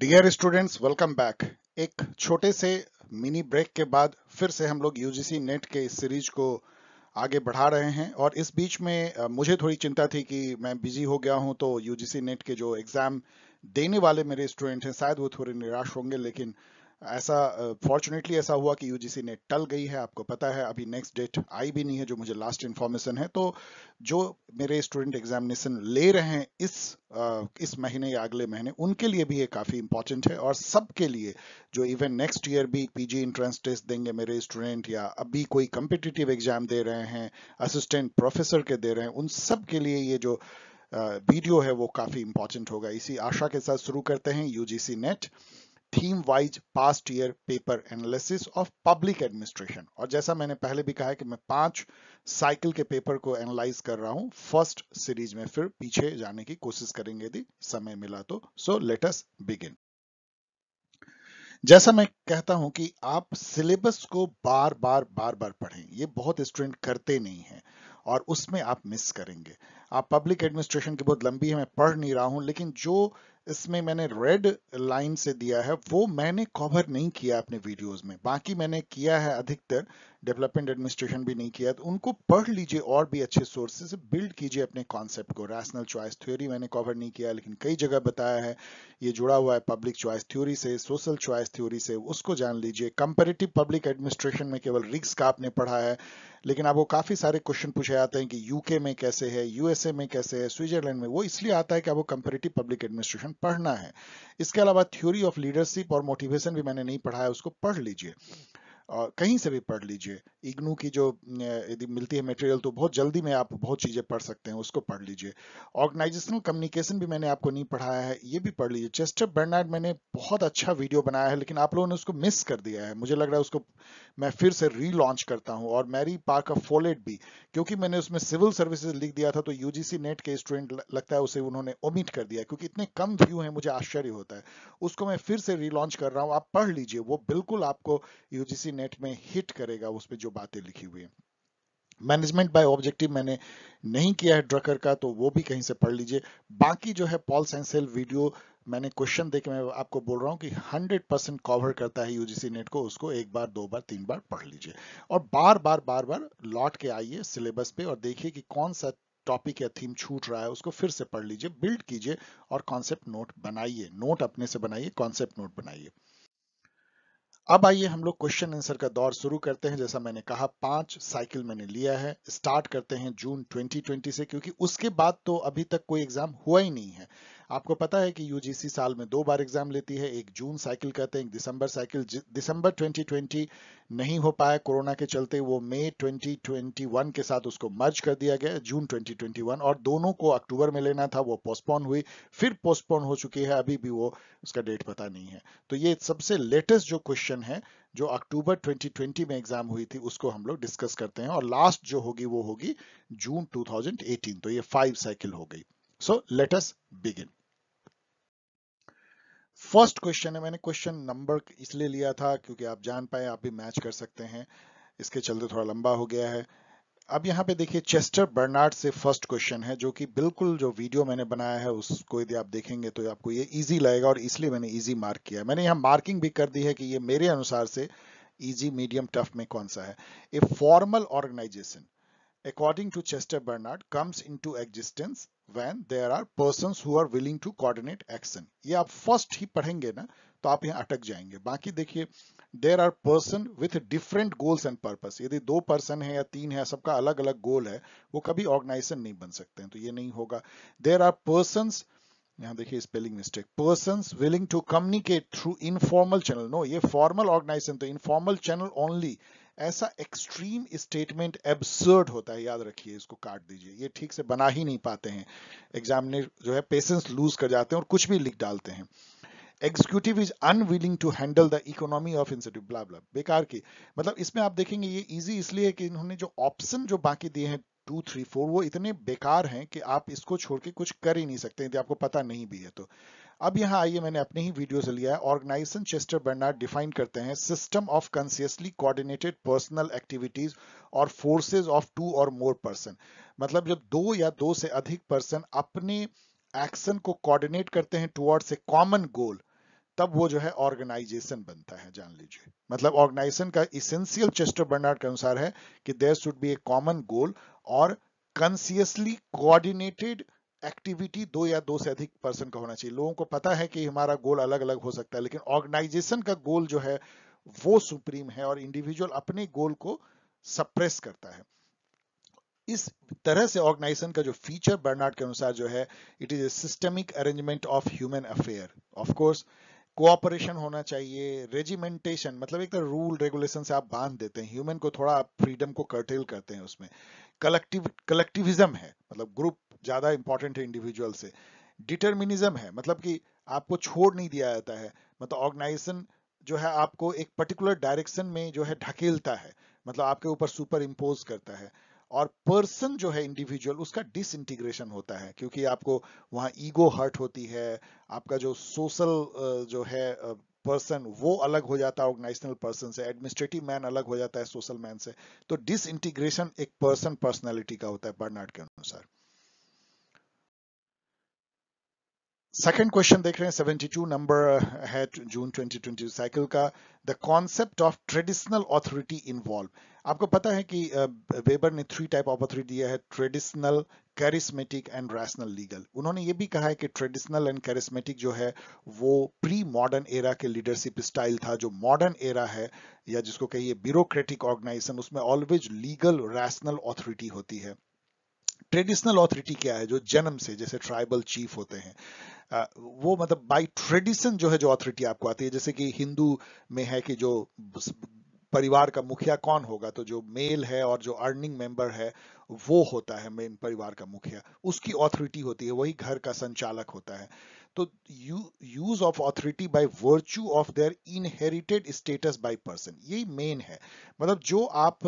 Dear students welcome back एक छोटे से मिनी ब्रेक के बाद फिर से हम लोग यूजीसी नेट के इस सीरीज को आगे बढ़ा रहे हैं और इस बीच में मुझे थोड़ी चिंता थी कि मैं बिजी हो गया हूं तो यूजीसी नेट के जो एग्ज़ाम देने वाले मेरे स्टूडेंट हैं शायद वो थोड़े निराश होंगे लेकिन ऐसा फॉर्चुनेटली ऐसा हुआ कि यूजीसी ने टल गई है आपको पता है अभी नेक्स्ट डेट आई भी नहीं है जो मुझे लास्ट इन्फॉर्मेशन है तो जो मेरे स्टूडेंट एग्जामिनेशन ले रहे हैं इस uh, इस महीने या अगले महीने उनके लिए भी ये काफ़ी इंपॉर्टेंट है और सबके लिए जो इवन नेक्स्ट ईयर भी पीजी इंट्रेंस टेस्ट देंगे मेरे स्टूडेंट या अभी कोई कंपिटेटिव एग्जाम दे रहे हैं असिस्टेंट प्रोफेसर के दे रहे हैं उन सब के लिए ये जो वीडियो है वो काफ़ी इंपॉर्टेंट होगा इसी आशा के साथ शुरू करते हैं UGC NET theme wise past year paper analysis of public administration और जैसा मैंने पहले भी कहा है कि मैं पांच साइकिल के पेपर को एनालाइज कर रहा हूं फर्स्ट सीरीज में फिर पीछे जाने की कोशिश करेंगे यदि समय मिला तो सो लेट अस बिगिन जैसा मैं कहता हूं कि आप सिलेबस को बार बार बार बार पढ़ें ये बहुत स्टूडेंट करते नहीं है और उसमें आप मिस करेंगे आप पब्लिक एडमिनिस्ट्रेशन की बहुत लंबी है मैं पढ़ नहीं रहा हूं लेकिन जो इसमें मैंने रेड लाइन से दिया है वो मैंने कवर नहीं किया अपने वीडियोस में बाकी मैंने किया है अधिकतर डेवलपमेंट एडमिनिस्ट्रेशन भी नहीं किया तो उनको पढ़ लीजिए और भी अच्छे सोर्सेस बिल्ड कीजिए अपने कॉन्सेप्ट को रैशनल चॉइस थ्योरी मैंने कवर नहीं किया लेकिन कई जगह बताया है ये जुड़ा हुआ है पब्लिक चॉइस थ्योरी से सोशल चॉइस थ्योरी से उसको जान लीजिए कंपेरेटिव पब्लिक एडमिनिस्ट्रेशन में केवल रिक्स का आपने पढ़ा है लेकिन आपको काफी सारे क्वेश्चन पूछे जाते हैं कि यूके में कैसे है यूएसए में कैसे है स्विट्जरलैंड में वो इसलिए आता है कि आपको कंपेरेटिव पब्लिक एडमिनिस्ट्रेशन पढ़ना है इसके अलावा थ्योरी ऑफ लीडरशिप और मोटिवेशन भी मैंने नहीं पढ़ा है उसको पढ़ लीजिए कहीं से भी पढ़ लीजिए इग्नू की जो यदि मिलती है मटेरियल तो बहुत जल्दी में आप बहुत चीज़ें पढ़ सकते हैं उसको पढ़ लीजिए ऑर्गेनाइजेशनल कम्युनिकेशन भी मैंने आपको नहीं पढ़ाया है ये भी पढ़ लीजिए चेस्टर बर्नार्ड मैंने बहुत अच्छा वीडियो बनाया है लेकिन आप लोगों ने उसको मिस कर दिया है मुझे लग रहा है उसको मैं फिर से रीलॉन्च करता हूँ और मैरी पार्क ऑफ फोलेट भी क्योंकि मैंने उसमें सिविल सर्विसेज लिख दिया था तो यूजीसी नेट के स्टूडेंट लगता है उसे उन्होंने ओमिट कर दिया क्योंकि इतने कम व्यू है मुझे आश्चर्य होता है उसको मैं फिर से रीलॉन्च कर रहा हूँ आप पढ़ लीजिए वो बिल्कुल आपको यूजीसी नेट में हिट करेगा उस पर जो बातें लिखी हुई है मैनेजमेंट बाय ऑब्जेक्टिव मैंने नहीं किया है ड्रकर का तो वो भी कहीं से पढ़ लीजिए बाकी जो है पॉल सेंसेल वीडियो मैंने क्वेश्चन देख मैं आपको बोल रहा हूँ कि 100 परसेंट कवर करता है यूजीसी नेट को उसको एक बार दो बार तीन बार पढ़ लीजिए और बार बार बार बार लौट के आइए सिलेबस पे और देखिए कि कौन सा टॉपिक या थीम छूट रहा है उसको फिर से पढ़ लीजिए बिल्ड कीजिए और कॉन्सेप्ट नोट बनाइए नोट अपने से बनाइए कॉन्सेप्ट नोट बनाइए अब आइए हम लोग क्वेश्चन आंसर का दौर शुरू करते हैं जैसा मैंने कहा पांच साइकिल मैंने लिया है स्टार्ट करते हैं जून 2020 से क्योंकि उसके बाद तो अभी तक कोई एग्जाम हुआ ही नहीं है आपको पता है कि यूजीसी साल में दो बार एग्जाम लेती है एक जून साइकिल कहते हैं एक दिसंबर साइकिल दिसंबर 2020 नहीं हो पाया कोरोना के चलते वो मई 2021 के साथ उसको मर्ज कर दिया गया जून 2021 और दोनों को अक्टूबर में लेना था वो पोस्टपोन हुई फिर पोस्टपोन हो चुकी है अभी भी वो उसका डेट पता नहीं है तो ये सबसे लेटेस्ट जो क्वेश्चन है जो अक्टूबर 2020 में एग्जाम हुई थी उसको हम लोग डिस्कस करते हैं और लास्ट जो होगी वो होगी जून 2018 तो ये फाइव साइकिल हो गई so let us begin first question है मैंने क्वेश्चन नंबर इसलिए लिया था क्योंकि आप जान पाए आप भी मैच कर सकते हैं इसके चलते थोड़ा लंबा हो गया है अब यहाँ पे देखिए चेस्टर बर्नार्ड से फर्स्ट क्वेश्चन है जो कि बिल्कुल जो वीडियो मैंने बनाया है उसको यदि आप देखेंगे तो आपको ये इजी लगेगा और इसलिए मैंने इजी मार्क किया मैंने यहाँ मार्किंग भी कर दी है कि ये मेरे अनुसार से इजी मीडियम टफ में कौन सा है a formal organisation according to Chester Bernard, comes into existence when there are persons who are willing to coordinate action. ये आप first ही पढ़ेंगे ना तो आप यहाँ अटक जाएंगे बाकी देखिए there are person with different goals and purpose यदि दो पर्सन है या तीन है सबका अलग अलग गोल है वो कभी ऑर्गेनाइजेशन नहीं बन सकते हैं तो ये नहीं होगा देर आर पर्सन यहाँ देखिए spelling mistake person willing to communicate through informal channel no ये फॉर्मल ऑर्गेनाइजेशन तो इनफॉर्मल चैनल ओनली ऐसा एक्सट्रीम स्टेटमेंट एब्सर्ड होता है याद रखिए इसको काट दीजिए ये ठीक से बना ही नहीं पाते हैं एग्जामिनर जो है पेशेंस लूज कर जाते हैं और कुछ भी लिख डालते हैं executive is unwilling to handle the economy of institute blah blah बेकार की मतलब इसमें आप देखेंगे ये इजी इसलिए है कि इन्होंने जो ऑप्शन जो बाकी दिए हैं टू थ्री फोर वो इतने बेकार हैं कि आप इसको छोड़ के कुछ कर ही नहीं सकते यदि आपको पता नहीं भी है तो अब यहाँ आइए मैंने अपने ही वीडियो से लिया है ऑर्गेनाइजेशन चेस्टर बर्नार्ड डिफाइन करते हैं system of consciously coordinated personal activities और फोर्सेस ऑफ टू और मोर पर्सन मतलब जब दो या दो से अधिक पर्सन अपने एक्शन को कोऑर्डिनेट करते हैं टुवर्ड्स ए कॉमन गोल तब वो जो है ऑर्गेनाइजेशन बनता है जान लीजिए मतलब ऑर्गेनाइजेशन का इसेंशियल चेस्टर बर्नार्ड के अनुसार है कि there should be a common goal और कंसियसली कोऑर्डिनेटेड एक्टिविटी दो या दो से अधिक पर्सन का होना चाहिए लोगों को पता है कि हमारा गोल अलग अलग हो सकता है लेकिन ऑर्गेनाइजेशन का गोल जो है वो सुप्रीम है और इंडिविजुअल अपने गोल को सप्रेस करता है इस तरह से ऑर्गेनाइजेशन का जो फीचर बर्नार्ड के अनुसार जो है it is a systemic arrangement of human affair of course cooperation होना चाहिए रेजिमेंटेशन मतलब एक तरह रूल रेगुलेशन से आप बांध देते हैं ह्यूमन को थोड़ा फ्रीडम को कर्टेल करते हैं उसमें कलेक्टिव कलेक्टिविज्म है मतलब ग्रुप ज़्यादा इंपॉर्टेंट है इंडिविजुअल से डिटर्मिनिज्म है मतलब कि आपको छोड़ नहीं दिया जाता है मतलब ऑर्गेनाइजेशन जो है आपको एक पर्टिकुलर डायरेक्शन में जो है ढकेलता है मतलब आपके ऊपर सुपर इम्पोज करता है और पर्सन जो है इंडिविजुअल उसका डिसइंटीग्रेशन होता है क्योंकि आपको वहाँ ईगो हर्ट होती है आपका जो सोशल जो है पर्सन वो अलग हो जाता है ऑर्गेनाइजेशनल पर्सन से एडमिनिस्ट्रेटिव मैन अलग हो जाता है सोशल मैन से तो डिस इंटीग्रेशन एक पर्सन पर्सनैलिटी का होता है बर्नार्ड के अनुसार सेकेंड क्वेश्चन देख रहे हैं 72 नंबर है जून 2020 साइकिल का the concept of traditional authority involve आपको पता है कि वेबर ने थ्री टाइप ऑफ अथॉरिटी दिया है traditional charismatic and rational legal उन्होंने ये भी कहा है कि ट्रेडिशनल एंड कैरिस्मेटिक जो है वो प्री मॉडर्न एरा के लीडरशिप स्टाइल था जो मॉडर्न एरा है या जिसको कहिए ब्यूरोक्रेटिक ऑर्गेनाइजेशन उसमें ऑलवेज लीगल रैशनल ऑथोरिटी होती है ट्रेडिशनल ऑथोरिटी क्या है जो जन्म से जैसे ट्राइबल चीफ होते हैं वो मतलब बाय ट्रेडिशन जो है जो ऑथोरिटी आपको आती है जैसे कि हिंदू में है कि जो परिवार का मुखिया कौन होगा तो जो मेल है और जो अर्निंग मेंबर है वो होता है मेन परिवार का मुखिया उसकी ऑथोरिटी होती है वही घर का संचालक होता है तो use of authority by virtue of their inherited status by person यही मेन है मतलब जो आप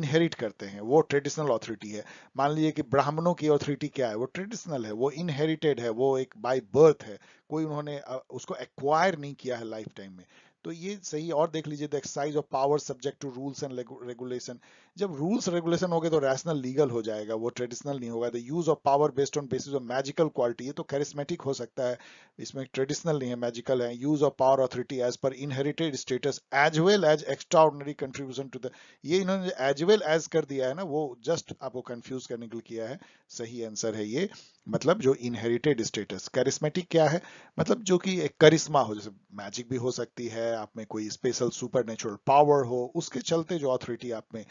इनहेरिट करते हैं वो ट्रेडिशनल ऑथोरिटी है मान लीजिए कि ब्राह्मणों की ऑथोरिटी क्या है वो ट्रेडिशनल है वो इनहेरिटेड है वो एक बाय बर्थ है कोई उन्होंने उसको एक्वायर नहीं किया है लाइफ टाइम में तो ये सही और देख लीजिए the exercise of power subject to rules and regulation जब रूल्स रेगुलेशन हो गए तो रैशनल लीगल हो जाएगा वो ट्रेडिशनल नहीं होगा the use of power based on basis of magical quality ये तो कैरिस्मेटिक हो सकता है इसमें ट्रेडिशनल नहीं है मैजिकल है use of power authority as per inherited status as well as extraordinary contribution to the ये इन्होंने एज वेल एज कर दिया है ना वो जस्ट आपको कंफ्यूज करने के लिए किया है सही आंसर है ये मतलब जो इनहेरिटेड स्टेटस कैरिस्मेटिक क्या है मतलब जो कि एक करिश्मा हो जैसे मैजिक भी हो सकती है आप में कोई स्पेशल सुपर नेचुरल पावर हो उसके चलते जो ऑथोरिटी आप में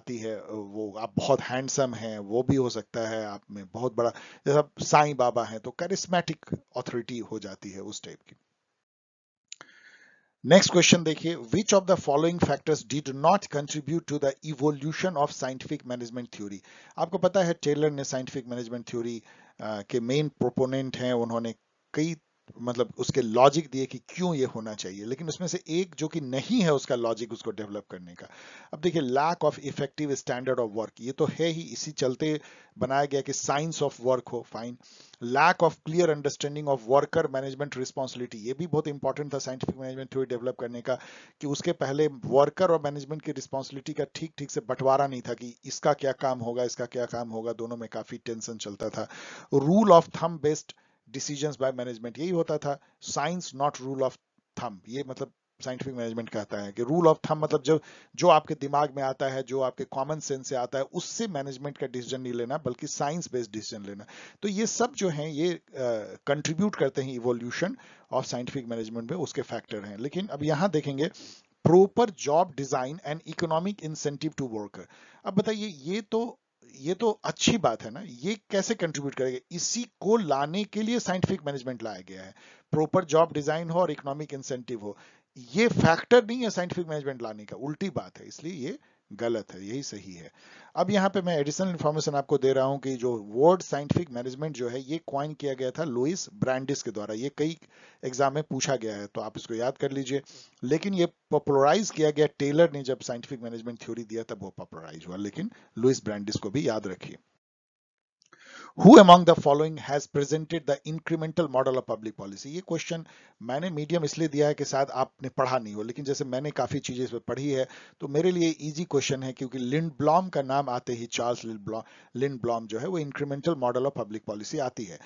आती है वो आप बहुत हैंडसम हैं वो भी हो सकता है आप में बहुत बड़ा जैसा साईं बाबा हैं तो करिस्मेटिक ऑथोरिटी हो जाती है उस टाइप की नेक्स्ट क्वेश्चन देखिए which of the following factors did not contribute to the evolution of scientific management theory आपको पता है टेलर ने साइंटिफिक मैनेजमेंट थ्योरी के मेन प्रोपोनेंट हैं उन्होंने कई मतलब उसके लॉजिक दिए कि क्यों ये होना चाहिए लेकिन उसमें से एक जो कि नहीं है उसका लॉजिक उसको डेवलप करने का अब देखिए lack of effective standard of work ये तो है ही इसी चलते बनाया गया कि साइंस ऑफ वर्क हो fine lack of clear understanding of worker management responsibility ये भी बहुत इंपॉर्टेंट था साइंटिफिक मैनेजमेंट थ्योरी डेवलप करने का कि उसके पहले वर्कर और मैनेजमेंट की रिस्पॉन्सिबिलिटी का ठीक ठीक से बंटवारा नहीं था कि इसका क्या काम होगा इसका क्या काम होगा दोनों में काफी टेंशन चलता था rule of thumb based decisions by management यही होता था साइंस नॉट रूल ऑफ थम ये मतलब साइंटिफिक मैनेजमेंट कहता है कि रूल ऑफ थम मतलब जो जो आपके दिमाग में आता है जो आपके कॉमन सेंस से आता है उससे मैनेजमेंट का डिसीजन नहीं लेना बल्कि साइंस बेस्ड डिसीजन लेना तो ये सब जो हैं ये कंट्रीब्यूट uh, करते हैं इवोल्यूशन ऑफ साइंटिफिक मैनेजमेंट में उसके फैक्टर हैं लेकिन अब यहाँ देखेंगे proper job design and economic incentive to worker अब बताइए ये तो ये तो अच्छी बात है ना ये कैसे कंट्रीब्यूट करेगा इसी को लाने के लिए साइंटिफिक मैनेजमेंट लाया गया है प्रॉपर जॉब डिजाइन हो और इकोनॉमिक इंसेंटिव हो ये फैक्टर नहीं है साइंटिफिक मैनेजमेंट लाने का उल्टी बात है इसलिए ये गलत है यही सही है अब यहाँ पे मैं एडिशनल इन्फॉर्मेशन आपको दे रहा हूँ कि जो वर्ड साइंटिफिक मैनेजमेंट जो है ये क्वाइन किया गया था लुइस ब्रांडिस के द्वारा ये कई एग्जाम में पूछा गया है तो आप इसको याद कर लीजिए लेकिन ये पॉपुलराइज किया गया टेलर ने जब साइंटिफिक मैनेजमेंट थ्योरी दिया तब वो पॉपुलराइज हुआ लेकिन लुइस ब्रांडिस को भी याद रखिए who among the following has presented the incremental model of public policy ये क्वेश्चन मैंने मीडियम इसलिए दिया है कि शायद आपने पढ़ा नहीं हो लेकिन जैसे मैंने काफी चीजें इसमें पढ़ी है तो मेरे लिए इजी क्वेश्चन है क्योंकि लिंड ब्लॉम का नाम आते ही चार्ल्स लिंड ब्लॉम जो है वो incremental model of public policy आती है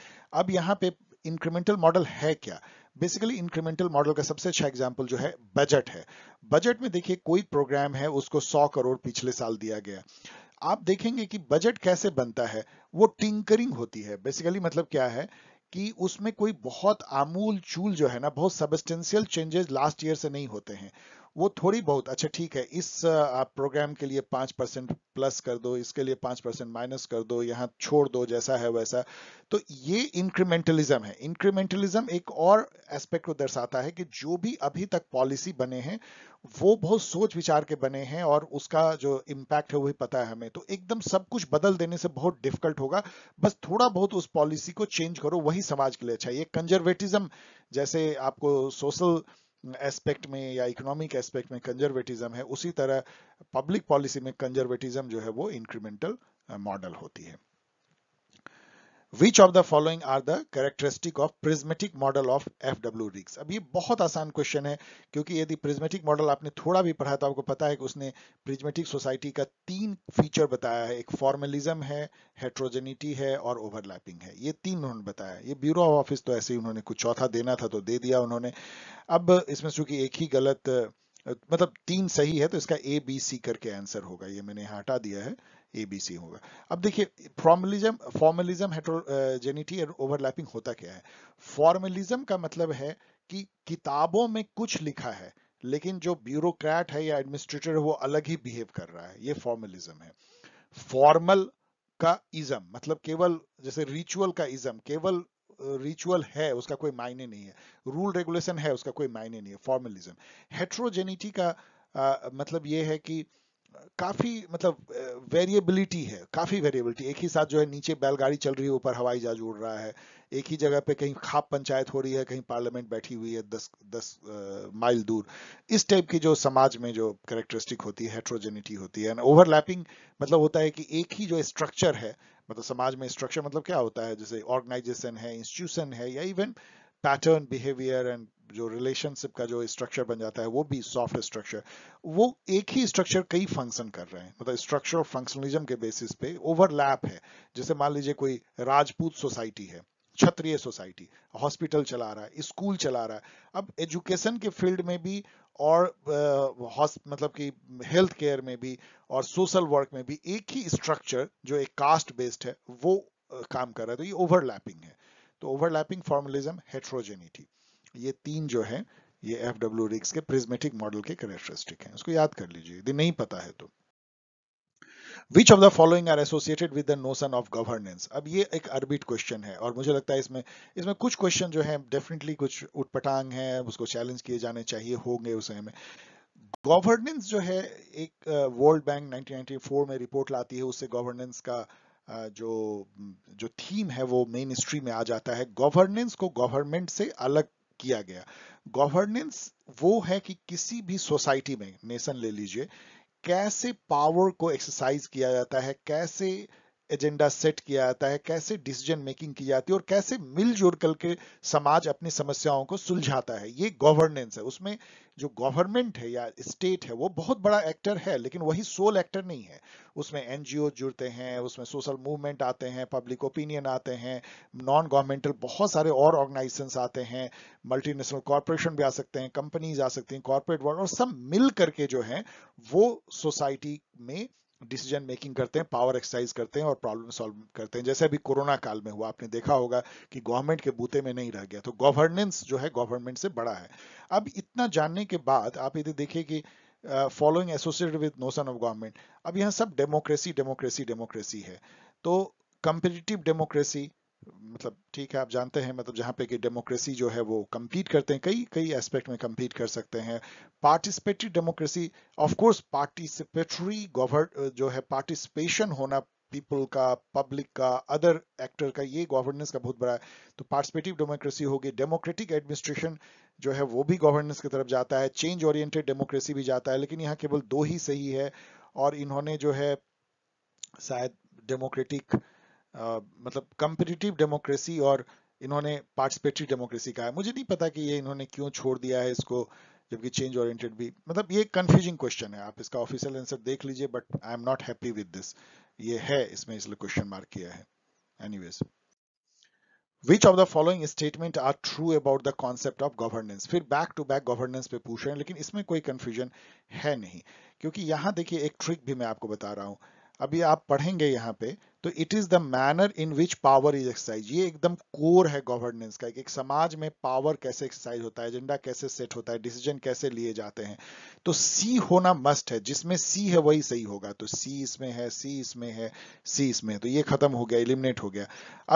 अब यहाँ पे इंक्रीमेंटल मॉडल है क्या बेसिकली इंक्रीमेंटल मॉडल का सबसे अच्छा एग्जाम्पल जो है बजट है बजट में देखिए कोई प्रोग्राम है उसको सौ करोड़ पिछले साल दिया गया आप देखेंगे कि बजट कैसे बनता है वो टिंकरिंग होती है बेसिकली मतलब क्या है कि उसमें कोई बहुत आमूल चूल जो है ना बहुत सबस्टेंशियल चेंजेस लास्ट ईयर से नहीं होते हैं वो थोड़ी बहुत अच्छा ठीक है इस आप प्रोग्राम के लिए पांच परसेंट प्लस कर दो इसके लिए पांच परसेंट माइनस कर दो यहाँ छोड़ दो जैसा है वैसा तो ये इंक्रीमेंटलिज्म है इंक्रीमेंटलिज्म एक और एस्पेक्ट को दर्शाता है कि जो भी अभी तक पॉलिसी बने हैं वो बहुत सोच विचार के बने हैं और उसका जो इम्पैक्ट है वो ही पता है हमें तो एकदम सब कुछ बदल देने से बहुत डिफिकल्ट होगा बस थोड़ा बहुत उस पॉलिसी को चेंज करो वही समाज के लिए अच्छा ये कंजर्वेटिज्म जैसे आपको सोशल एस्पेक्ट में या इकोनॉमिक एस्पेक्ट में कंजर्वेटिज्म है उसी तरह पब्लिक पॉलिसी में कंजर्वेटिज्म जो है वो इंक्रीमेंटल मॉडल uh, होती है Which of the following are the characteristic of prismatic model of FW rigs? अब ये बहुत आसान क्वेश्चन है क्योंकि यदि prismatic मॉडल आपने थोड़ा भी पढ़ा तो आपको पता है कि उसने prismatic society का तीन फीचर बताया है एक फॉर्मेलिज्म है हेट्रोजेनिटी है और ओवरलैपिंग है ये तीन उन्होंने बताया ये ब्यूरो ऑफ ऑफिस तो ऐसे ही उन्होंने कुछ चौथा देना था तो दे दिया उन्होंने अब इसमें चूंकि एक ही गलत मतलब तीन सही है तो इसका ए बी सी करके आंसर होगा ये मैंने हटा दिया है एबीसी होगा अब देखिए फॉर्मलिज्म फॉर्मलिज्म हेट्रोजेनिटी और ओवरलैपिंग होता क्या है फॉर्मलिज्म का मतलब है कि किताबों में कुछ लिखा है लेकिन जो ब्यूरोक्रेट है या एडमिनिस्ट्रेटर है वो अलग ही बिहेव कर रहा है ये फॉर्मलिज्म है फॉर्मल का इज्म मतलब केवल जैसे रिचुअल का इज्म केवल रिचुअल है उसका कोई मायने नहीं है रूल रेगुलेशन है उसका कोई मायने नहीं है फॉर्मलिज्म हेट्रोजेनिटी का आ, मतलब ये है कि काफ़ी मतलब वेरिएबिलिटी है काफ़ी वेरिएबिलिटी एक ही साथ जो है नीचे बैलगाड़ी चल रही है ऊपर हवाई जहाज उड़ रहा है एक ही जगह पे कहीं खाप पंचायत हो रही है कहीं पार्लियामेंट बैठी हुई है दस दस माइल दूर इस टाइप की जो समाज में जो करेक्टरिस्टिक होती है हेट्रोजेनिटी होती है ओवरलैपिंग मतलब होता है कि एक ही जो स्ट्रक्चर है मतलब समाज में स्ट्रक्चर मतलब क्या होता है जैसे ऑर्गेनाइजेशन है इंस्टीट्यूशन है या इवन पैटर्न बिहेवियर एंड जो रिलेशनशिप का जो स्ट्रक्चर बन जाता है वो भी सॉफ्ट स्ट्रक्चर वो एक ही स्ट्रक्चर कई फंक्शन कर रहे हैं मतलब स्ट्रक्चर और फंक्शनलिज्म के बेसिस पे ओवरलैप है जैसे मान लीजिए कोई राजपूत सोसाइटी है क्षत्रिय सोसाइटी हॉस्पिटल चला रहा है स्कूल चला रहा है अब एजुकेशन के फील्ड में भी और मतलब कि हेल्थ केयर में भी और सोशल वर्क में भी एक ही स्ट्रक्चर जो एक कास्ट बेस्ड है वो काम कर रहा है तो ये ओवरलैपिंग है तो ओवरलैपिंग फॉर्मलिज्म हेट्रोजेनिटी ये तीन जो है ये एफ डब्ल्यू रिक्स के प्रिज्मेटिक मॉडल के करेक्टरिस्टिक हैं उसको याद कर लीजिए यदि नहीं पता है तो Which of the following are associated with the notion of governance? अब ये एक अर्बिट क्वेश्चन है और मुझे लगता है इसमें इसमें कुछ क्वेश्चन जो है डेफिनेटली कुछ उठपटांग है उसको चैलेंज किए जाने चाहिए होंगे उस समय में गवर्नेंस जो है एक वर्ल्ड बैंक 1994 में रिपोर्ट लाती है उससे गवर्नेंस का uh, जो जो थीम है वो मेन स्ट्रीम में आ जाता है गवर्नेंस को गवर्नमेंट से अलग किया गया गवर्नेंस वो है कि किसी भी सोसाइटी में नेशन ले लीजिए कैसे पावर को एक्सरसाइज किया जाता है कैसे एजेंडा सेट किया जाता है कैसे डिसीजन मेकिंग की जाती है और कैसे मिलजुल करके समाज अपनी समस्याओं को सुलझाता है ये गवर्नेंस है उसमें जो गवर्नमेंट है या स्टेट है वो बहुत बड़ा एक्टर है लेकिन वही सोल एक्टर नहीं है उसमें एनजीओ जुड़ते हैं उसमें सोशल मूवमेंट आते हैं पब्लिक ओपिनियन आते हैं नॉन गवर्नमेंटल बहुत सारे और ऑर्गेनाइजेशन आते हैं मल्टीनेशनल कॉरपोरेशन भी आ सकते हैं कंपनीज आ सकती हैं कॉरपोरेट वर्ल्ड और सब मिल करके जो है वो सोसाइटी में डिसीजन मेकिंग करते हैं पावर एक्सरसाइज करते हैं और प्रॉब्लम सॉल्व करते हैं जैसे अभी कोरोना काल में हुआ आपने देखा होगा कि गवर्नमेंट के बूते में नहीं रह गया तो गवर्नेंस जो है गवर्नमेंट से बड़ा है अब इतना जानने के बाद आप यदि देखिए कि following associated with notion of government अब यहाँ सब डेमोक्रेसी डेमोक्रेसी डेमोक्रेसी है तो कंपिटिटिव डेमोक्रेसी मतलब ठीक है आप जानते हैं मतलब जहाँ पे कि डेमोक्रेसी जो है वो कम्पीट करते हैं कई कई एस्पेक्ट में कम्पीट कर सकते हैं participatory democracy of course participatory govern जो है पार्टिसिपेशन होना पीपल का पब्लिक का अदर एक्टर का ये गवर्नेंस का बहुत बड़ा है तो पार्टिसिपेटिव डेमोक्रेसी होगी डेमोक्रेटिक एडमिनिस्ट्रेशन जो है वो भी गवर्नेंस की तरफ जाता है चेंज ओरिएंटेड डेमोक्रेसी भी जाता है लेकिन यहाँ केवल दो ही सही है और इन्होंने जो है शायद डेमोक्रेटिक मतलब कंपिटिटिव डेमोक्रेसी और इन्होंने पार्टिसिपेटरी डेमोक्रेसी कहा है मुझे नहीं पता कि ये इन्होंने क्यों छोड़ दिया है इसको जबकि चेंज ओरिएंटेड भी मतलब ये कंफ्यूजिंग क्वेश्चन है आप इसका ऑफिशियल आंसर देख लीजिए but I am not happy with this ये है इसमें इसलिए क्वेश्चन मार्क किया है anyways which of the following statement are true about the concept of governance फिर बैक टू बैक गवर्नेंस पे पूछ रहे हैं लेकिन इसमें कोई कंफ्यूजन है नहीं क्योंकि यहाँ देखिए एक ट्रिक भी मैं आपको बता रहा हूँ अभी आप पढ़ेंगे यहाँ पे तो it is the manner in which power is exercise ये एकदम कोर है गवर्नेंस का एक समाज में पावर कैसे एक्सरसाइज होता है एजेंडा कैसे सेट होता है डिसीजन कैसे लिए जाते हैं तो सी होना मस्ट है जिसमें सी है वही सही होगा तो सी इसमें है सी इसमें है सी इसमें तो ये खत्म हो गया इलिमिनेट हो गया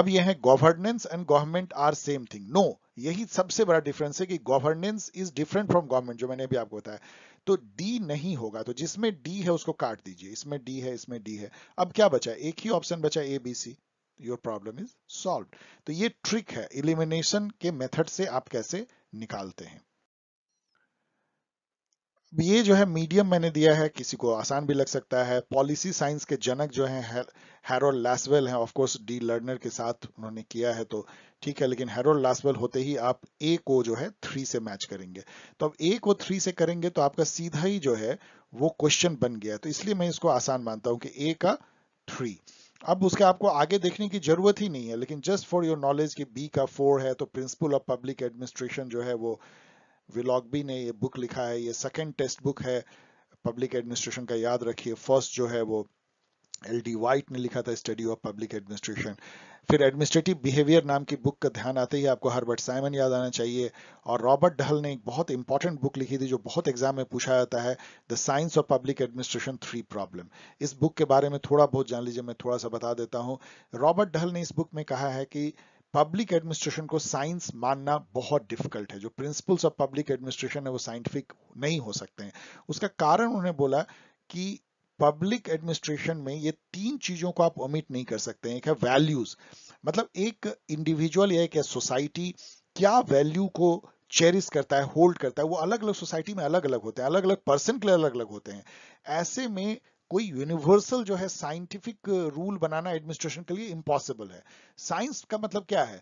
अब यह है governance and government are same thing no यही सबसे बड़ा डिफरेंस है कि governance is different from government जो मैंने भी आपको बताया तो डी नहीं होगा तो जिसमें डी है उसको काट दीजिए इसमें डी है इसमें डी है अब क्या बचा एक ही ऑप्शन बचा A B C your problem is solve तो ये ट्रिक है इलिमिनेशन के मेथड से आप कैसे निकालते हैं ये जो है मीडियम मैंने दिया है किसी को आसान भी लग सकता है पॉलिसी साइंस के जनक जो है हैरोल्ड लासवेल हैं ऑफ कोर्स डी लर्नर के साथ उन्होंने किया है तो ठीक है लेकिन हैरोल्ड लासवेल होते ही आप ए को जो है थ्री से मैच करेंगे तो अब ए को थ्री से करेंगे तो आपका सीधा ही जो है वो क्वेश्चन बन गया तो इसलिए मैं इसको आसान मानता हूँ कि ए का थ्री अब उसके आपको आगे देखने की जरूरत ही नहीं है लेकिन जस्ट फॉर योर नॉलेज कि बी का फोर है तो प्रिंसिपल ऑफ पब्लिक एडमिनिस्ट्रेशन जो है वो विलॉगबी ने ये बुक लिखा है ये सेकेंड टेस्ट बुक है पब्लिक एडमिनिस्ट्रेशन का याद रखिए फर्स्ट जो है वो एल डी वाइट ने लिखा था स्टडी ऑफ पब्लिक एडमिनिस्ट्रेशन फिर एडमिनिस्ट्रेटिव बिहेवियर नाम की बुक का ध्यान आते ही आपको हर्बर्ट साइमन याद आना चाहिए और रॉबर्ट डहल ने एक बहुत इंपॉर्टेंट बुक लिखी थी जो बहुत एग्जाम में पूछा जाता है the science of public administration three problem इस बुक के बारे में थोड़ा बहुत जान लीजिए मैं थोड़ा सा बता देता हूँ रॉबर्ट डहल ने इस बुक में कहा है कि पब्लिक एडमिनिस्ट्रेशन को साइंस मानना बहुत डिफिकल्ट है जो प्रिंसिपल्स ऑफ पब्लिक एडमिनिस्ट्रेशन है वो साइंटिफिक नहीं हो सकते हैं उसका कारण उन्होंने बोला कि पब्लिक एडमिनिस्ट्रेशन में ये तीन चीजों को आप ओमिट नहीं कर सकते हैं एक है वैल्यूज मतलब एक इंडिविजुअल या एक सोसाइटी क्या वैल्यू को चेरिस करता है होल्ड करता है वो अलग अलग सोसाइटी में अलग अलग होते हैं अलग अलग पर्सन के लिए अलग अलग होते हैं ऐसे में कोई यूनिवर्सल जो है साइंटिफिक रूल बनाना एडमिनिस्ट्रेशन के लिए इम्पॉसिबल है साइंस का मतलब क्या है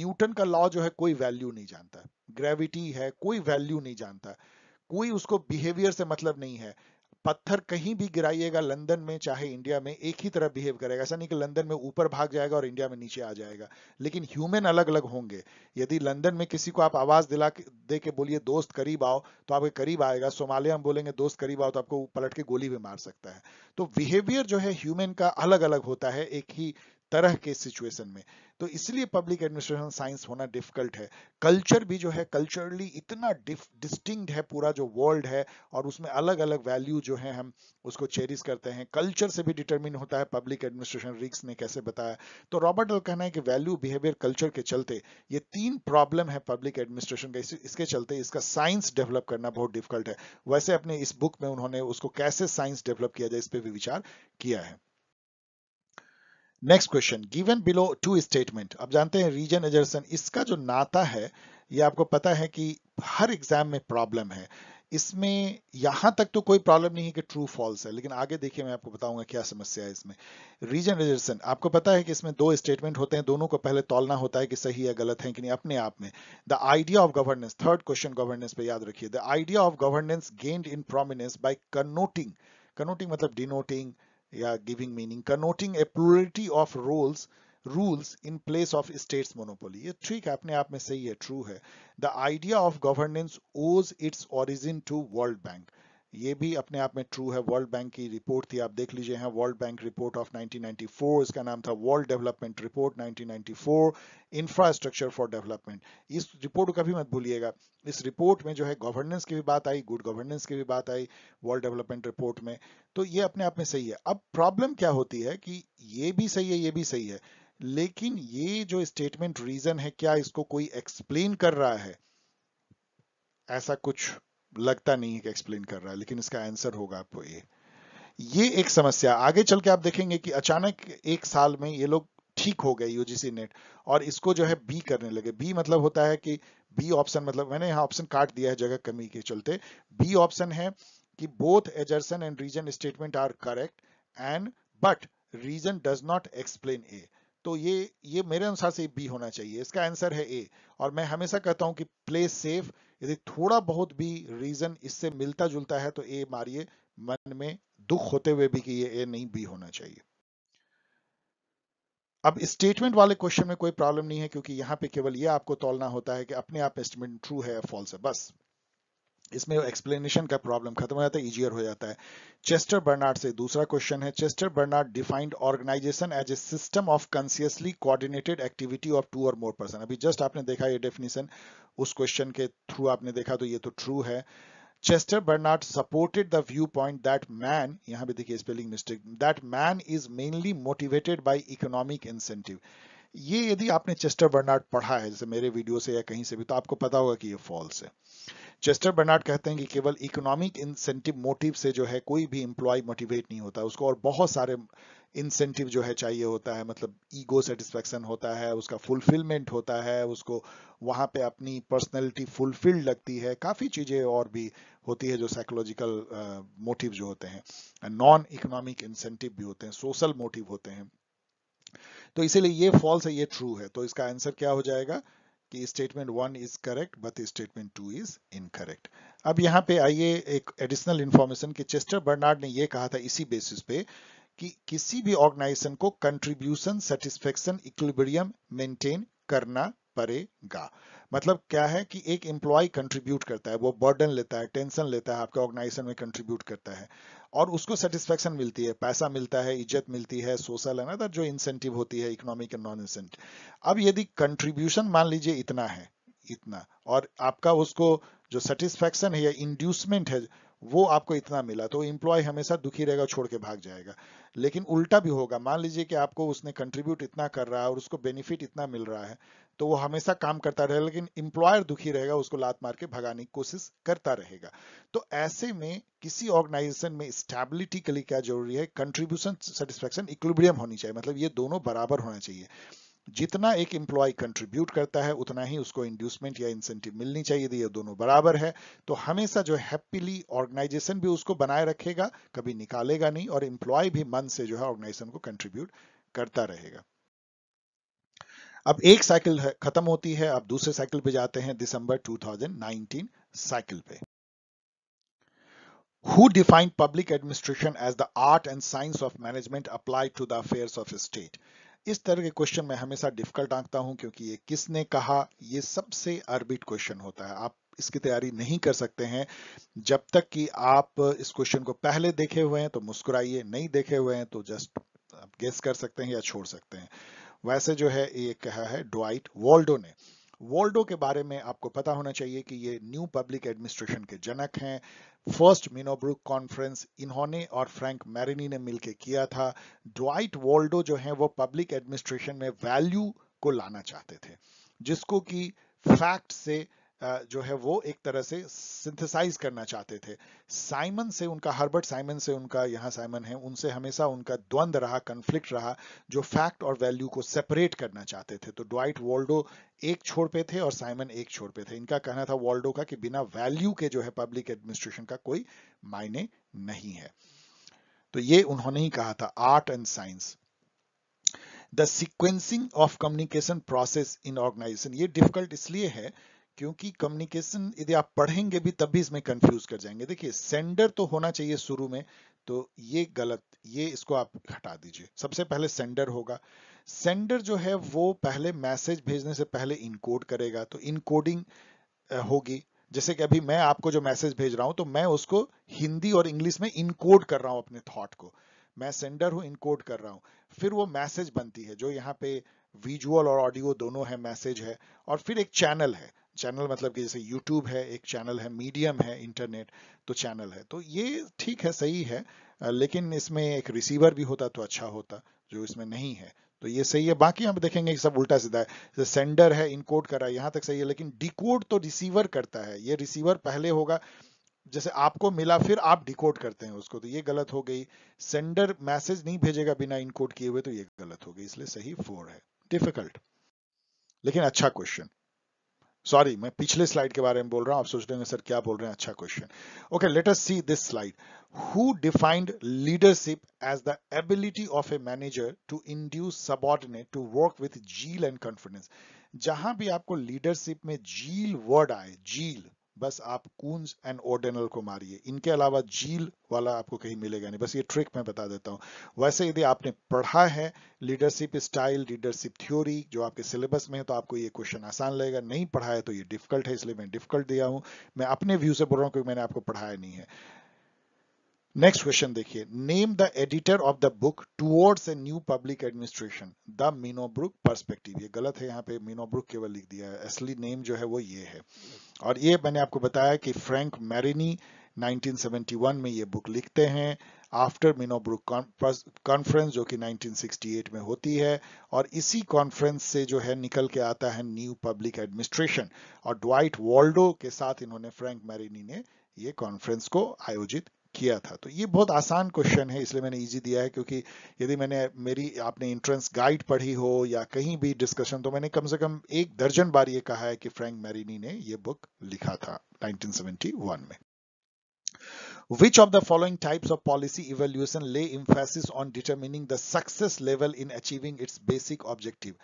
न्यूटन का लॉ जो है कोई वैल्यू नहीं जानता ग्रेविटी है कोई वैल्यू नहीं जानता कोई उसको बिहेवियर से मतलब नहीं है पत्थर कहीं भी गिराइएगा लंदन में चाहे इंडिया में एक ही तरह बिहेव करेगा ऐसा नहीं कि लंदन में ऊपर भाग जाएगा और इंडिया में नीचे आ जाएगा लेकिन ह्यूमन अलग अलग होंगे यदि लंदन में किसी को आप आवाज दिला दे के बोलिए दोस्त करीब आओ तो आपके करीब आएगा सोमालिया में बोलेंगे दोस्त करीब आओ तो आपको पलट के गोली भी मार सकता है तो बिहेवियर जो है ह्यूमन का अलग अलग होता है एक ही तरह के सिचुएशन में तो इसलिए पब्लिक एडमिनिस्ट्रेशन साइंस होना डिफिकल्ट है कल्चर भी जो है कल्चरली इतना डिस्टिंग है पूरा जो वर्ल्ड है और उसमें अलग अलग वैल्यू जो है हम उसको चेरिस करते हैं कल्चर से भी डिटरमिन होता है पब्लिक एडमिनिस्ट्रेशन रिक्स ने कैसे बताया तो रॉबर्ट का कहना है कि वैल्यू बिहेवियर कल्चर के चलते ये तीन प्रॉब्लम है पब्लिक एडमिनिस्ट्रेशन का इसके चलते इसका साइंस डेवलप करना बहुत डिफिकल्ट है वैसे अपने इस बुक में उन्होंने उसको कैसे साइंस डेवलप किया जाए इस पर भी विचार किया है next question given below two statement अब जानते हैं रीजन एजर्सन इसका जो नाता है ये आपको पता है कि हर एग्जाम में प्रॉब्लम है इसमें यहां तक तो कोई प्रॉब्लम नहीं है कि ट्रू फॉल्स है लेकिन आगे देखिए मैं आपको बताऊंगा क्या समस्या है इसमें रीजन रिजर्सन आपको पता है कि इसमें दो स्टेटमेंट होते हैं दोनों को पहले तोलना होता है कि सही है गलत है कि नहीं अपने आप में the idea of governance third question governance पे याद रखिए the idea of governance gained in prominence by connoting connoting मतलब denoting yeah, giving meaning, connoting a plurality of roles rules in place of states monopoly. ये ठीक है true The idea of governance owes its origin to World Bank. ये भी अपने आप में true है वर्ल्ड बैंक की रिपोर्ट थी आप देख लीजिए हैं वर्ल्ड बैंक रिपोर्ट ऑफ 1994 इसका नाम था world development report 1994 infrastructure for development इस रिपोर्ट को कभी मत भूलिएगा इस रिपोर्ट में जो है गवर्नेंस की भी बात आई गुड गवर्नेंस की भी बात आई वर्ल्ड डेवलपमेंट रिपोर्ट में तो ये अपने आप में सही है अब प्रॉब्लम क्या होती है कि ये भी सही है ये भी सही है लेकिन ये जो स्टेटमेंट रीजन है क्या इसको कोई एक्सप्लेन कर रहा है ऐसा कुछ लगता नहीं है कि एक्सप्लेन कर रहा है लेकिन इसका आंसर होगा आपको ये ये एक समस्या आगे चल के आप देखेंगे कि अचानक एक साल में ये लोग ठीक हो गए यूजीसी नेट और इसको जो है बी करने लगे बी मतलब होता है कि बी ऑप्शन मतलब मैंने यहाँ ऑप्शन काट दिया है जगह कमी के चलते बी ऑप्शन है कि both assertion and reason statement are correct and but reason does not explain A तो ये ये मेरे अनुसार से बी होना चाहिए इसका आंसर है ए और मैं हमेशा कहता हूं कि प्ले सेफ यदि थोड़ा बहुत भी रीजन इससे मिलता जुलता है तो ए मारिए मन में दुख होते हुए भी कि ये ए नहीं बी होना चाहिए अब स्टेटमेंट वाले क्वेश्चन में कोई प्रॉब्लम नहीं है क्योंकि यहां पे केवल ये आपको तोलना होता है कि अपने आप एस्टिमेट ट्रू है या फॉल्स है बस इसमें एक्सप्लेनेशन का प्रॉब्लम खत्म हो जाता है इजियर हो जाता है चेस्टर बर्नार्ड से दूसरा क्वेश्चन है Chester Barnard defined organisation as a system of consciously coordinated activity of two और मोर पर्सन अभी जस्ट आपने देखा ये डेफिनेशन उस क्वेश्चन के थ्रू आपने देखा तो ये तो ट्रू है Chester Barnard supported the view point that man यहां भी देखिए spelling mistake that man is mainly motivated by economic incentive ये यदि आपने चेस्टर बर्नार्ड पढ़ा है जैसे मेरे वीडियो से या कहीं से भी तो आपको पता होगा कि ये फॉल्स है चेस्टर बर्नार्ड कहते हैं कि केवल इकोनॉमिक इंसेंटिव मोटिव से जो है कोई भी इंप्लॉय मोटिवेट नहीं होता उसको और बहुत सारे इंसेंटिव जो है चाहिए होता है मतलब ईगो सेटिस्फेक्शन होता है उसका फुलफिलमेंट होता है उसको वहां पे अपनी पर्सनैलिटी फुलफिल्ड लगती है काफ़ी चीज़ें और भी होती है जो साइकोलॉजिकल मोटिव uh, जो होते हैं नॉन इकोनॉमिक इंसेंटिव भी होते हैं सोशल मोटिव होते हैं तो इसीलिए ये फॉल्स है ये ट्रू है तो इसका आंसर क्या हो जाएगा कि statement one is correct but statement two is incorrect अब यहाँ पे आइए एक एडिशनल इन्फॉर्मेशन कि चेस्टर बर्नार्ड ने ये कहा था इसी बेसिस पे कि किसी भी ऑर्गेनाइजेशन को कंट्रीब्यूशन सेटिस्फेक्शन इक्विलिब्रियम मेंटेन करना पड़ेगा मतलब क्या है कि एक एम्प्लॉय कंट्रीब्यूट करता है वो बर्डन लेता है टेंशन लेता है आपके ऑर्गेनाइजेशन में कंट्रीब्यूट करता है और उसको सेटिस्फेक्शन मिलती है पैसा मिलता है इज्जत मिलती है सोशल है ना तो जो इंसेंटिव होती है इकोनॉमिक एंड नॉन इंसेंटिव अब यदि कंट्रीब्यूशन मान लीजिए इतना है इतना और आपका उसको जो सेटिस्फेक्शन है या इंड्यूसमेंट है वो आपको इतना मिला तो इम्प्लॉय हमेशा दुखी रहेगा छोड़ के भाग जाएगा लेकिन उल्टा भी होगा मान लीजिए कि आपको उसने कंट्रीब्यूट इतना कर रहा है और उसको बेनिफिट इतना मिल रहा है तो वो हमेशा काम करता रहेगा लेकिन इंप्लॉयर दुखी रहेगा उसको लात मार के भगाने की कोशिश करता रहेगा तो ऐसे में किसी ऑर्गेनाइजेशन में स्टेबिलिटी के लिए क्या जरूरी है कंट्रीब्यूशन सेटिस्फेक्शन इक्विलिब्रियम होनी चाहिए मतलब ये दोनों बराबर होना चाहिए जितना एक एम्प्लॉय कंट्रीब्यूट करता है उतना ही उसको इंड्यूसमेंट या इंसेंटिव मिलनी चाहिए ये दोनों बराबर है तो हमेशा जो हैप्पीली ऑर्गेनाइजेशन भी उसको बनाए रखेगा कभी निकालेगा नहीं और इम्प्लॉय भी मन से जो है ऑर्गेनाइजेशन को कंट्रीब्यूट करता रहेगा अब एक साइकिल खत्म होती है अब दूसरे साइकिल पे जाते हैं दिसंबर 2019 साइकिल पे who defined public administration as the art and science of management applied to the affair of state इस तरह के क्वेश्चन मैं हमेशा डिफिकल्ट आंकता हूं क्योंकि ये किसने कहा ये सबसे अर्बिट क्वेश्चन होता है आप इसकी तैयारी नहीं कर सकते हैं जब तक कि आप इस क्वेश्चन को पहले देखे हुए हैं तो मुस्कुराइए नहीं देखे हुए हैं तो जस्ट गेस कर सकते हैं या छोड़ सकते हैं वैसे जो है ये कहा है डोइट वॉल्डो ने वॉल्डो के बारे में आपको पता होना चाहिए कि ये न्यू पब्लिक एडमिनिस्ट्रेशन के जनक हैं फर्स्ट मिनोब्रुक कॉन्फ्रेंस इन्होंने और फ्रैंक मैरिनी ने मिलकर किया था ड्वाइट वॉल्डो जो है वो पब्लिक एडमिनिस्ट्रेशन में वैल्यू को लाना चाहते थे जिसको कि फैक्ट से जो है वो एक तरह से सिंथेसाइज करना चाहते थे साइमन से उनका हर्बर्ट साइमन से उनका यहाँ साइमन है उनसे हमेशा उनका द्वंद रहा कन्फ्लिक्ट रहा जो फैक्ट और वैल्यू को सेपरेट करना चाहते थे तो ड्वाइट वॉल्डो एक छोर पे थे और साइमन एक छोर पे थे इनका कहना था वॉल्डो का कि बिना वैल्यू के जो है पब्लिक एडमिनिस्ट्रेशन का कोई मायने नहीं है तो ये उन्होंने ही कहा था art and science the sequencing of communication process in organisation ये डिफिकल्ट इसलिए है क्योंकि कम्युनिकेशन यदि आप पढ़ेंगे भी तब भी इसमें कंफ्यूज कर जाएंगे देखिए सेंडर तो होना चाहिए शुरू में तो ये गलत ये इसको आप हटा दीजिए सबसे पहले सेंडर होगा सेंडर जो है वो पहले मैसेज भेजने से पहले इनकोड करेगा तो इनकोडिंग होगी जैसे कि अभी मैं आपको जो मैसेज भेज रहा हूं तो मैं उसको हिंदी और इंग्लिश में इनकोड कर रहा हूं अपने थॉट को मैं सेंडर हूं इनकोड कर रहा हूं फिर वो मैसेज बनती है जो यहाँ पे विजुअल और ऑडियो दोनों है मैसेज है और फिर एक चैनल है चैनल मतलब कि जैसे यूट्यूब है एक चैनल है मीडियम है इंटरनेट तो चैनल है तो ये ठीक है सही है लेकिन इसमें एक रिसीवर भी होता तो अच्छा होता जो इसमें नहीं है तो ये सही है बाकी हम देखेंगे कि सब उल्टा सीधा है जैसे सेंडर है इनकोड करा यहाँ तक सही है लेकिन डिकोड तो रिसीवर करता है ये रिसीवर पहले होगा जैसे आपको मिला फिर आप डिकोड करते हैं उसको तो ये गलत हो गई सेंडर मैसेज नहीं भेजेगा बिना इनकोड किए हुए तो ये गलत हो गई इसलिए सही फोर है डिफिकल्ट लेकिन अच्छा क्वेश्चन सॉरी मैं पिछले स्लाइड के बारे में बोल रहा हूं आप सोच रहे हैं सर क्या बोल रहे हैं अच्छा question okay let us see this slide who defined leadership as the ability of a manager to induce subordinate to work with zeal and confidence जहां भी आपको लीडरशिप में जील वर्ड आए जील बस आप कूंज एंड ओर्डेनल को मारिए इनके अलावा झील वाला आपको कहीं मिलेगा नहीं बस ये ट्रिक मैं बता देता हूँ वैसे यदि आपने पढ़ा है लीडरशिप स्टाइल लीडरशिप थ्योरी जो आपके सिलेबस में है तो आपको ये क्वेश्चन आसान लगेगा नहीं पढ़ा है तो ये डिफिकल्ट है इसलिए मैं डिफिकल्ट दिया हूँ मैं अपने व्यू से बोल रहा हूँ क्योंकि मैंने आपको पढ़ाया नहीं है नेक्स्ट क्वेश्चन देखिए name the editor of the book towards a new public administration the Minnowbrook perspective ये गलत है यहाँ पे मीनोब्रुक केवल लिख दिया है असली नेम जो है वो ये है और ये मैंने आपको बताया कि फ्रैंक मैरिनी 1971 में ये बुक लिखते हैं आफ्टर मिनोब्रुक कॉन्फ्रेंस जो कि 1968 में होती है और इसी कॉन्फ्रेंस से जो है निकल के आता है न्यू पब्लिक एडमिनिस्ट्रेशन और ड्वाइट वॉल्डो के साथ इन्होंने फ्रैंक मैरिनी ने ये कॉन्फ्रेंस को आयोजित किया था तो ये बहुत आसान क्वेश्चन है इसलिए मैंने इजी दिया है क्योंकि यदि मैंने मेरी आपने इंट्रेंस गाइड पढ़ी हो या कहीं भी डिस्कशन तो मैंने कम से कम एक दर्जन बार ये कहा है कि फ्रैंक मैरिनी ने ये बुक लिखा था 1971 में Which of the following types of policy evaluation lay emphasis on determining the success level in achieving its basic objective?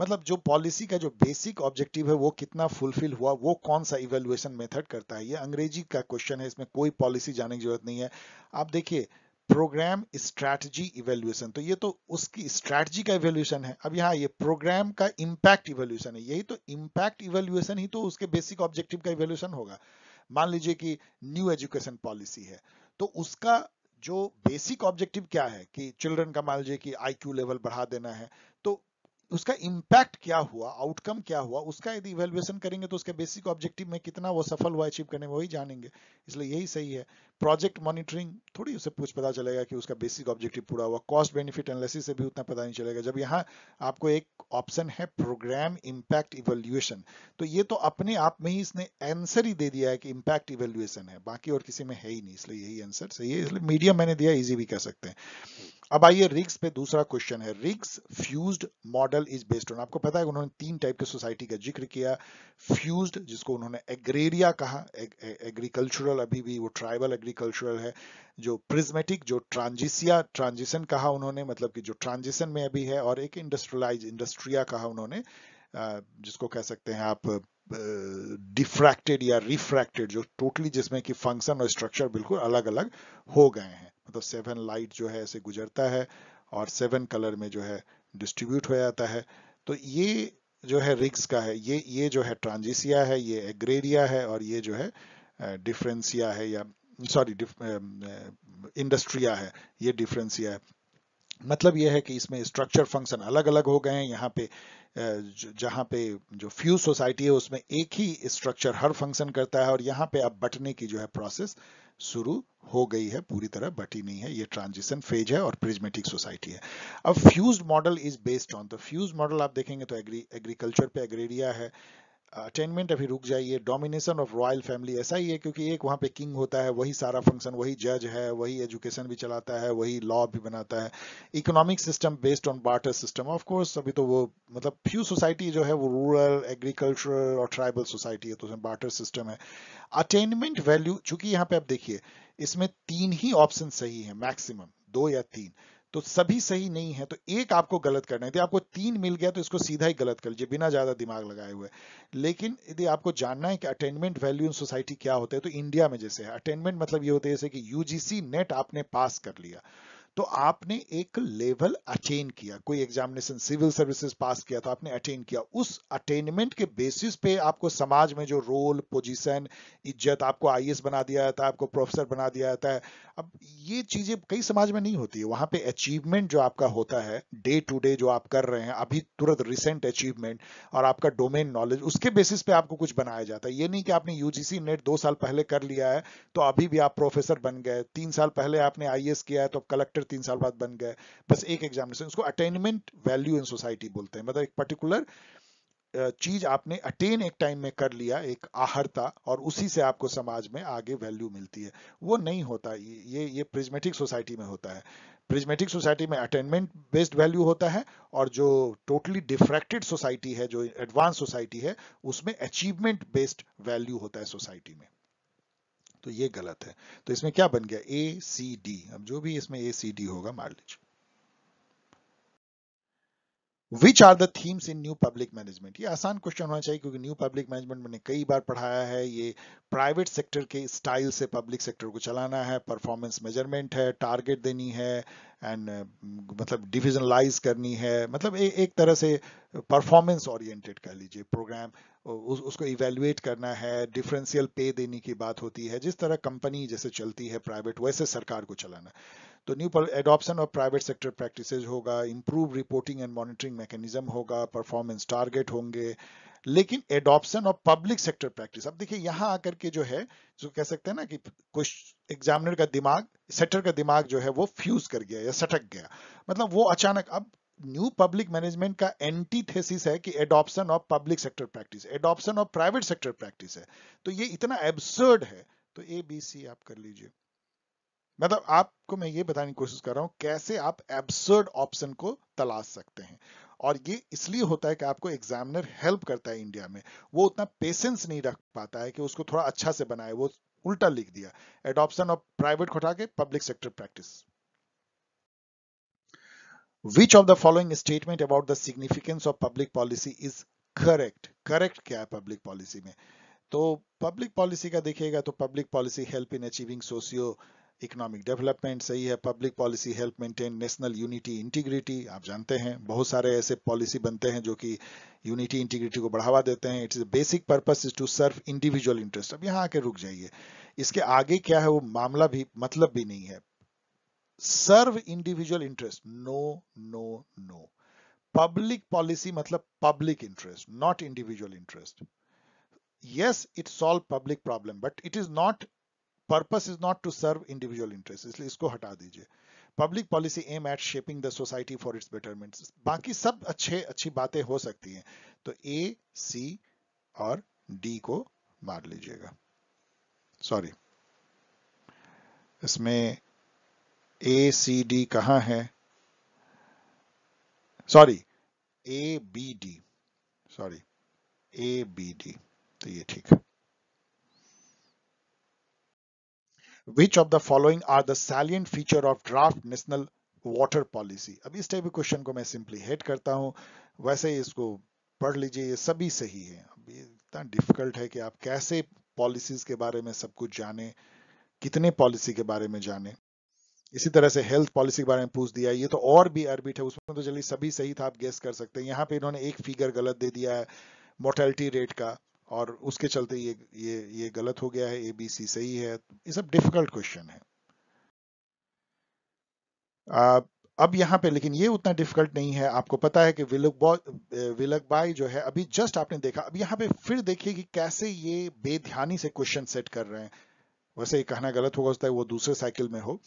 मतलब जो पॉलिसी का जो बेसिक ऑब्जेक्टिव है वो कितना फुलफिल हुआ वो कौन सा इवेल्युएशन मेथड करता है ये अंग्रेजी का क्वेश्चन है इसमें कोई पॉलिसी जाने की जरूरत नहीं है आप देखिए प्रोग्राम स्ट्रैटेजी इवेल्युएशन तो ये तो उसकी स्ट्रैटेजी का इवेल्युएशन है अब यहाँ ये प्रोग्राम का इम्पैक्ट इवेल्युएशन है यही तो इम्पैक्ट इवेल्युएशन ही तो उसके बेसिक ऑब्जेक्टिव का इवेल्युएशन होगा मान लीजिए कि न्यू एजुकेशन पॉलिसी है तो उसका जो बेसिक ऑब्जेक्टिव क्या है कि चिल्ड्रन का मान लीजिए कि क्यू लेवल बढ़ा देना है तो उसका इम्पैक्ट क्या हुआ आउटकम क्या हुआ उसका यदि इवेल्युएशन करेंगे तो उसके बेसिक ऑब्जेक्टिव में कितना वो सफल हुआ अचीव करने में वही जानेंगे इसलिए यही सही है प्रोजेक्ट मॉनिटरिंग थोड़ी उसे पूछ पता चलेगा कि उसका बेसिक ऑब्जेक्टिव पूरा हुआ कॉस्ट बेनिफिट एनालिसिस से भी उतना पता नहीं चलेगा जब यहाँ आपको एक ऑप्शन है प्रोग्राम इम्पैक्ट इवेल्युएशन तो ये तो अपने आप में ही इसने आंसर ही दे दिया है कि इम्पैक्ट इवेल्युएशन है बाकी और किसी में है ही नहीं इसलिए यही आंसर सही है इसलिए मीडियम मैंने दिया इजी भी कह सकते हैं अब आइए रिक्स पे दूसरा क्वेश्चन है Riggs fused model is based on आपको पता है उन्होंने तीन टाइप के सोसाइटी का जिक्र किया फ्यूज्ड जिसको उन्होंने एग्रेरिया कहा एग्रीकल्चरल अभी भी वो ट्राइबल एग्रीकल्चरल है जो प्रिज्मेटिक जो ट्रांजिसिया ट्रांजिशन कहा उन्होंने मतलब कि जो ट्रांजिशन में अभी है और एक इंडस्ट्रियलाइज इंडस्ट्रिया कहा उन्होंने जिसको कह सकते हैं आप डिफ्रैक्टेड या रिफ्रैक्टेड जो टोटली जिसमें कि फंक्शन और स्ट्रक्चर बिल्कुल अलग अलग हो गए हैं मतलब सेवन लाइट जो है ऐसे गुजरता है और सेवन कलर में जो है डिस्ट्रीब्यूट हो जाता है तो ये जो है रिक्स का है ये ये जो है ट्रांजिसिया है ये एग्रेरिया है और ये जो है डिफरेंसिया है या सॉरी इंडस्ट्रिया um, um, है ये डिफरेंस डिफरेंसिया है मतलब यह है कि इसमें स्ट्रक्चर फंक्शन अलग अलग हो गए हैं यहाँ पे जहाँ पे जो फ्यू सोसाइटी है उसमें एक ही स्ट्रक्चर हर फंक्शन करता है और यहाँ पे अब बटने की जो है प्रोसेस शुरू हो गई है पूरी तरह बटी नहीं है ये ट्रांजिशन फेज है और प्रिज्मेटिक सोसाइटी है अब fuse model is based on तो फ्यूज मॉडल आप देखेंगे तो एग्री एग्रीकल्चर पे एग्रेरिया है अटेनमेंट अभी रुक जाइए डोमिनेशन ऑफ रॉयल फैमिली ऐसा ही है क्योंकि एक वहां पे किंग होता है वही सारा फंक्शन वही जज है वही एजुकेशन भी चलाता है वही लॉ भी बनाता है economic system based on barter system of course अभी तो वो मतलब फ्यू सोसाइटी जो है वो रूरल एग्रीकल्चरल और ट्राइबल सोसाइटी है तो उसमें बार्टर सिस्टम है अटेनमेंट वैल्यू चूंकि यहाँ पे आप देखिए इसमें तीन ही ऑप्शन सही है मैक्सिमम दो या तीन तो सभी सही नहीं है तो एक आपको गलत करना है यदि आपको तीन मिल गया तो इसको सीधा ही गलत कर लीजिए बिना ज्यादा दिमाग लगाए हुए लेकिन यदि आपको जानना है कि अटेनमेंट वैल्यू इन सोसाइटी क्या होते हैं तो इंडिया में जैसे है अटेनमेंट मतलब ये होते हैं जैसे कि यूजीसी नेट आपने पास कर लिया तो आपने एक लेवल अटेन किया कोई एग्जामिनेशन सिविल सर्विसेज पास किया तो आपने अटेन किया उस अटेनमेंट के बेसिस पे आपको समाज में जो रोल पोजीशन इज्जत आपको आई बना दिया जाता है आपको प्रोफेसर बना दिया जाता है अब ये चीजें कई समाज में नहीं होती है वहां पे अचीवमेंट जो आपका होता है डे टू डे जो आप कर रहे हैं अभी तुरंत रिसेंट अचीवमेंट और आपका डोमेन नॉलेज उसके बेसिस पे आपको कुछ बनाया जाता है ये नहीं कि आपने यूजीसी नेट दो साल पहले कर लिया है तो अभी भी आप प्रोफेसर बन गए तीन साल पहले आपने आई किया है तो कलेक्टर फिर तीन साल बाद बन गए बस एक एग्जामिनेशन उसको अटेनमेंट वैल्यू इन सोसाइटी बोलते हैं मतलब एक पर्टिकुलर चीज आपने अटेन एक टाइम में कर लिया एक आहरता और उसी से आपको समाज में आगे वैल्यू मिलती है वो नहीं होता ये ये प्रिज्मेटिक सोसाइटी में होता है प्रिज्मेटिक सोसाइटी में अटेनमेंट बेस्ड वैल्यू होता है और जो टोटली डिफ्रैक्टेड सोसाइटी है जो एडवांस सोसाइटी है उसमें अचीवमेंट बेस्ड वैल्यू होता है सोसाइटी में तो ये गलत है तो इसमें क्या बन गया ए सी डी अब जो भी इसमें ए सी डी होगा मार लीजिए which are the themes in new public management ये आसान क्वेश्चन होना चाहिए क्योंकि न्यू पब्लिक मैनेजमेंट मैंने कई बार पढ़ाया है ये प्राइवेट सेक्टर के स्टाइल से पब्लिक सेक्टर को चलाना है परफॉर्मेंस मेजरमेंट है टारगेट देनी है एंड uh, मतलब डिविजनलाइज करनी है मतलब ए, एक तरह से परफॉर्मेंस ओरिएंटेड कह लीजिए प्रोग्राम उस, उसको इवेल्युएट करना है डिफरेंशियल पे देने की बात होती है जिस तरह कंपनी जैसे चलती है प्राइवेट वैसे सरकार को चलाना तो new adoption of private sector practice होगा improve reporting and monitoring mechanism होगा परफॉर्मेंस टारगेट होंगे लेकिन adoption of public sector practice अब देखिए यहाँ आकर के जो है जो कह सकते हैं ना कि कुछ एग्जामिनर का दिमाग सेटर का दिमाग जो है वो फ्यूज कर गया या सटक गया मतलब वो अचानक अब न्यू पब्लिक मैनेजमेंट का एंटीथेसिस है कि adoption of public sector practice adoption of private sector practice है तो ये इतना एब्सर्ड है तो ए बी सी आप कर लीजिए मतलब आपको मैं ये बताने की कोशिश कर रहा हूं कैसे आप एब्सर्ड ऑप्शन को तलाश सकते हैं और ये इसलिए होता है कि आपको एग्जामिनर हेल्प करता है इंडिया में वो उतना पेशेंस नहीं रख पाता है कि उसको थोड़ा अच्छा से बनाए वो उल्टा लिख दिया एडॉप्शन ऑफ प्राइवेट को उठा के public sector practice which of the following statement about the significance of public policy is correct correct क्या है public policy में तो public policy का देखिएगा तो public policy help in achieving socio economic development सही है public policy help maintain national unity integrity आप जानते हैं बहुत सारे ऐसे पॉलिसी बनते हैं जो कि यूनिटी इंटीग्रिटी को बढ़ावा देते हैं it's basic purpose is to serve individual interest अब यहाँ आके रुक जाइए इसके आगे क्या है वो मामला भी मतलब भी नहीं है serve individual interest no no no public policy मतलब public interest not individual interest yes it solve public problem but it is not purpose is not to serve individual interests इसलिए इसको हटा दीजिए public policy aim at shaping the society for its betterment बाकी सब अच्छे अच्छी बातें हो सकती हैं तो A C और D को मार लीजिएगा सॉरी इसमें ए सी डी कहां है sorry A B D sorry A B D तो ये ठीक है which of the following are the salient feature of draft national water policy अब इस टाइप के क्वेश्चन को मैं सिंपली हेट करता हूं वैसे ही इसको पढ़ लीजिए ये सभी सही है अब ये इतना डिफिकल्ट है कि आप कैसे पॉलिसीज के बारे में सब कुछ जाने कितने पॉलिसी के बारे में जाने इसी तरह से हेल्थ पॉलिसी के बारे में पूछ दिया ये तो और भी अर्बिट है उसमें तो चलिए सभी सही था आप गेस कर सकते हैं यहाँ पे इन्होंने एक फिगर गलत दे दिया है मोर्टेलिटी रेट का और उसके चलते ये ये ये गलत हो गया है ए बी सी सही है ये सब डिफिकल्ट क्वेश्चन है अब यहाँ पे लेकिन ये उतना डिफिकल्ट नहीं है आपको पता है कि विलक विलक बाई जो है अभी जस्ट आपने देखा अब यहाँ पे फिर देखिए कि कैसे ये बेध्यानी से क्वेश्चन सेट कर रहे हैं वैसे ये कहना गलत होगा उसका है वो दूसरे साइकिल में हो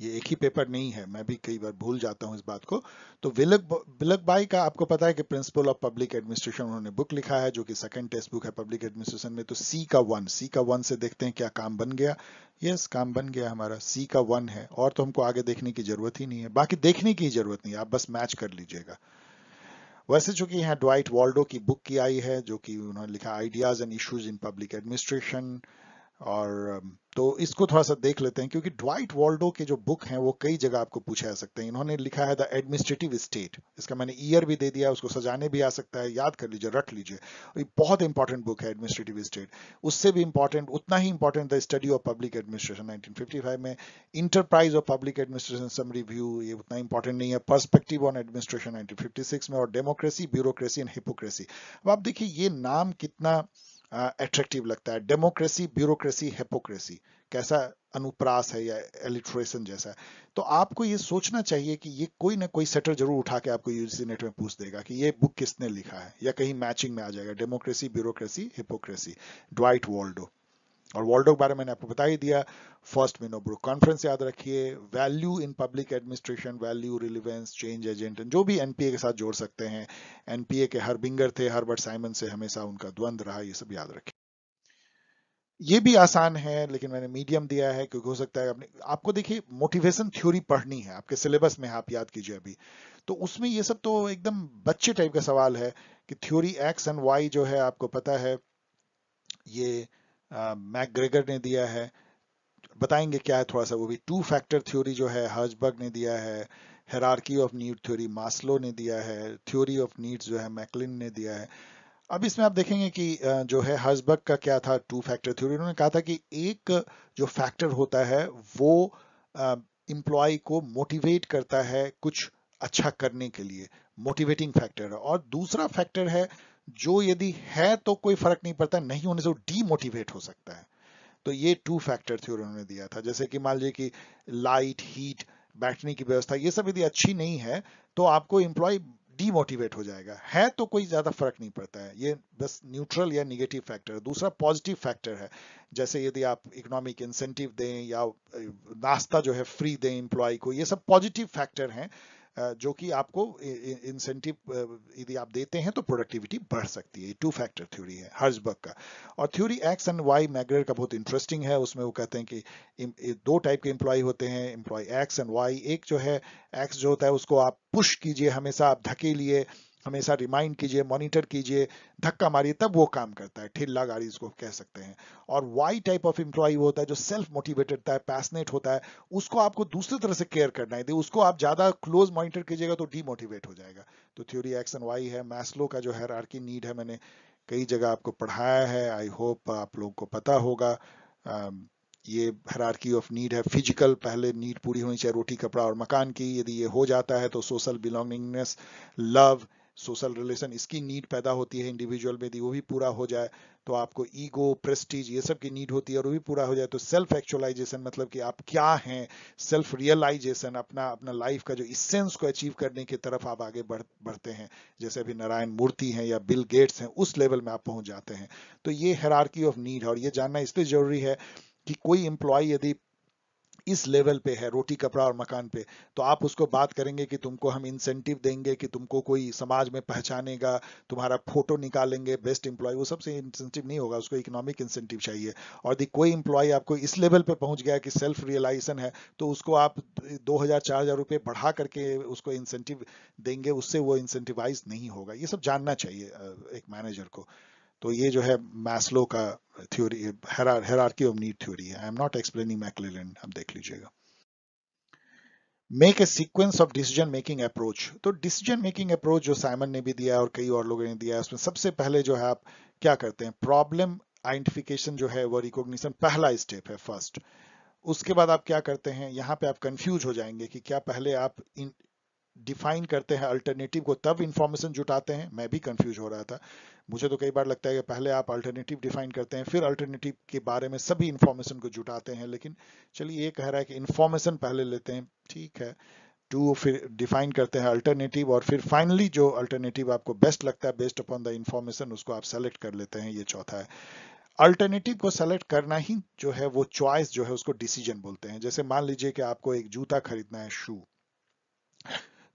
ये एक ही पेपर नहीं है मैं भी कई बार भूल जाता हूँ इस बात को तो विलक विलक बाई का आपको पता है कि प्रिंसिपल ऑफ पब्लिक एडमिनिस्ट्रेशन उन्होंने बुक लिखा है जो कि सेकंड टेस्ट बुक है पब्लिक एडमिनिस्ट्रेशन में तो सी का वन सी का वन से देखते हैं क्या काम बन गया यस yes, काम बन गया हमारा सी का वन है और तो हमको आगे देखने की जरूरत ही नहीं है बाकी देखने की जरूरत नहीं है आप बस मैच कर लीजिएगा वैसे चूंकि यहाँ ड्वाइट वॉल्डो की बुक की आई है जो कि उन्होंने लिखा ideas and issues in public administration और तो इसको थोड़ा सा देख लेते हैं क्योंकि ड्वाइट वॉल्डो के जो बुक हैं वो कई जगह आपको पूछा जा सकते हैं इन्होंने लिखा है द एडमिनिस्ट्रेटिव स्टेट इसका मैंने ईयर भी दे दिया उसको सजाने भी आ सकता है याद कर लीजिए रट लीजिए ये बहुत इंपॉर्टेंट बुक है एडमिनिस्ट्रेटिव स्टेट उससे भी इंपॉर्टेंट उतना ही important the study of public administration nineteen में enterprise of public administration some review ये उतना इंपॉर्टेंट नहीं है परस्पेक्टिव ऑन एडमिनिस्ट्रेशन नाइनटीन में और डेमोक्रेसी ब्यूरोक्रेसी एंड हिपोक्रेसी अब आप देखिए ये नाम कितना अट्रैक्टिव लगता है डेमोक्रेसी ब्यूरोक्रेसी हेपोक्रेसी कैसा अनुप्रास है या एलिट्रेशन जैसा है तो आपको ये सोचना चाहिए कि ये कोई ना कोई सेटर जरूर उठा के आपको यूजीसी नेट में पूछ देगा कि ये बुक किसने लिखा है या कहीं मैचिंग में आ जाएगा democracy bureaucracy hypocrisy Dwight Waldo और वर्ल्ड के बारे में आपको बता ही दिया फर्स्ट मिनो ब्रुक कॉन्फ्रेंस याद रखिए value in public administration value relevance change agent जो भी एनपीए के साथ जोड़ सकते हैं एनपीए के हर बिंगर थे हर्बर्ट साइमन से हमेशा उनका द्वंद रहा ये सब याद रखिए ये भी आसान है लेकिन मैंने मीडियम दिया है क्योंकि हो सकता है अपने आपको देखिए मोटिवेशन थ्योरी पढ़नी है आपके सिलेबस में आप याद कीजिए अभी तो उसमें ये सब तो एकदम बच्चे टाइप का सवाल है कि थ्योरी एक्स एंड वाई जो है आपको पता है ये मैकग्रेगर ने दिया है बताएंगे क्या है थोड़ा सा वो भी टू फैक्टर थ्योरी जो है हर्जबर्ग ने दिया है hierarchy of need theory Maslow ने दिया है थ्योरी ऑफ नीड्स जो है मैकलिन ने दिया है अब इसमें आप देखेंगे कि जो है हर्जबर्ग का क्या था टू फैक्टर थ्योरी उन्होंने कहा था कि एक जो फैक्टर होता है वो इम्प्लॉय को मोटिवेट करता है कुछ अच्छा करने के लिए मोटिवेटिंग फैक्टर और दूसरा फैक्टर है जो यदि है तो कोई फर्क नहीं पड़ता नहीं होने से वो डीमोटिवेट हो सकता है तो ये टू फैक्टर थे उन्होंने दिया था जैसे कि मान लीजिए कि लाइट हीट बैठने की व्यवस्था ये सब यदि अच्छी नहीं है तो आपको इम्प्लॉय डीमोटिवेट हो जाएगा है तो कोई ज़्यादा फर्क नहीं पड़ता है ये बस न्यूट्रल या निगेटिव फैक्टर है दूसरा पॉजिटिव फैक्टर है जैसे यदि आप इकोनॉमिक इंसेंटिव दें या नाश्ता जो है फ्री दें इम्प्लॉय को ये सब पॉजिटिव फैक्टर हैं जो कि आपको इंसेंटिव यदि आप देते हैं तो प्रोडक्टिविटी बढ़ सकती है टू फैक्टर थ्योरी है हर्जबर्ग का और theory X and Y McGregor का बहुत इंटरेस्टिंग है उसमें वो कहते हैं कि दो टाइप के एम्प्लॉय होते हैं एम्प्लॉय एक्स एंड वाई एक जो है एक्स जो होता है उसको आप पुश कीजिए हमेशा आप धकेलिए हमेशा रिमाइंड कीजिए मॉनिटर कीजिए धक्का मारिए तब वो काम करता है ठिल्ला गाड़ी इसको कह सकते हैं और वाई टाइप ऑफ एम्प्लॉय होता है जो सेल्फ मोटिवेटेड होता है पैसनेट होता है उसको आपको दूसरी तरह से केयर करना है उसको आप ज्यादा क्लोज मॉनिटर कीजिएगा तो डीमोटिवेट हो जाएगा तो थ्योरी एक्शन वाई है मैस्लो का जो है आर नीड है मैंने कई जगह आपको पढ़ाया है आई होप आप लोगों को पता होगा ये हरारकी ऑफ नीड है फिजिकल पहले नीड पूरी होनी चाहिए रोटी कपड़ा और मकान की यदि ये हो जाता है तो social belongingness love social relation इसकी नीड पैदा होती है इंडिविजुअल में वो भी पूरा हो जाए तो आपको ईगो प्रेस्टीज ये सब की नीड होती है और वो भी पूरा हो जाए तो सेल्फ एक्चुअलाइजेशन मतलब कि आप क्या हैं सेल्फ रियलाइजेशन अपना अपना लाइफ का जो इसेंस को अचीव करने की तरफ आप आगे बढ़ बढ़ते हैं जैसे अभी नारायण मूर्ति हैं या बिल गेट्स हैं उस लेवल में आप पहुंच जाते हैं तो ये हेरारकी ऑफ नीड है और ये जानना इसलिए जरूरी है कि कोई एम्प्लॉय यदि इस लेवल पे है रोटी कपड़ा और मकान पे तो आप उसको बात करेंगे कि तुमको हम इंसेंटिव देंगे कि तुमको कोई समाज में पहचानेगा तुम्हारा फोटो निकालेंगे बेस्ट इंप्लॉय वो सबसे इंसेंटिव नहीं होगा उसको इकोनॉमिक इंसेंटिव चाहिए और यदि कोई इंप्लॉय आपको इस लेवल पे पहुंच गया कि सेल्फ रियलाइजेशन है तो उसको आप दो हजार चार हजार बढ़ा करके उसको इंसेंटिव देंगे उससे वो इंसेंटिवाइज नहीं होगा ये सब जानना चाहिए एक मैनेजर को तो ये जो है मैस्लो का theory hierarchy of need theory है I am not explaining McClelland आप देख लीजिएगा make a sequence of decision making approach तो डिसीजन मेकिंग अप्रोच जो साइमन ने भी दिया और कई और लोगों ने दिया उसमें सबसे पहले जो है आप क्या करते हैं प्रॉब्लम आइडेंटिफिकेशन जो है वो रिकॉग्निशन पहला स्टेप है फर्स्ट उसके बाद आप क्या करते हैं यहाँ पे आप कंफ्यूज हो जाएंगे कि क्या पहले आप डिफाइन करते हैं अल्टरनेटिव को तब इन्फॉर्मेशन जुटाते हैं मैं भी कंफ्यूज हो रहा था मुझे तो कई बार लगता है कि पहले आप अल्टरनेटिव डिफाइन करते हैं फिर अल्टरनेटिव के बारे में सभी इन्फॉर्मेशन को जुटाते हैं लेकिन चलिए ये कह रहा है कि इन्फॉर्मेशन पहले लेते हैं ठीक है टू फिर डिफाइन करते हैं अल्टरनेटिव और फिर फाइनली जो अल्टरनेटिव आपको बेस्ट लगता है बेस्ड अपॉन द इन्फॉर्मेशन उसको आप सेलेक्ट कर लेते हैं ये चौथा है अल्टरनेटिव को सेलेक्ट करना ही जो है वो चॉइस जो है उसको डिसीजन बोलते हैं जैसे मान लीजिए कि आपको एक जूता खरीदना है शू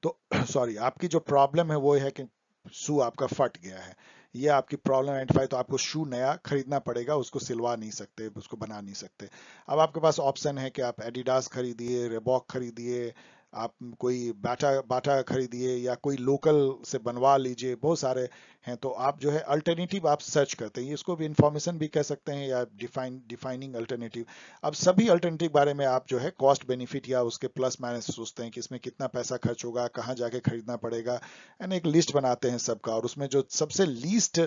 तो सॉरी आपकी जो प्रॉब्लम है वो है कि शू आपका फट गया है ये आपकी प्रॉब्लम आइडेंटिफाई तो आपको शू नया खरीदना पड़ेगा उसको सिलवा नहीं सकते उसको बना नहीं सकते अब आपके पास ऑप्शन है कि आप एडिडास खरीदिए रेबॉक खरीदिए आप कोई बाटा बाटा खरीदिए या कोई लोकल से बनवा लीजिए बहुत सारे हैं तो आप जो है अल्टरनेटिव आप सर्च करते हैं इसको भी इंफॉर्मेशन भी कह सकते हैं या डिफाइन डिफाइनिंग अल्टरनेटिव अब सभी अल्टरनेटिव बारे में आप जो है कॉस्ट बेनिफिट या उसके प्लस माइनस सोचते हैं कि इसमें कितना पैसा खर्च होगा कहाँ जाके खरीदना पड़ेगा एंड एक लिस्ट बनाते हैं सबका और उसमें जो सबसे लीस्ट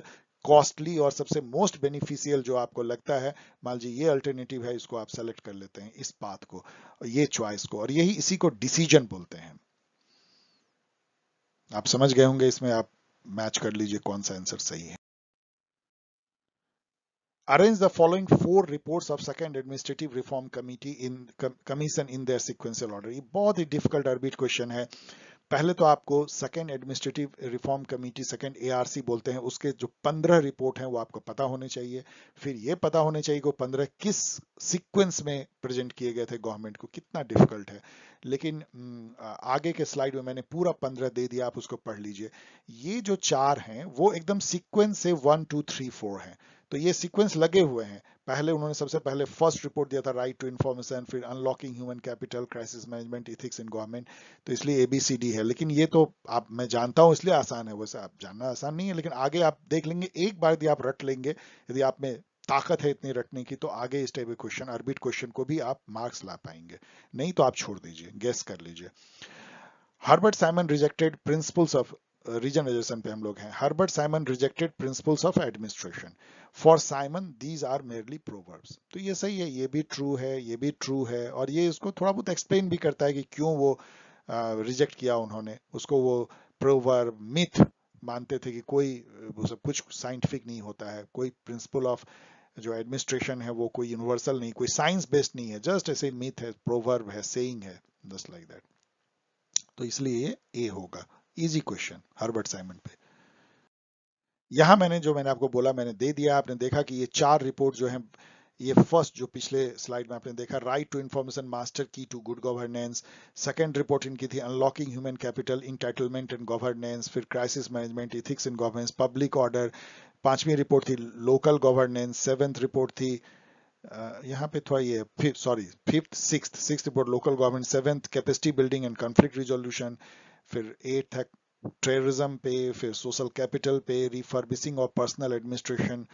कॉस्टली और सबसे मोस्ट बेनिफिशियल जो आपको लगता है मान लीजिए ये अल्टरनेटिव है इसको आप सेलेक्ट कर लेते हैं इस पाथ को और ये चॉइस को और यही इसी को डिसीजन बोलते हैं आप समझ गए होंगे इसमें आप मैच कर लीजिए कौन सा आंसर सही है arrange the following four reports of second administrative reform committee in com, commission in their sequential order ये बहुत ही difficult arbit question है पहले तो आपको second administrative reform committee second ARC बोलते हैं उसके जो पंद्रह रिपोर्ट हैं वो आपको पता होने चाहिए फिर ये पता होने चाहिए कि पंद्रह किस सीक्वेंस में प्रेजेंट किए गए थे गवर्नमेंट को कितना डिफिकल्ट है लेकिन आगे के स्लाइड में मैंने पूरा पंद्रह दे दिया आप उसको पढ़ लीजिए ये जो चार हैं वो एकदम सीक्वेंस से वन टू थ्री फोर हैं तो ये सीक्वेंस लगे हुए हैं पहले उन्होंने सबसे पहले फर्स्ट रिपोर्ट दिया था राइट टू इन्फॉर्मेशन फिर unlocking human capital crisis management ethics in government तो इसलिए एबीसीडी है लेकिन ये तो आप मैं जानता हूँ इसलिए आसान है वैसे आप जानना आसान नहीं है लेकिन आगे आप देख लेंगे एक बार यदि आप रट लेंगे यदि आप में ताकत है इतनी रटने की तो आगे इस टाइप के क्वेश्चन अर्बिट क्वेश्चन को भी आप मार्क्स ला पाएंगे नहीं तो आप छोड़ दीजिए गेस कर लीजिए Herbert Simon rejected principles of regionalization पे हम लोग हैं Herbert Simon rejected principles of administration for Simon these are merely proverbs तो ये सही है ये भी ट्रू है ये भी ट्रू है और ये इसको थोड़ा बहुत एक्सप्लेन भी करता है कि क्यों वो रिजेक्ट uh, किया उन्होंने उसको वो प्रोवर्ब मिथ मानते थे कि कोई वो सब कुछ साइंटिफिक नहीं होता है कोई प्रिंसिपल ऑफ जो एडमिनिस्ट्रेशन है वो कोई यूनिवर्सल नहीं कोई साइंस बेस्ड नहीं है जस्ट ऐसे मिथ है प्रोवर्ब है सेइंग है जस्ट लाइक दैट तो इसलिए ये ए होगा इजी क्वेश्चन हर्बर्ट साइमन पे यहां मैंने जो मैंने आपको बोला मैंने दे दिया आपने देखा कि ये चार रिपोर्ट जो है ये फर्स्ट जो पिछले स्लाइड में आपने देखा राइट टू इन्फॉर्मेशन मास्टर की to good governance second report इनकी थी unlocking human capital entitlement and governance फिर crisis management ethics in governance public order पांचवी रिपोर्ट थी लोकल गवर्नेंस सेवेंथ रिपोर्ट थी यहाँ पे थोड़ा ये sorry fifth six six report local government seventh capacity building and conflict resolution फिर eight है टेररिज्म पे फिर सोशल कैपिटल पे refurbishing of personal administration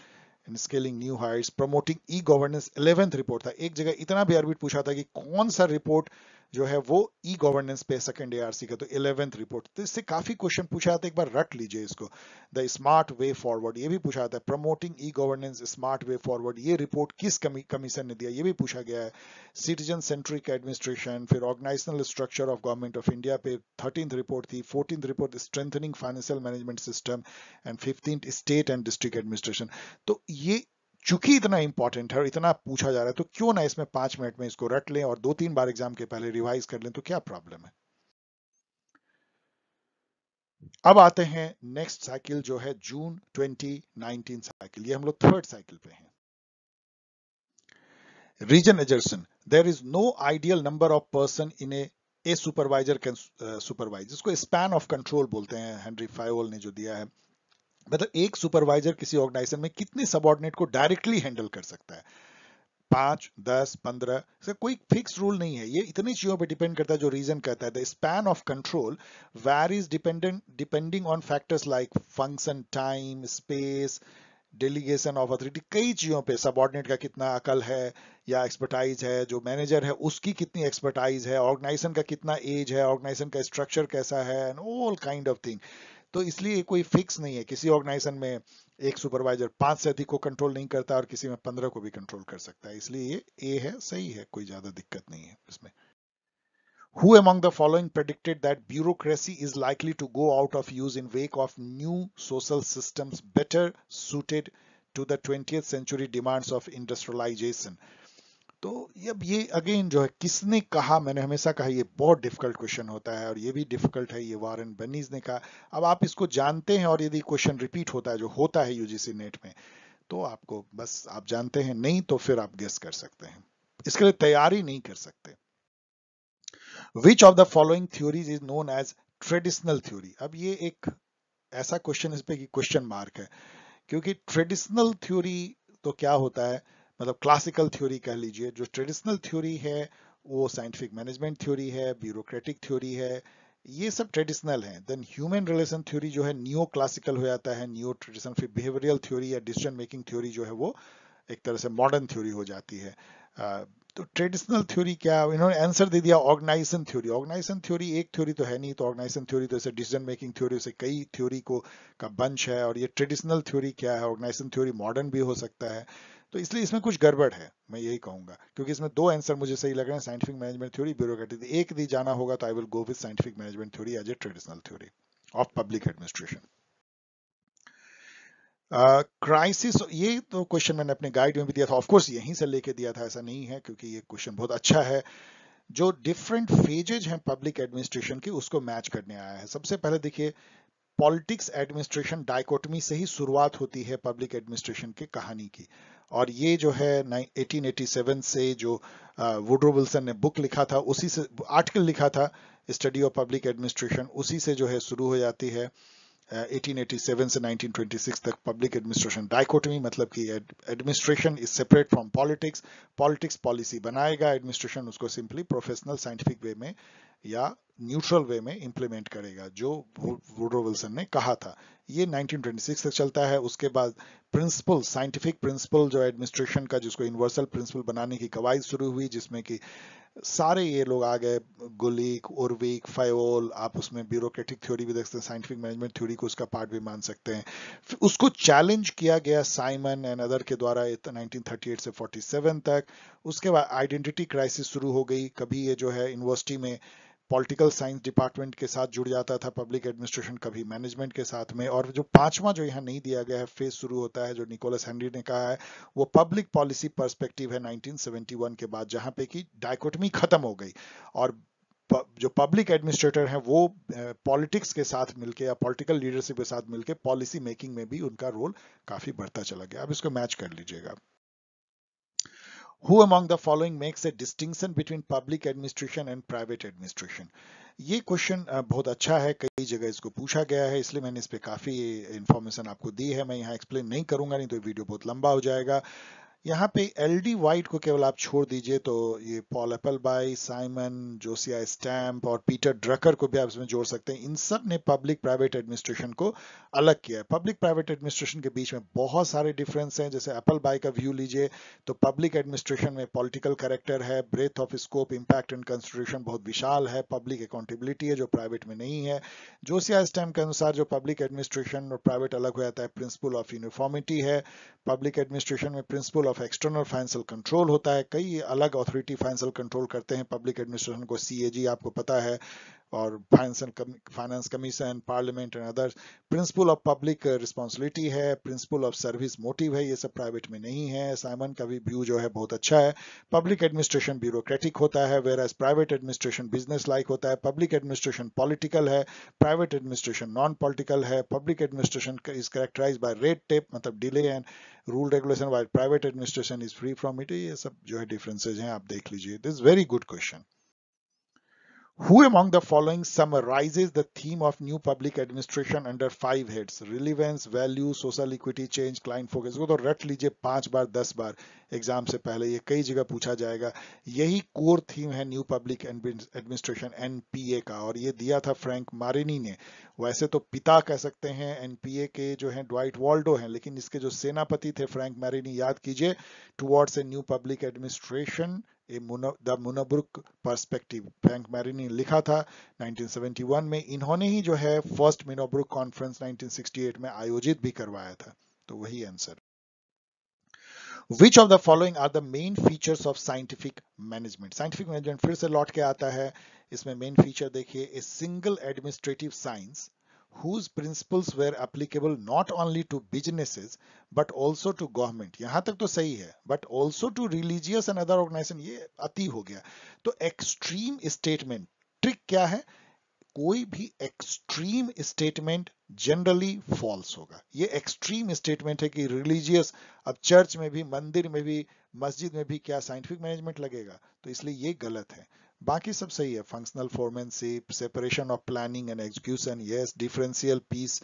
scaling new Heights promoting e governance eleventh report था एक जगह इतना भी ऑर्बिट पूछा था कि कौन सा रिपोर्ट जो है वो ई गवर्नेंस पे सेकेंड एआरसी का तो इलेवेंथ रिपोर्ट तो इससे काफी क्वेश्चन पूछा जाता है एक बार रट लीजिए इसको द स्मार्ट वे फॉरवर्ड ये भी पूछा जाता है promoting e governance smart way forward ये रिपोर्ट किस कमीशन ने दिया ये भी पूछा गया है सिटीजन सेंट्रिक एडमिनिस्ट्रेशन फिर organizational structure of government of India पे थर्टीन रिपोर्ट थी fourteen report strengthening financial management system and fifteen state and district administration तो ये चूंकि इतना इंपॉर्टेंट है और इतना पूछा जा रहा है तो क्यों ना इसमें पांच मिनट में इसको रट लें और दो तीन बार एग्जाम के पहले रिवाइज कर लें तो क्या प्रॉब्लम है अब आते हैं नेक्स्ट साइकिल जो है जून 2019 साइकिल ये हम लोग थर्ड साइकिल पे हैं रीजन एजर्सन there is no ideal number of person in a supervisor can supervise इसको स्पैन ऑफ कंट्रोल बोलते हैं हेनरी फाइवल ने जो दिया है मतलब एक सुपरवाइजर किसी ऑर्गेनाइजेशन में कितने सबॉर्डिनेट को डायरेक्टली हैंडल कर सकता है पांच दस पंद्रह सर कोई फिक्स रूल नहीं है ये इतनी चीजों पे डिपेंड करता है जो रीजन कहता है the span of control where is dependent depending on factors like function time space delegation of authority कई चीज़ों पे सबॉर्डिनेट का कितना अकल है या एक्सपर्टाइज है जो मैनेजर है उसकी कितनी एक्सपर्टाइज है ऑर्गेनाइजेशन का कितना एज है ऑर्गेनाइजेशन का स्ट्रक्चर कैसा है and all kind of thing तो इसलिए कोई फिक्स नहीं है किसी ऑर्गेनाइजेशन में एक सुपरवाइजर पांच से अधिक को कंट्रोल नहीं करता और किसी में पंद्रह को भी कंट्रोल कर सकता है इसलिए ये ए है सही है कोई ज्यादा दिक्कत नहीं है इसमें Who among the following predicted that bureaucracy is likely to go out of use in wake of new social systems better suited to the 20th century demands of industrialization? तो अब ये अगेन जो है किसने कहा मैंने हमेशा कहा ये बहुत डिफिकल्ट क्वेश्चन होता है और ये भी डिफिकल्ट है ये वारन बनीज ने कहा अब आप इसको जानते हैं और यदि क्वेश्चन रिपीट होता है जो होता है यूजीसी नेट में तो आपको बस आप जानते हैं नहीं तो फिर आप गेस कर सकते हैं इसके लिए तैयारी नहीं कर सकते which of the following theories is known as traditional theory अब ये एक ऐसा क्वेश्चन इस पे क्वेश्चन मार्क है क्योंकि ट्रेडिशनल थ्योरी तो क्या होता है मतलब क्लासिकल थ्योरी कह लीजिए जो ट्रेडिशनल थ्योरी है वो साइंटिफिक मैनेजमेंट थ्योरी है ब्यूरोक्रेटिक थ्योरी है ये सब ट्रेडिशनल है देन ह्यूमन रिलेशन थ्योरी जो है न्यू क्लासिकल हो जाता है न्यू ट्रेडिशनल फिर बिहेवियरल थ्योरी या डिसीजन मेकिंग थ्योरी जो है वो एक तरह से मॉडर्न थ्योरी हो जाती है तो ट्रेडिशनल थ्योरी क्या इन्होंने आंसर दे दिया ऑर्गेनाइजेशन थ्योरी ऑर्गेनाइजेशन थ्योरी एक थ्योरी तो है नहीं तो ऑर्गेनाइजेशन थ्योरी तो ऐसे डिसीजन मेकिंग थ्योरी से कई थ्योरी को का बंच है और ये ट्रेडिशनल थ्योरी क्या है ऑर्गेनाइजेशन थ्योरी मॉडर्न भी हो सकता है तो इसलिए इसमें कुछ गड़बड़ है मैं यही कहूंगा क्योंकि इसमें दो आंसर मुझे सही लग रहे हैं साइंटिफिक मैनेजमेंट थ्योरी ब्यूरो एक दी जाना होगा तो I will go with scientific management theory as a traditional theory of public administration crisis uh, ये तो क्वेश्चन मैंने अपने गाइड में भी दिया था ऑफकोर्स यहीं से लेके दिया था ऐसा नहीं है क्योंकि ये क्वेश्चन बहुत अच्छा है जो डिफरेंट फेजेज हैं पब्लिक एडमिनिस्ट्रेशन की उसको मैच करने आया है सबसे पहले देखिए पॉलिटिक्स एडमिनिस्ट्रेशन डायकोटमी से ही शुरुआत होती है पब्लिक एडमिनिस्ट्रेशन की कहानी की और ये जो है 1887 से जो वुड्रो विल्सन ने बुक लिखा था उसी से आर्टिकल लिखा था स्टडी ऑफ पब्लिक एडमिनिस्ट्रेशन उसी से जो है शुरू हो जाती है 1887 से 1926 तक पब्लिक एडमिनिस्ट्रेशन डाइकोटमी मतलब कि administration is separate from politics politics policy बनाएगा एडमिनिस्ट्रेशन उसको सिंपली प्रोफेशनल साइंटिफिक वे में या न्यूट्रल वे में इंप्लीमेंट करेगा जो वुड्रो विल्सन ने कहा था ये 1926 तक चलता है उसके बाद प्रिंसिपल साइंटिफिक प्रिंसिपल जो एडमिनिस्ट्रेशन का जिसको यूनिवर्सल प्रिंसिपल बनाने की कवायद शुरू हुई जिसमें कि सारे ये लोग आ गए गुलिक उर्विक फायोल आप उसमें ब्यूरोक्रेटिक थ्योरी भी देख सकते हैं साइंटिफिक मैनेजमेंट थ्योरी को उसका पार्ट भी मान सकते हैं उसको चैलेंज किया गया साइमन एंड अदर के द्वारा 1938 से 47 तक उसके बाद आइडेंटिटी क्राइसिस शुरू हो गई कभी ये जो है यूनिवर्सिटी में पॉलिटिकल साइंस डिपार्टमेंट के साथ जुड़ जाता था पब्लिक एडमिनिस्ट्रेशन कभी मैनेजमेंट के साथ में और जो पांचवा जो यहाँ नहीं दिया गया है फेज शुरू होता है जो निकोलस हेनरी ने कहा है वो पब्लिक पॉलिसी परस्पेक्टिव है 1971 के बाद जहाँ पे की डायकोटमी खत्म हो गई और जो पब्लिक एडमिनिस्ट्रेटर हैं वो पॉलिटिक्स के साथ मिलके या पॉलिटिकल लीडरशिप के साथ मिलके पॉलिसी मेकिंग में भी उनका रोल काफी बढ़ता चला गया अब इसको मैच कर लीजिएगा Who among the following makes a distinction between public administration and private administration? ये क्वेश्चन बहुत अच्छा है कई जगह इसको पूछा गया है इसलिए मैंने इस पर काफ़ी इन्फॉर्मेशन आपको दी है मैं यहाँ एक्सप्लेन नहीं करूंगा नहीं तो वीडियो बहुत लंबा हो जाएगा यहाँ पे एल डी वाइट को केवल आप छोड़ दीजिए तो ये Paul Appleby Simon Josiah Stamp और पीटर ड्रकर को भी आप इसमें जोड़ सकते हैं इन सब ने पब्लिक प्राइवेट एडमिनिस्ट्रेशन को अलग किया है पब्लिक प्राइवेट एडमिनिस्ट्रेशन के बीच में बहुत सारे डिफरेंस हैं जैसे एप्पल बाई का व्यू लीजिए तो पब्लिक एडमिनिस्ट्रेशन में पॉलिटिकल करेक्टर है breadth of scope impact and constitution बहुत विशाल है पब्लिक अकाउंटेबिलिटी है जो प्राइवेट में नहीं है जोसिया स्टैम्प के अनुसार जो पब्लिक एडमिनिस्ट्रेशन और प्राइवेट अलग हो जाता है प्रिंसिपल ऑफ यूनिफॉर्मिटी है पब्लिक एडमिनिस्ट्रेशन में principle of external financial control होता है कई अलग अथॉरिटी फाइनेंशियल कंट्रोल करते हैं पब्लिक एडमिनिस्ट्रेशन को सी आपको पता है और finance commission parliament and others principle of public responsibility है प्रिंसिपल ऑफ सर्विस मोटिव है ये सब प्राइवेट में नहीं है साइमन का भी व्यू जो है बहुत अच्छा है पब्लिक एडमिनिस्ट्रेशन ब्यूरोक्रेटिक होता है whereas private administration business like होता है पब्लिक एडमिनिस्ट्रेशन पॉलिटिकल है प्राइवेट एडमिनिस्ट्रेशन नॉन पॉलिटिकल है public administration is characterize by red tape मतलब delay and rule regulation by private administration is free from it ये सब जो है differences हैं आप देख लीजिए this very good question Who among the following summarizes the theme of new public administration under five heads? Relevance, value, social equity, change, client focus. वो तो रट लीजिए पांच बार दस बार एग्जाम से पहले ये कई जगह पूछा जाएगा यही कोर थीम है न्यू पब्लिक एडमिनिस्ट्रेशन एनपीए का और ये दिया था फ्रैंक मारिनी ने वैसे तो पिता कह सकते हैं एनपीए के जो हैं ड्वाइट वॉल्डो हैं लेकिन इसके जो सेनापति थे फ्रैंक मारिनी याद कीजिए towards a new public administration the perspective Frank Marini ने लिखा था 1971 में इन्होंने ही जो है फर्स्ट मिनोब्रुक कॉन्फ्रेंस 1968 में आयोजित भी करवाया था तो वही answer which of the following are the main features of scientific management scientific management फिर से लौट के आता है इसमें मेन फीचर देखिए a single administrative science whose principles were applicable not only to businesses but also to government यहाँ तक तो सही है but also to religious and other organization ये अति हो गया तो extreme statement trick क्या है कोई भी एक्सट्रीम स्टेटमेंट जनरली फॉल्स होगा ये एक्सट्रीम स्टेटमेंट है कि रिलीजियस अब चर्च में भी मंदिर में भी मस्जिद में भी क्या साइंटिफिक मैनेजमेंट लगेगा तो इसलिए ये गलत है बाकी सब सही है functional foremanship separation of planning and execution yes differential piece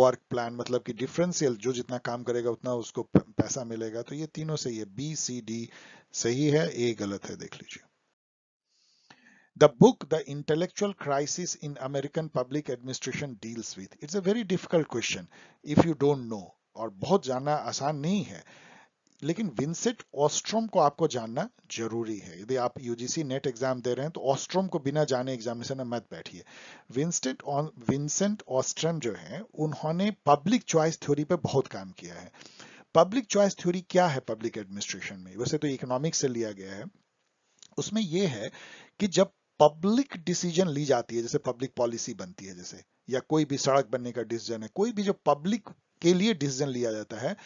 work plan मतलब कि डिफरेंशियल जो जितना काम करेगा उतना उसको पैसा मिलेगा तो ये तीनों सही है बी सी डी सही है ए गलत है देख लीजिए the book the intellectual crisis in American public administration deals with it's a very difficult question if you don't know और बहुत जानना आसान नहीं है लेकिन विंसेट ऑस्ट्रोम को आपको जानना जरूरी है यदि आप यूजीसी नेट एग्जाम दे रहे हैं तो ऑस्ट्रोम को बिना जाने एग्जामिनेशन में मत बैठिए विंसेंट विंसेंट ऑस्ट्रम जो है उन्होंने पब्लिक चॉइस थ्योरी पर बहुत काम किया है पब्लिक चॉइस थ्योरी क्या है पब्लिक एडमिनिस्ट्रेशन में वैसे तो इकोनॉमिक्स से लिया गया है उसमें यह है कि जब पब्लिक डिसीजन ली जाती है जैसे पब्लिक पॉलिसी बनती है जैसे या कोई भी सड़क बनने का डिसीजन है कोई भी जो पब्लिक के लिए डिसीजन लिया जाता है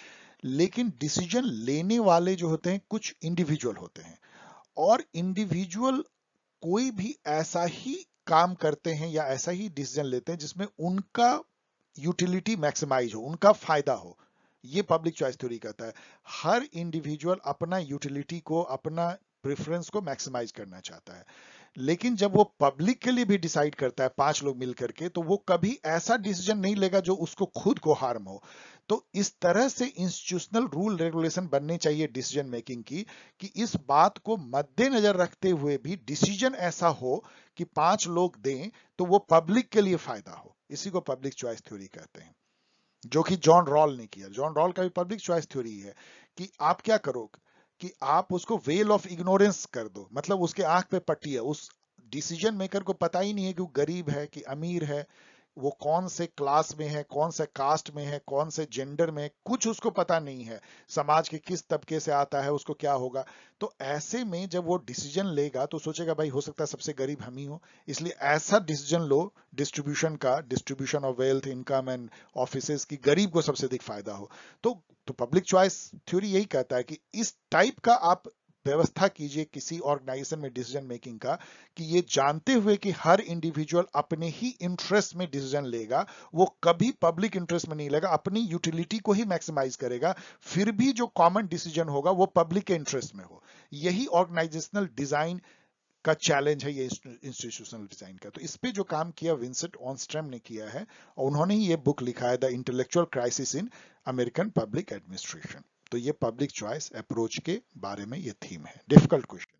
लेकिन डिसीजन लेने वाले जो होते हैं कुछ इंडिविजुअल होते हैं और इंडिविजुअल कोई भी ऐसा ही काम करते हैं या ऐसा ही डिसीजन लेते हैं जिसमें उनका यूटिलिटी मैक्सिमाइज हो उनका फायदा हो ये पब्लिक चॉइस थ्योरी कहता है हर इंडिविजुअल अपना यूटिलिटी को अपना प्रेफरेंस को मैक्सिमाइज करना चाहता है लेकिन जब वो पब्लिक के लिए भी डिसाइड करता है पांच लोग मिल करके तो वो कभी ऐसा डिसीजन नहीं लेगा जो उसको खुद को हार्म हो तो इस तरह से इंस्टीट्यूशनल रूल रेगुलेशन बनने चाहिए डिसीजन मेकिंग की कि इस बात को मद्देनजर रखते हुए भी डिसीजन ऐसा हो कि पांच लोग दें तो वो पब्लिक के लिए फायदा हो इसी को पब्लिक चॉइस थ्योरी कहते हैं जो कि जॉन रॉल ने किया जॉन रॉल का भी पब्लिक चॉइस थ्योरी है कि आप क्या करोगे कि आप उसको वेल ऑफ इग्नोरेंस कर दो मतलब उसके आंख पे पट्टी है उस डिसीजन मेकर को पता ही नहीं है कि वो गरीब है कि अमीर है वो कौन से क्लास में है कौन से कास्ट में है कौन से जेंडर में कुछ उसको पता नहीं है समाज के किस तबके से आता है उसको क्या होगा तो ऐसे में जब वो डिसीजन लेगा तो सोचेगा भाई हो सकता है सबसे गरीब हम ही हो इसलिए ऐसा डिसीजन लो डिस्ट्रीब्यूशन का distribution of wealth income and office की गरीब को सबसे अधिक फायदा हो तो तो पब्लिक चॉइस थ्योरी यही कहता है कि इस टाइप का आप व्यवस्था कीजिए किसी ऑर्गेनाइजेशन में डिसीजन मेकिंग का कि ये जानते हुए कि हर इंडिविजुअल अपने ही इंटरेस्ट में डिसीजन लेगा वो कभी पब्लिक इंटरेस्ट में नहीं लेगा अपनी यूटिलिटी को ही मैक्सिमाइज करेगा फिर भी जो कॉमन डिसीजन होगा वो पब्लिक के इंटरेस्ट में हो यही ऑर्गेनाइजेशनल डिजाइन का चैलेंज है ये इंस्टीट्यूशनल डिजाइन का तो इस पे जो काम किया विंसेंट ऑनस्ट्रेम ने किया है और उन्होंने ही ये बुक लिखा है the intellectual crisis in American public administration तो ये पब्लिक चॉइस अप्रोच के बारे में ये थीम है डिफिकल्ट क्वेश्चन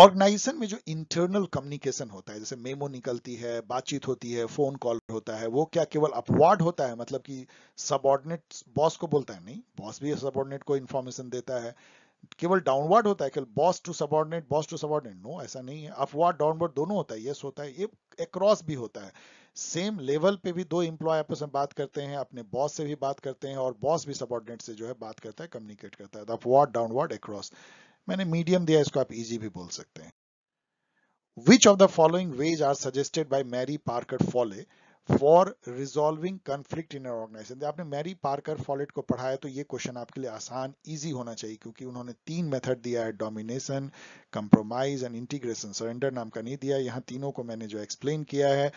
ऑर्गेनाइजेशन में जो इंटरनल कम्युनिकेशन होता है जैसे मेमो निकलती है बातचीत होती है फोन कॉल होता है वो क्या केवल अपवार्ड होता है मतलब कि सबॉर्डिनेट बॉस को बोलता है नहीं बॉस भी सबॉर्डिनेट को इन्फॉर्मेशन देता है केवल डाउनवर्ड होता है केवल boss to subordinate boss to subordinate no ऐसा नहीं है अपवार्ड डाउनवर्ड दोनों होता है यस होता है ये अक्रॉस भी होता है सेम लेवल पे भी दो इंप्लॉय आपस में बात करते हैं अपने बॉस से भी बात करते हैं और बॉस भी सबॉर्डिनेट से जो है बात करता है कम्युनिकेट करता है अपवार्ड डाउनवर्ड अक्रॉस मैंने मीडियम दिया इसको आप इजी भी बोल सकते हैं which of the following ways are suggested by mary parker foley for resolving conflict in organization आपने मैरी पार्कर फॉलेट को पढ़ाया तो ये क्वेश्चन आपके लिए आसान इजी होना चाहिए क्योंकि उन्होंने तीन मेथड दिया है domination compromise and integration surrender नाम का नहीं दिया यहाँ तीनों को मैंने जो एक्सप्लेन किया है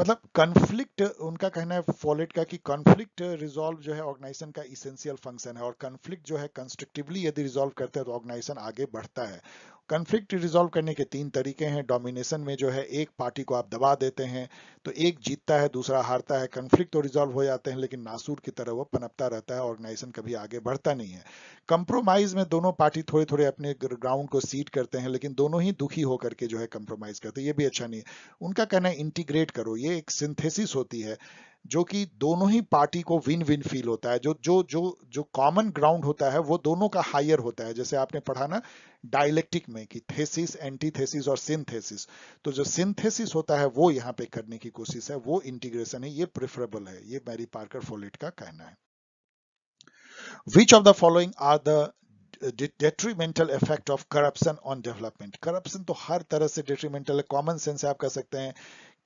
मतलब कन्फ्लिक्ट उनका कहना है फॉलेट का कि कॉन्फ्लिक्ट रिजॉल्व जो है ऑर्गेनाइजेशन का इसेंशियल फंक्शन है और कन्फ्लिक्ट जो है कंस्ट्रक्टिवली यदि रिजॉल्व करते हैं तो ऑर्गेनाइजेशन आगे बढ़ता है कन्फ्लिक्ट रिजोल्व करने के तीन तरीके हैं डोमिनेशन में जो है एक पार्टी को आप दबा देते हैं तो एक जीतता है दूसरा हारता है कन्फ्लिक्ट तो रिजोल्व हो जाते हैं लेकिन नासूर की तरह वो पनपता रहता है ऑर्गेनाइजेशन कभी आगे बढ़ता नहीं है कंप्रोमाइज में दोनों पार्टी थोड़े थोड़े अपने ग्राउंड को सीट करते हैं लेकिन दोनों ही दुखी होकर के जो है कंप्रोमाइज करते हैं ये भी अच्छा नहीं है उनका कहना है इंटीग्रेट करो ये एक सिंथेसिस होती है जो कि दोनों ही पार्टी को विन विन फील होता है जो जो जो जो कॉमन ग्राउंड होता है वो दोनों का हायर होता है जैसे आपने पढ़ा ना डायलेक्टिक में कि थेसिस एंटीथेसिस और सिंथेसिस तो जो सिंथेसिस होता है वो यहाँ पे करने की कोशिश है वो इंटीग्रेशन है ये प्रेफरेबल है ये मैरी पार्कर फोलेट का कहना है which of the following are the detrimental effect of corruption on development corruption तो हर तरह से डिट्रीमेंटल है कॉमन सेंस है आप कह सकते हैं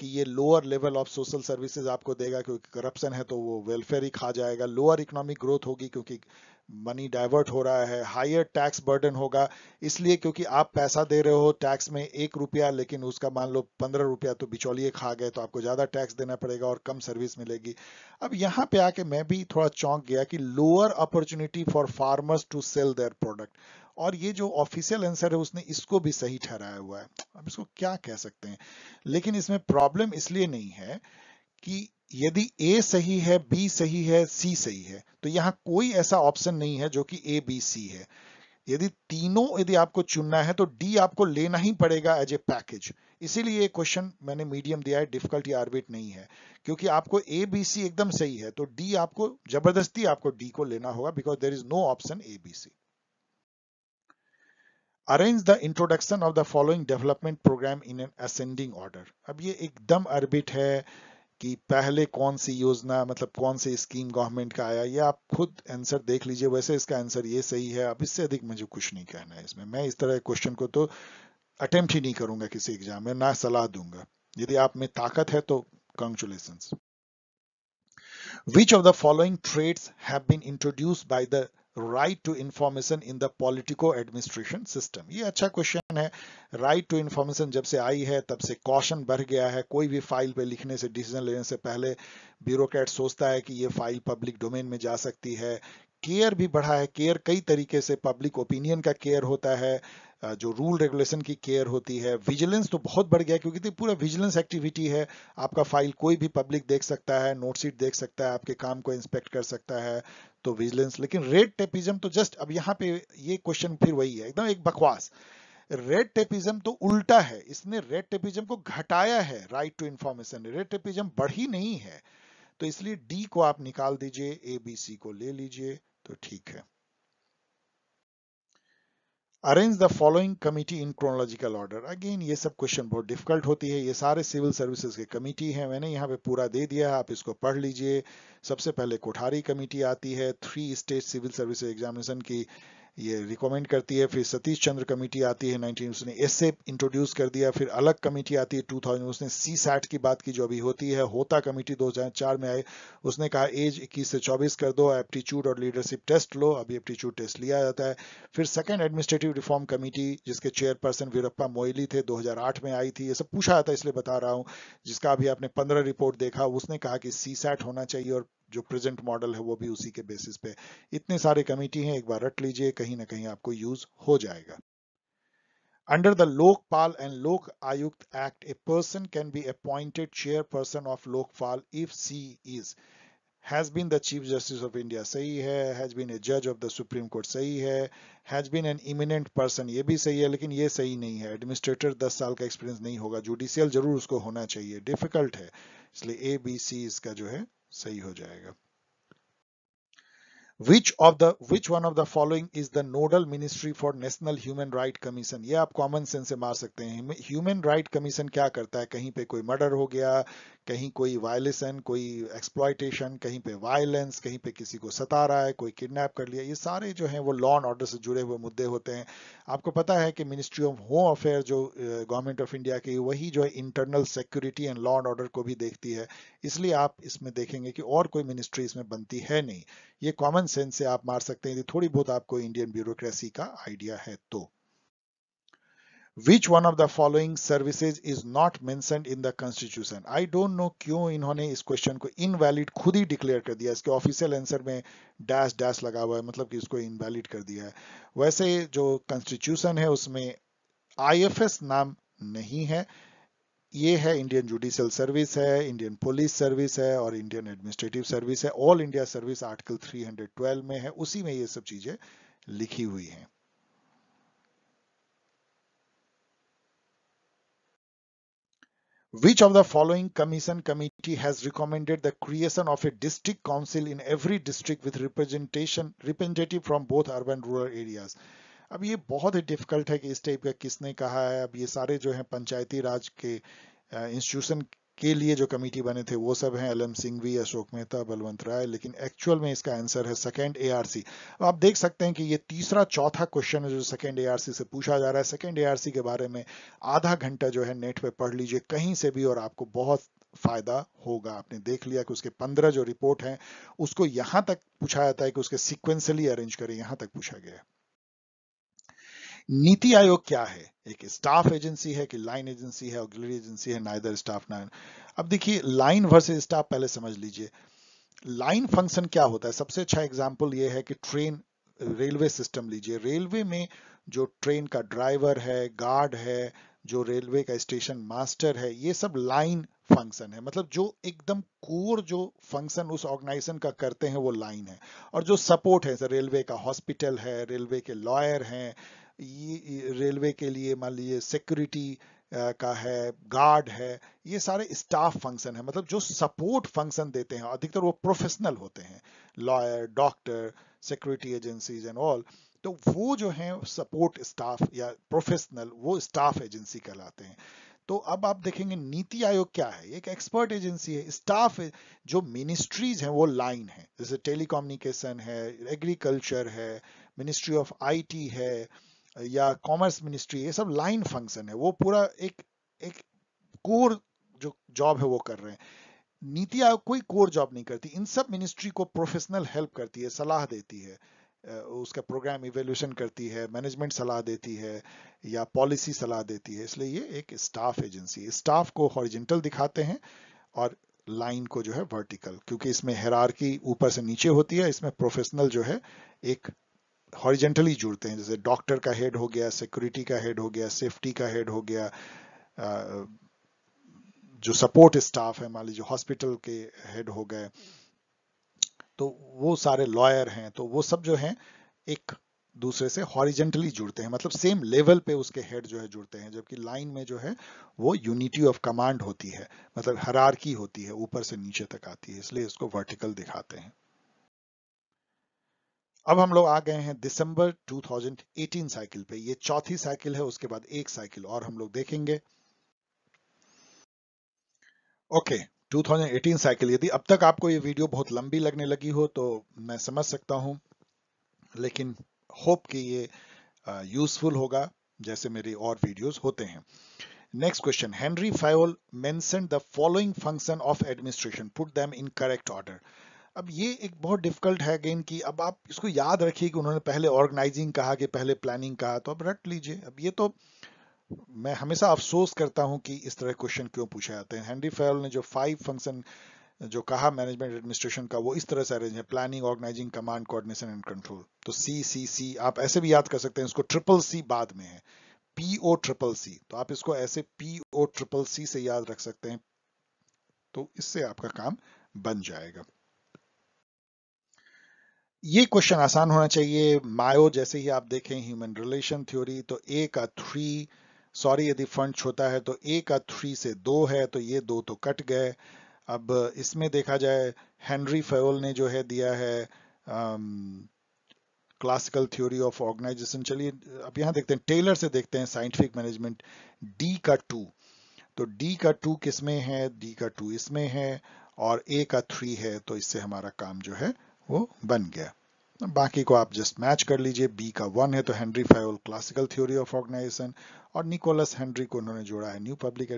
कि ये lower level of social services आपको देगा क्योंकि करप्शन है तो वो वेलफेयर ही खा जाएगा लोअर इकोनॉमिक ग्रोथ होगी क्योंकि मनी डाइवर्ट हो रहा है हायर टैक्स बर्डन होगा इसलिए क्योंकि आप पैसा दे रहे हो टैक्स में एक रुपया लेकिन उसका मान लो पंद्रह रुपया तो बिचौलिए खा गए तो आपको ज़्यादा टैक्स देना पड़ेगा और कम सर्विस मिलेगी अब यहाँ पे आके मैं भी थोड़ा चौंक गया कि lower opportunity for farmers to sell their product और ये जो ऑफिशियल आंसर है उसने इसको भी सही ठहराया हुआ है अब इसको क्या कह सकते हैं लेकिन इसमें प्रॉब्लम इसलिए नहीं है कि यदि ए सही है बी सही है सी सही है तो यहां कोई ऐसा ऑप्शन नहीं है जो कि ए बी सी है यदि तीनों यदि आपको चुनना है तो डी आपको लेना ही पड़ेगा एज ए पैकेज इसीलिए ये क्वेश्चन मैंने मीडियम दिया है डिफिकल्ट या आर्बिट नहीं है क्योंकि आपको ए बी सी एकदम सही है तो डी आपको जबरदस्ती आपको डी को लेना होगा because there is no option A B C arrange the introduction of the following development program in an ascending order अब ये एकदम अर्बिट है कि पहले कौन सी योजना मतलब कौन सी स्कीम गवर्नमेंट का आया ये आप खुद आंसर देख लीजिए वैसे इसका आंसर ये सही है अब इससे अधिक मुझे कुछ नहीं कहना है इसमें मैं इस तरह क्वेश्चन को तो अटेम्प्ट ही नहीं करूंगा किसी एग्जाम में ना सलाह दूंगा यदि आप में ताकत है तो congratulation which of the following trends have been introduce by the right to information in the politico administration system ये अच्छा क्वेश्चन है राइट टू इंफॉर्मेशन जब से आई है तब से कॉशन बढ़ गया है कोई भी फाइल पे लिखने से डिसीजन लेने से पहले ब्यूरोक्रेट सोचता है कि ये फाइल पब्लिक डोमेन में जा सकती है केयर भी बढ़ा है केयर कई तरीके से पब्लिक ओपिनियन का केयर होता है जो रूल रेगुलेशन की केयर होती है विजिलेंस तो बहुत बढ़ गया क्योंकि पूरा विजिलेंस एक्टिविटी है आपका फाइल कोई भी पब्लिक देख सकता है नोटशीट देख सकता है आपके काम को इंस्पेक्ट कर सकता है तो विजिलेंस लेकिन रेड टेपिज्म तो जस्ट अब यहाँ पे ये क्वेश्चन फिर वही है एकदम एक बकवास रेड टेपिज्म तो उल्टा है इसने रेड टेपिज्म को घटाया है right to information red tapism बढ़ी नहीं है तो इसलिए डी को आप निकाल दीजिए ए बी सी को ले लीजिए तो ठीक है arrange the following committee in chronological order again ये सब क्वेश्चन बहुत डिफिकल्ट होती है ये सारे सिविल सर्विसेज के कमेटी हैं मैंने यहाँ पे पूरा दे दिया है आप इसको पढ़ लीजिए सबसे पहले कोठारी कमेटी आती है three state civil service examination की ये रिकमेंड करती है फिर सतीश चंद्र कमेटी आती है नाइनटीन उसने एस इंट्रोड्यूस कर दिया फिर अलग कमेटी आती है टू थाउजेंड उसने सी सैट की बात की जो अभी होती है होता कमेटी दो हजार चार में आए उसने कहा एज इक्कीस से चौबीस कर दो एप्टीट्यूड और लीडरशिप टेस्ट लो अभी एप्टीट्यूड टेस्ट लिया जाता है फिर सेकेंड एडमिनिस्ट्रेटिव रिफॉर्म कमेटी जिसके चेयरपर्सन वीरप्पा मोइली थे आठ में आई थी ये सब पूछा है इसलिए बता रहा हूँ जिसका अभी आपने पंद्रह रिपोर्ट देखा उसने कहा कि सी होना चाहिए और जो प्रेजेंट मॉडल है वो भी उसी के बेसिस पे इतने सारे कमिटी हैं एक बार रट लीजिए कहीं ना कहीं आपको यूज हो जाएगा under the Lokpal and Lokayukta act a person can be appointed chair person of Lokpal if she is has been the chief justice of India सही है हैज बीन ए जज ऑफ द सुप्रीम कोर्ट सही है has been an eminent person ये भी सही है लेकिन ये सही नहीं है एडमिनिस्ट्रेटर 10 साल का एक्सपीरियंस नहीं होगा जुडिशियल जरूर उसको होना चाहिए डिफिकल्ट है इसलिए ए बी सी इसका जो है सही हो जाएगा which of the which one of the following is the nodal ministry for national human right commission ये आप कॉमन सेंस से मार सकते हैं ह्यूमन राइट कमीशन क्या करता है कहीं पे कोई मर्डर हो गया कहीं कोई वायलेशन कोई एक्सप्लॉयटेशन कहीं पे वायलेंस कहीं पे किसी को सता रहा है कोई किडनैप कर लिया ये सारे जो हैं वो लॉ एंड ऑर्डर से जुड़े हुए मुद्दे होते हैं आपको पता है कि मिनिस्ट्री ऑफ होम अफेयर जो गवर्नमेंट ऑफ इंडिया की वही जो है internal security and law and order को भी देखती है इसलिए आप इसमें देखेंगे कि और कोई मिनिस्ट्री इसमें बनती है नहीं ये कॉमन सेंस से आप मार सकते हैं यदि थोड़ी बहुत आपको इंडियन ब्यूरोक्रेसी का आइडिया है तो which one of the following services is not mentioned in the constitution i don't know क्यों इन्होंने इस क्वेश्चन को इनवैलिड खुद ही डिक्लेयर कर दिया इसके ऑफिशियल आंसर में डैश डैश लगा हुआ है मतलब कि इसको इनवैलिड कर दिया है वैसे जो कॉन्स्टिट्यूशन है उसमें आईएफएस नाम नहीं है ये है इंडियन जुडिशियल सर्विस है इंडियन पुलिस सर्विस है और इंडियन एडमिनिस्ट्रेटिव सर्विस है ऑल इंडिया सर्विस आर्टिकल 312 में है उसी में ये सब चीजें लिखी हुई हैं Which of the following commission committee has recommended the creation of a district council in every district with representation representative from both urban rural areas? अब ये बहुत ही difficult है कि इस type का किसने कहा है अब ये सारे जो है पंचायती राज के institution के लिए जो कमेटी बने थे वो सब हैं एल सिंह सिंघवी अशोक मेहता बलवंत राय लेकिन एक्चुअल में इसका आंसर है सेकेंड एआरसी आप देख सकते हैं कि ये तीसरा चौथा क्वेश्चन है जो सेकंड एआरसी से पूछा जा रहा है सेकंड एआरसी के बारे में आधा घंटा जो है नेट पर पढ़ लीजिए कहीं से भी और आपको बहुत फायदा होगा आपने देख लिया कि उसके पंद्रह जो रिपोर्ट है उसको यहाँ तक पूछा जाता है कि उसके सिक्वेंसली अरेंज करें यहाँ तक पूछा गया है नीति आयोग क्या है एक स्टाफ एजेंसी है कि लाइन एजेंसी है ऑक्सिलरी एजेंसी है नाइदर स्टाफ ना अब देखिए लाइन वर्सेस स्टाफ पहले समझ लीजिए लाइन फंक्शन क्या होता है सबसे अच्छा एग्जाम्पल ये है कि ट्रेन रेलवे सिस्टम लीजिए रेलवे में जो ट्रेन का ड्राइवर है गार्ड है जो रेलवे का स्टेशन मास्टर है ये सब लाइन फंक्शन है मतलब जो एकदम कोर जो फंक्शन उस ऑर्गेनाइजेशन का करते हैं वो लाइन है और जो सपोर्ट है रेलवे का हॉस्पिटल है रेलवे के लॉयर हैं रेलवे के लिए मान लीजिए सिक्योरिटी का है गार्ड है ये सारे स्टाफ फंक्शन है मतलब जो सपोर्ट फंक्शन देते हैं अधिकतर वो प्रोफेशनल होते हैं lawyer doctor security agencies and all तो वो जो है सपोर्ट स्टाफ या प्रोफेशनल वो स्टाफ एजेंसी कहलाते हैं तो अब आप देखेंगे नीति आयोग क्या है एक एक्सपर्ट एजेंसी है स्टाफ जो मिनिस्ट्रीज हैं वो लाइन है जैसे टेलीकम्युनिकेशन है एग्रीकल्चर है मिनिस्ट्री ऑफ आईटी है या कॉमर्स मिनिस्ट्री ये सब लाइन फंक्शन है वो पूरा एक एक कोर जो जॉब है वो कर रहे हैं नीति आयोग कोई कोर जॉब नहीं करती इन सब मिनिस्ट्री को प्रोफेशनल हेल्प करती है सलाह देती है उसका प्रोग्राम इवेल्यूशन करती है मैनेजमेंट सलाह देती है या पॉलिसी सलाह देती है इसलिए ये एक स्टाफ एजेंसी स्टाफ को हॉरिजेंटल दिखाते हैं और लाइन को जो है वर्टिकल क्योंकि इसमें हेरारकी ऊपर से नीचे होती है इसमें प्रोफेशनल जो है एक हॉरिजेंटली जुड़ते हैं जैसे डॉक्टर का हेड हो गया सिक्योरिटी का हेड हो गया सेफ्टी का हेड हो गया जो सपोर्ट स्टाफ है मान लीजिए हॉस्पिटल के हेड हो गए तो वो सारे लॉयर हैं तो वो सब जो हैं एक दूसरे से हॉरिजेंटली जुड़ते हैं मतलब सेम लेवल पे उसके हेड जो है जुड़ते हैं जबकि लाइन में जो है वो यूनिटी ऑफ कमांड होती है मतलब हरारकी होती है ऊपर से नीचे तक आती है इसलिए इसको वर्टिकल दिखाते हैं अब हम लोग आ गए हैं दिसंबर 2018 साइकिल पे ये चौथी साइकिल है उसके बाद एक साइकिल और हम लोग देखेंगे ओके 2018 साइकिल यदि अब तक आपको ये वीडियो बहुत लंबी लगने लगी हो तो मैं समझ सकता हूं लेकिन होप कि ये यूजफुल होगा जैसे मेरे और वीडियोस होते हैं next question Henri Fayol mention the following function of administration put them in correct order अब ये एक बहुत डिफिकल्ट है गेम कि अब आप इसको याद रखिए कि उन्होंने पहले ऑर्गेनाइजिंग कहा कि पहले प्लानिंग कहा तो अब रट लीजिए अब ये तो मैं हमेशा अफसोस करता हूं कि इस तरह क्वेश्चन क्यों पूछे जाते हैं हेनरी फेरल ने जो फाइव फंक्शन जो कहा मैनेजमेंट एडमिनिस्ट्रेशन का वो इस तरह से अरेंज है planning organising command coordination and control तो सी सी सी आप ऐसे भी याद कर सकते हैं इसको ट्रिपल सी बाद में है पी ओ ट्रिपल सी तो आप इसको ऐसे पी ओ ट्रिपल सी से याद रख सकते हैं तो इससे आपका काम बन जाएगा ये क्वेश्चन आसान होना चाहिए मायो जैसे ही आप देखें ह्यूमन रिलेशन थ्योरी तो ए का थ्री सॉरी यदि फंड छोटा है तो ए का थ्री से दो है तो ये दो तो कट गए अब इसमें देखा जाए हेनरी फेवल ने जो है दिया है क्लासिकल थ्योरी ऑफ ऑर्गेनाइजेशन चलिए अब यहां देखते हैं टेलर से देखते हैं साइंटिफिक मैनेजमेंट डी का टू तो डी का टू किसमें है डी का टू इसमें है और ए का थ्री है तो इससे हमारा काम जो है वो बन गया बाकी को आप जस्ट मैच कर लीजिए बी का वन है तो Henri Fayol classical theory of organisation और निकोलस हेनरी को उन्होंने जोड़ा है न्यू पब्लिक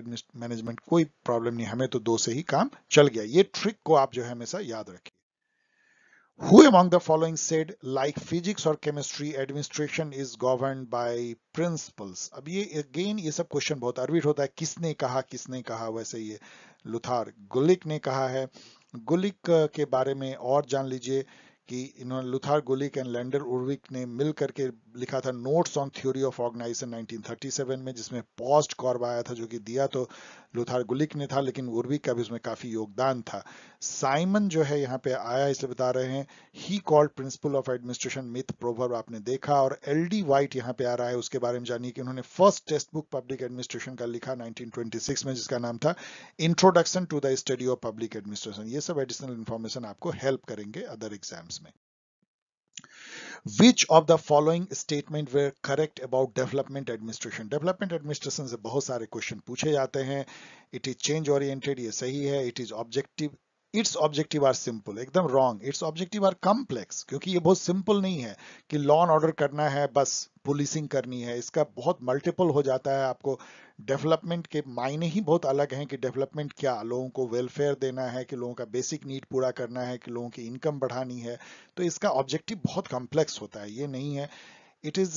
मैनेजमेंट कोई प्रॉब्लम नहीं हमें तो दो से ही काम चल गया ये ट्रिक को आप जो है हमेशा याद रखिए Who among the following said like physics or chemistry administration is governed by principles? अब ये again ये सब क्वेश्चन बहुत अर्बिट होता है किसने कहा किसने कहा वैसे ये लुथार गुलिक ने कहा है गुलिक के बारे में और जान लीजिए कि इन्होंने Luther Gulick and Lyndall Urwick ने मिल करके लिखा था notes on theory of organisation 1937 में जिसमें पॉस्ट कॉर्ब आया था जो कि दिया तो लुथार गुलिक ने था लेकिन उर्विक का भी उसमें काफी योगदान था साइमन जो है यहाँ पे आया इसलिए बता रहे हैं he called principle of administration myth proverb आपने देखा और एल डी वाइट यहाँ पे आ रहा है उसके बारे में जानिए कि उन्होंने first text book public administration का लिखा 1926 में जिसका नाम था introduction to the study of public administration ये सब एडिशनल इन्फॉर्मेशन आपको हेल्प करेंगे अदर एग्जाम्स में which of the following statement were correct about development administration development administration से बहुत सारे क्वेश्चन पूछे जाते हैं इट इज चेंज ओरिएंटेड ये सही है it is objective it's objective are simple एकदम wrong it's objective are complex क्योंकि ये बहुत सिंपल नहीं है कि लॉ एंड ऑर्डर करना है बस पुलिसिंग करनी है इसका बहुत मल्टीपल हो जाता है आपको डेवलपमेंट के मायने ही बहुत अलग हैं कि डेवलपमेंट क्या लोगों को वेलफेयर देना है कि लोगों का बेसिक नीड पूरा करना है कि लोगों की इनकम बढ़ानी है तो इसका ऑब्जेक्टिव बहुत कॉम्प्लेक्स होता है ये नहीं है it is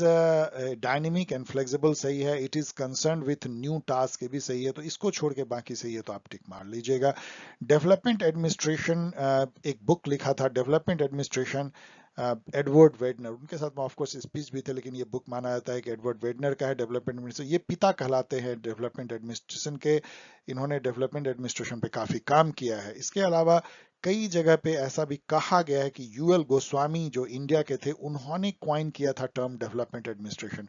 dynamic and flexible सही है it is concern with new task भी सही है तो इसको छोड़ के बाकी सही है तो आप टिक मार लीजिएगा डेवलपमेंट एडमिनिस्ट्रेशन एक बुक लिखा था डेवलपमेंट एडमिनिस्ट्रेशन एडवर्ड वेडनर उनके साथ में ऑफकोर्स स्पीच भी थे लेकिन ये बुक माना जाता है कि एडवर्ड वेडनर का है डेवलपमेंट एडमिनिस्ट्रेशन ये पिता कहलाते हैं डेवलपमेंट एडमिनिस्ट्रेशन के इन्होंने डेवलपमेंट एडमिनिस्ट्रेशन पे काफ़ी काम किया है इसके अलावा कई जगह पे ऐसा भी कहा गया है कि यूएल गोस्वामी जो इंडिया के थे उन्होंने क्वाइन किया था टर्म डेवलपमेंट एडमिनिस्ट्रेशन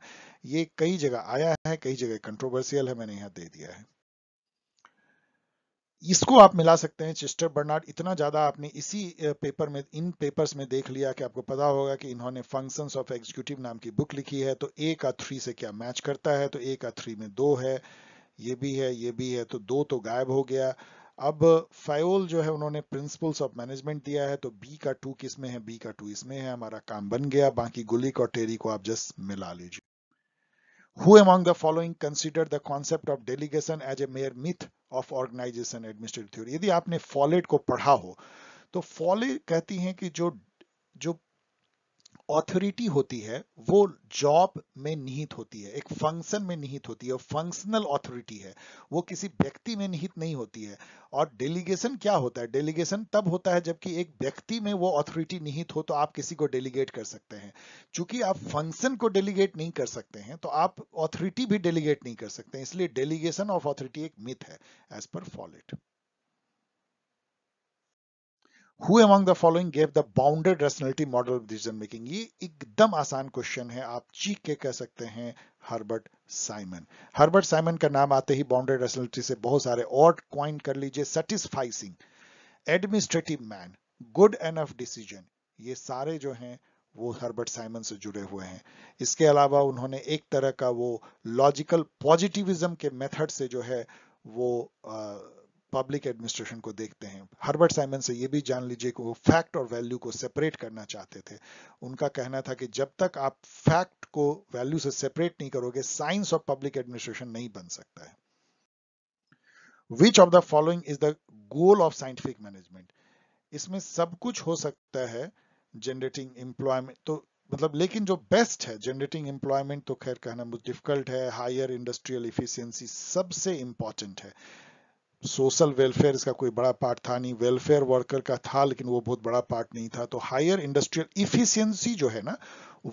ये कई जगह आया है कई जगह कंट्रोवर्सियल है मैंने यहां दे दिया है इसको आप मिला सकते हैं चिस्टर बर्नार्ड इतना ज्यादा आपने इसी पेपर में इन पेपर्स में देख लिया कि आपको पता होगा कि इन्होंने फंक्शंस ऑफ एग्जीक्यूटिव नाम की बुक लिखी है तो ए का थ्री से क्या मैच करता है तो ए का थ्री में दो है ये भी है ये भी है तो दो तो गायब हो गया अब फायोल जो है उन्होंने प्रिंसिपल्स ऑफ मैनेजमेंट दिया है तो बी का टू किस में है बी का टू इसमें है हमारा काम बन गया बाकी गुलिक और टेरी को आप जस्ट मिला लीजिए Who among the following considered the concept of delegation as a mere myth of organization administrative theory? यदि आपने फॉलेट को पढ़ा हो तो फॉले कहती हैं कि जो जो ऑथोरिटी होती है वो जॉब में निहित होती है एक फंक्शन में निहित होती है फंक्शनल ऑथोरिटी है वो किसी व्यक्ति में निहित नहीं होती है और डेलीगेशन क्या होता है डेलीगेशन तब होता है जबकि एक व्यक्ति में वो ऑथोरिटी निहित हो तो आप किसी को डेलीगेट कर सकते हैं चूंकि आप फंक्शन को डेलीगेट नहीं कर सकते हैं तो आप ऑथोरिटी भी डेलीगेट नहीं कर सकते इसलिए डेलीगेशन ऑफ ऑथोरिटी एक मिथ है as per Follett who among the following gave the bounded rationality model of decision making ये एकदम आसान क्वेश्चन है आप चीख के कह सकते हैं हर्बर्ट साइमन हर्बर्ट साइमन का नाम आते ही बाउंडेड रेशनलिटी से बहुत सारे और क्वाइन कर लीजिए satisficing administrative man good enough decision ये सारे जो हैं वो हर्बर्ट साइमन से जुड़े हुए हैं इसके अलावा उन्होंने एक तरह का वो लॉजिकल पॉजिटिविज्म के मेथड से जो है वो आ, पब्लिक एडमिनिस्ट्रेशन को देखते हैं हर्बर्ट साइमन से ये भी जान लीजिए कि वो फैक्ट और वैल्यू को सेपरेट करना चाहते थे उनका कहना था कि जब तक आप फैक्ट को वैल्यू से सेपरेट नहीं करोगे साइंस ऑफ पब्लिक एडमिनिस्ट्रेशन नहीं बन सकता है which of the following is the goal of scientific management इसमें सब कुछ हो सकता है जनरेटिंग एम्प्लॉयमेंट तो मतलब लेकिन जो बेस्ट है जनरेटिंग एम्प्लॉयमेंट तो खैर कहना डिफिकल्ट है हायर इंडस्ट्रियल इफिशियंसी सबसे इंपॉर्टेंट है सोशल वेलफेयर इसका कोई बड़ा पार्ट था नहीं वेलफेयर वर्कर का था लेकिन वो बहुत बड़ा पार्ट नहीं था तो हायर इंडस्ट्रियल इफिशियंसी जो है ना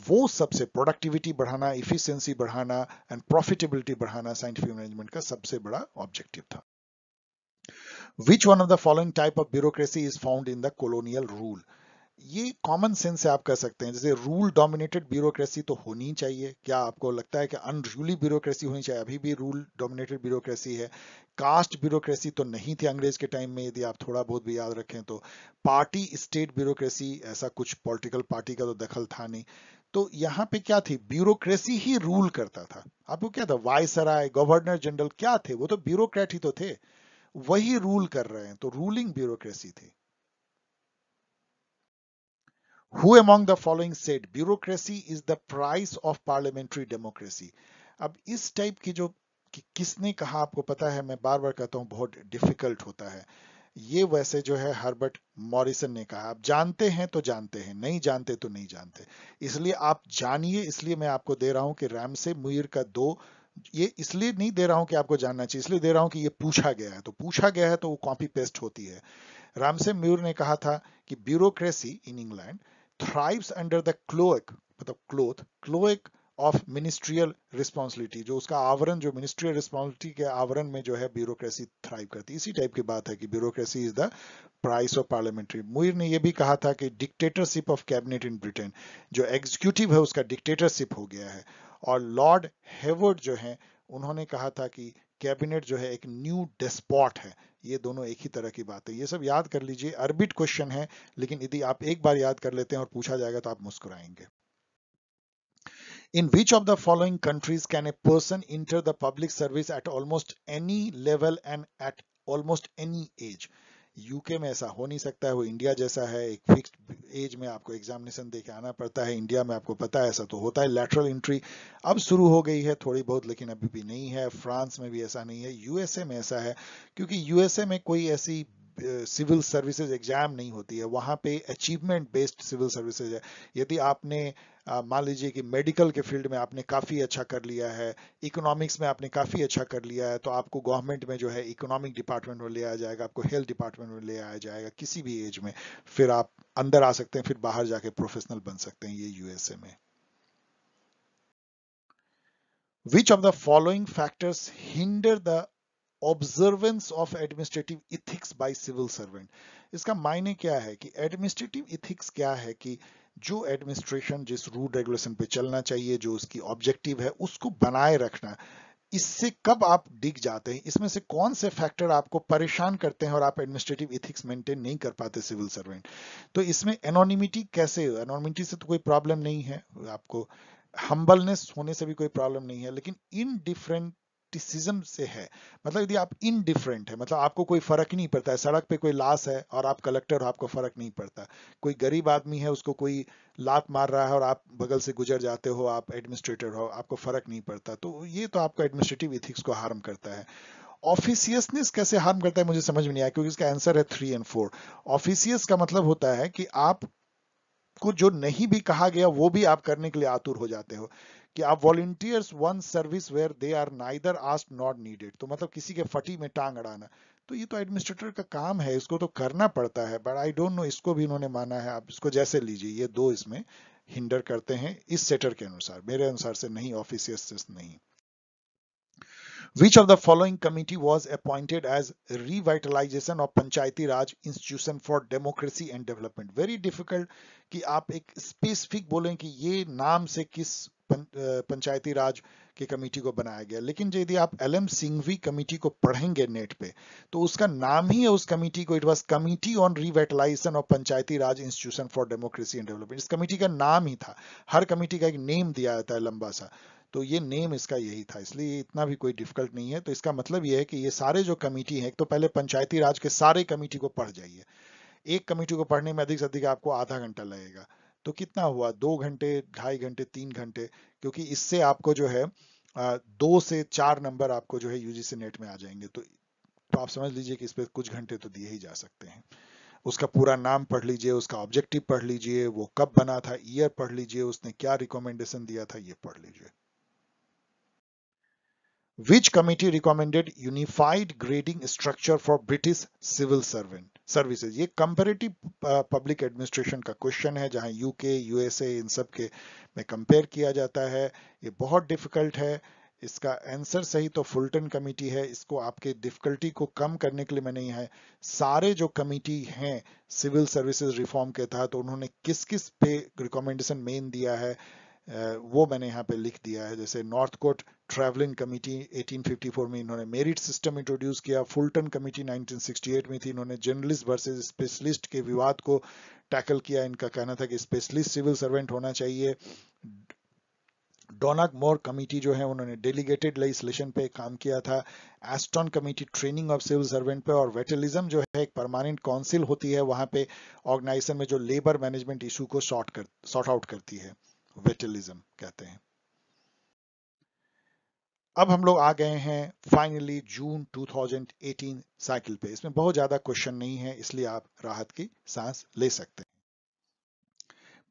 वो सबसे प्रोडक्टिविटी बढ़ाना इफिशियंसी बढ़ाना एंड प्रॉफिटेबिलिटी बढ़ाना साइंटिफिक मैनेजमेंट का सबसे बड़ा ऑब्जेक्टिव था Which one of the following type of bureaucracy is found in the colonial rule? ये कॉमन सेंस से आप कह सकते हैं जैसे रूल डोमिनेटेड ब्यूरोक्रेसी तो होनी चाहिए क्या आपको लगता है कि अनरूली ब्यूरोक्रेसी होनी चाहिए अभी भी रूल डोमिनेटेड ब्यूरोक्रेसी है कास्ट ब्यूरोक्रेसी तो नहीं थी अंग्रेज के टाइम में यदि आप थोड़ा बहुत भी याद रखें तो पार्टी स्टेट ब्यूरोक्रेसी ऐसा कुछ पॉलिटिकल पार्टी का तो दखल था नहीं तो यहाँ पे क्या थी ब्यूरोक्रेसी ही रूल करता था आपको क्या था वायसराय गवर्नर जनरल क्या थे वो तो ब्यूरोक्रेट ही तो थे वही रूल कर रहे हैं तो रूलिंग ब्यूरोक्रेसी थी Who among the following said bureaucracy is the price of parliamentary democracy? अब इस टाइप की जो कि किसने कहा आपको पता है मैं बार बार कहता हूँ बहुत डिफिकल्ट होता है ये वैसे जो है हर्बर्ट मॉरिसन ने कहा आप जानते हैं तो जानते हैं नहीं जानते तो नहीं जानते इसलिए आप जानिए इसलिए मैं आपको दे रहा हूं कि रैम से मुयर का दो ये इसलिए नहीं दे रहा हूं कि आपको जानना चाहिए इसलिए दे रहा हूं कि ये पूछा गया है तो पूछा गया है तो वो कॉपी पेस्ट होती है रामसे मयूर ने कहा था कि bureaucracy in England thrives under the cloak मतलब cloth cloak of ministerial responsibility जो उसका आवरण जो मिनिस्ट्रियल रिस्पॉन्सिबिलिटी के आवरण में जो है ब्यूरोक्रेसी थ्राइव करती है इसी टाइप की बात है कि bureaucracy is the price of parliamentary Muir ने यह भी कहा था कि dictatorship of cabinet in Britain जो एग्जीक्यूटिव है उसका डिक्टेटरशिप हो गया है और लॉर्ड हेवर्ड जो है उन्होंने कहा था कि कैबिनेट जो है एक न्यू डेस्पॉट है ये दोनों एक ही तरह की बात है ये सब याद कर लीजिए अर्बिट क्वेश्चन है लेकिन यदि आप एक बार याद कर लेते हैं और पूछा जाएगा तो आप मुस्कुराएंगे In which of the following countries can a person enter the public service at almost any level and at almost any age? UK में ऐसा हो नहीं सकता है वो इंडिया जैसा है एक फिक्स एज में आपको एग्जामिनेशन दे के आना पड़ता है इंडिया में आपको पता है ऐसा तो होता है लेटरल एंट्री अब शुरू हो गई है थोड़ी बहुत लेकिन अभी भी नहीं है फ्रांस में भी ऐसा नहीं है यूएसए में ऐसा है क्योंकि यूएसए में कोई ऐसी सिविल सर्विसेज एग्जाम नहीं होती है वहां पे अचीवमेंट बेस्ड सिविल सर्विसेज है यदि आपने मान लीजिए कि मेडिकल के फील्ड में आपने काफ़ी अच्छा कर लिया है इकोनॉमिक्स में आपने काफ़ी अच्छा कर लिया है तो आपको गवर्नमेंट में जो है इकोनॉमिक डिपार्टमेंट में ले आया जाएगा आपको हेल्थ डिपार्टमेंट में ले आया जाएगा किसी भी एज में फिर आप अंदर आ सकते हैं फिर बाहर जाके प्रोफेशनल बन सकते हैं ये यूएसए में which of the following factors hinder the observance of administrative ethics by civil servant इसका मायने क्या है कि एडमिनिस्ट्रेटिव इथिक्स क्या है कि जो एडमिनिस्ट्रेशन जिस रूल रेगुलेशन पे चलना चाहिए जो उसकी ऑब्जेक्टिव है उसको बनाए रखना इससे कब आप डिग जाते हैं इसमें से कौन से फैक्टर आपको परेशान करते हैं और आप एडमिनिस्ट्रेटिव इथिक्स मेंटेन नहीं कर पाते सिविल सर्वेंट तो इसमें एनोनिमिटी कैसे एनोनिमिटी से तो कोई प्रॉब्लम नहीं है आपको हम्बलनेस होने से भी कोई प्रॉब्लम नहीं है लेकिन इन डिफरेंट स्केप्टिसिज्म से है मतलब यदि आप इनडिफरेंट है मतलब आपको कोई फर्क नहीं पड़ता है सड़क पे कोई लाश है और आप कलेक्टर हो आपको फर्क नहीं पड़ता कोई गरीब आदमी है उसको कोई लात मार रहा है और आप बगल से गुजर जाते हो आप एडमिनिस्ट्रेटर हो आपको फर्क नहीं पड़ता तो ये तो आपको एडमिनिस्ट्रेटिव इथिक्स को हार्म करता है ऑफिसियसनेस कैसे हार्म करता है मुझे समझ में नहीं आया क्योंकि इसका आंसर है थ्री एंड फोर ऑफिसियस का मतलब होता है कि आप को जो नहीं भी कहा गया वो भी आप करने के लिए आतुर हो जाते हो कि आप volunteers one service where they are neither asked not needed तो मतलब किसी के फटी में टांग अड़ाना तो ये तो एडमिनिस्ट्रेटर का काम है इसको तो करना पड़ता है बट आई डोंट नो इसको भी उन्होंने माना है आप इसको जैसे लीजिए ये दो इसमें हिंडर करते हैं इस सेटर के अनुसार मेरे अनुसार से नहीं ऑफिसियस नहीं Which of the following committee was appointed as revitalization of Panchayati Raj Institution for Democracy and Development? Very difficult कि आप एक specific बोलें कि ये नाम से किस पंचायती राज की कमेटी को बनाया गया लेकिन यदि आप एल एम सिंघवी कमेटी को पढ़ेंगे नेट पे तो उसका नाम ही है उस कमेटी को it was committee on revitalisation of Panchayati Raj institution for democracy and development इस कमेटी का नाम ही था हर कमेटी का एक नेम दिया जाता है लंबा सा तो ये नेम इसका यही था इसलिए इतना भी कोई डिफिकल्ट नहीं है तो इसका मतलब ये है कि ये सारे जो कमेटी हैं तो पहले पंचायती राज के सारे कमेटी को पढ़ जाइए एक कमेटी को पढ़ने में अधिक से अधिक आपको आधा घंटा लगेगा तो कितना हुआ दो घंटे ढाई घंटे तीन घंटे क्योंकि इससे आपको जो है दो से चार नंबर आपको जो है यूजीसी नेट में आ जाएंगे तो, तो आप समझ लीजिए कि इस पर कुछ घंटे तो दिए ही जा सकते हैं उसका पूरा नाम पढ़ लीजिए उसका ऑब्जेक्टिव पढ़ लीजिए वो कब बना था ईयर पढ़ लीजिए उसने क्या रिकमेंडेशन दिया था ये पढ़ लीजिए which committee recommended unified grading structure for British civil servant? Services ये कंपेरेटिव पब्लिक एडमिनिस्ट्रेशन का क्वेश्चन है जहां यूके यूएसए इन सब के में कंपेयर किया जाता है ये बहुत डिफिकल्ट है इसका आंसर सही तो फुलटन कमेटी है इसको आपके डिफिकल्टी को कम करने के लिए मैंने यहाँ सारे जो कमेटी हैं सिविल सर्विसेज रिफॉर्म के तहत तो उन्होंने किस किस पे रिकमेंडेशन मेन दिया है वो मैंने यहाँ पे लिख दिया है जैसे नॉर्थ कोट ट्रेवलिंग कमिटी 1854 में इन्होंने मेरिट सिस्टम इंट्रोड्यूस किया फुलटन कमिटी 1968 में थी इन्होंने जर्नलिस्ट वर्सेस स्पेशलिस्ट के विवाद को टैकल किया इनका कहना था कि स्पेशलिस्ट सिविल सर्वेंट होना चाहिए डोनाक मोर कमिटी जो है उन्होंने डेलीगेटेड लेजिस्लेशन पे काम किया था Assheton committee training of civil servant पे और वेटलिज्म जो है एक परमानेंट काउंसिल होती है वहां पे ऑर्गेनाइजेशन में जो लेबर मैनेजमेंट इशू को शॉर्ट कर सॉर्ट आउट करती है वेटलिज्म कहते हैं अब हम लोग आ गए हैं फाइनली जून 2018 साइकिल पे इसमें बहुत ज्यादा क्वेश्चन नहीं है इसलिए आप राहत की सांस ले सकते हैं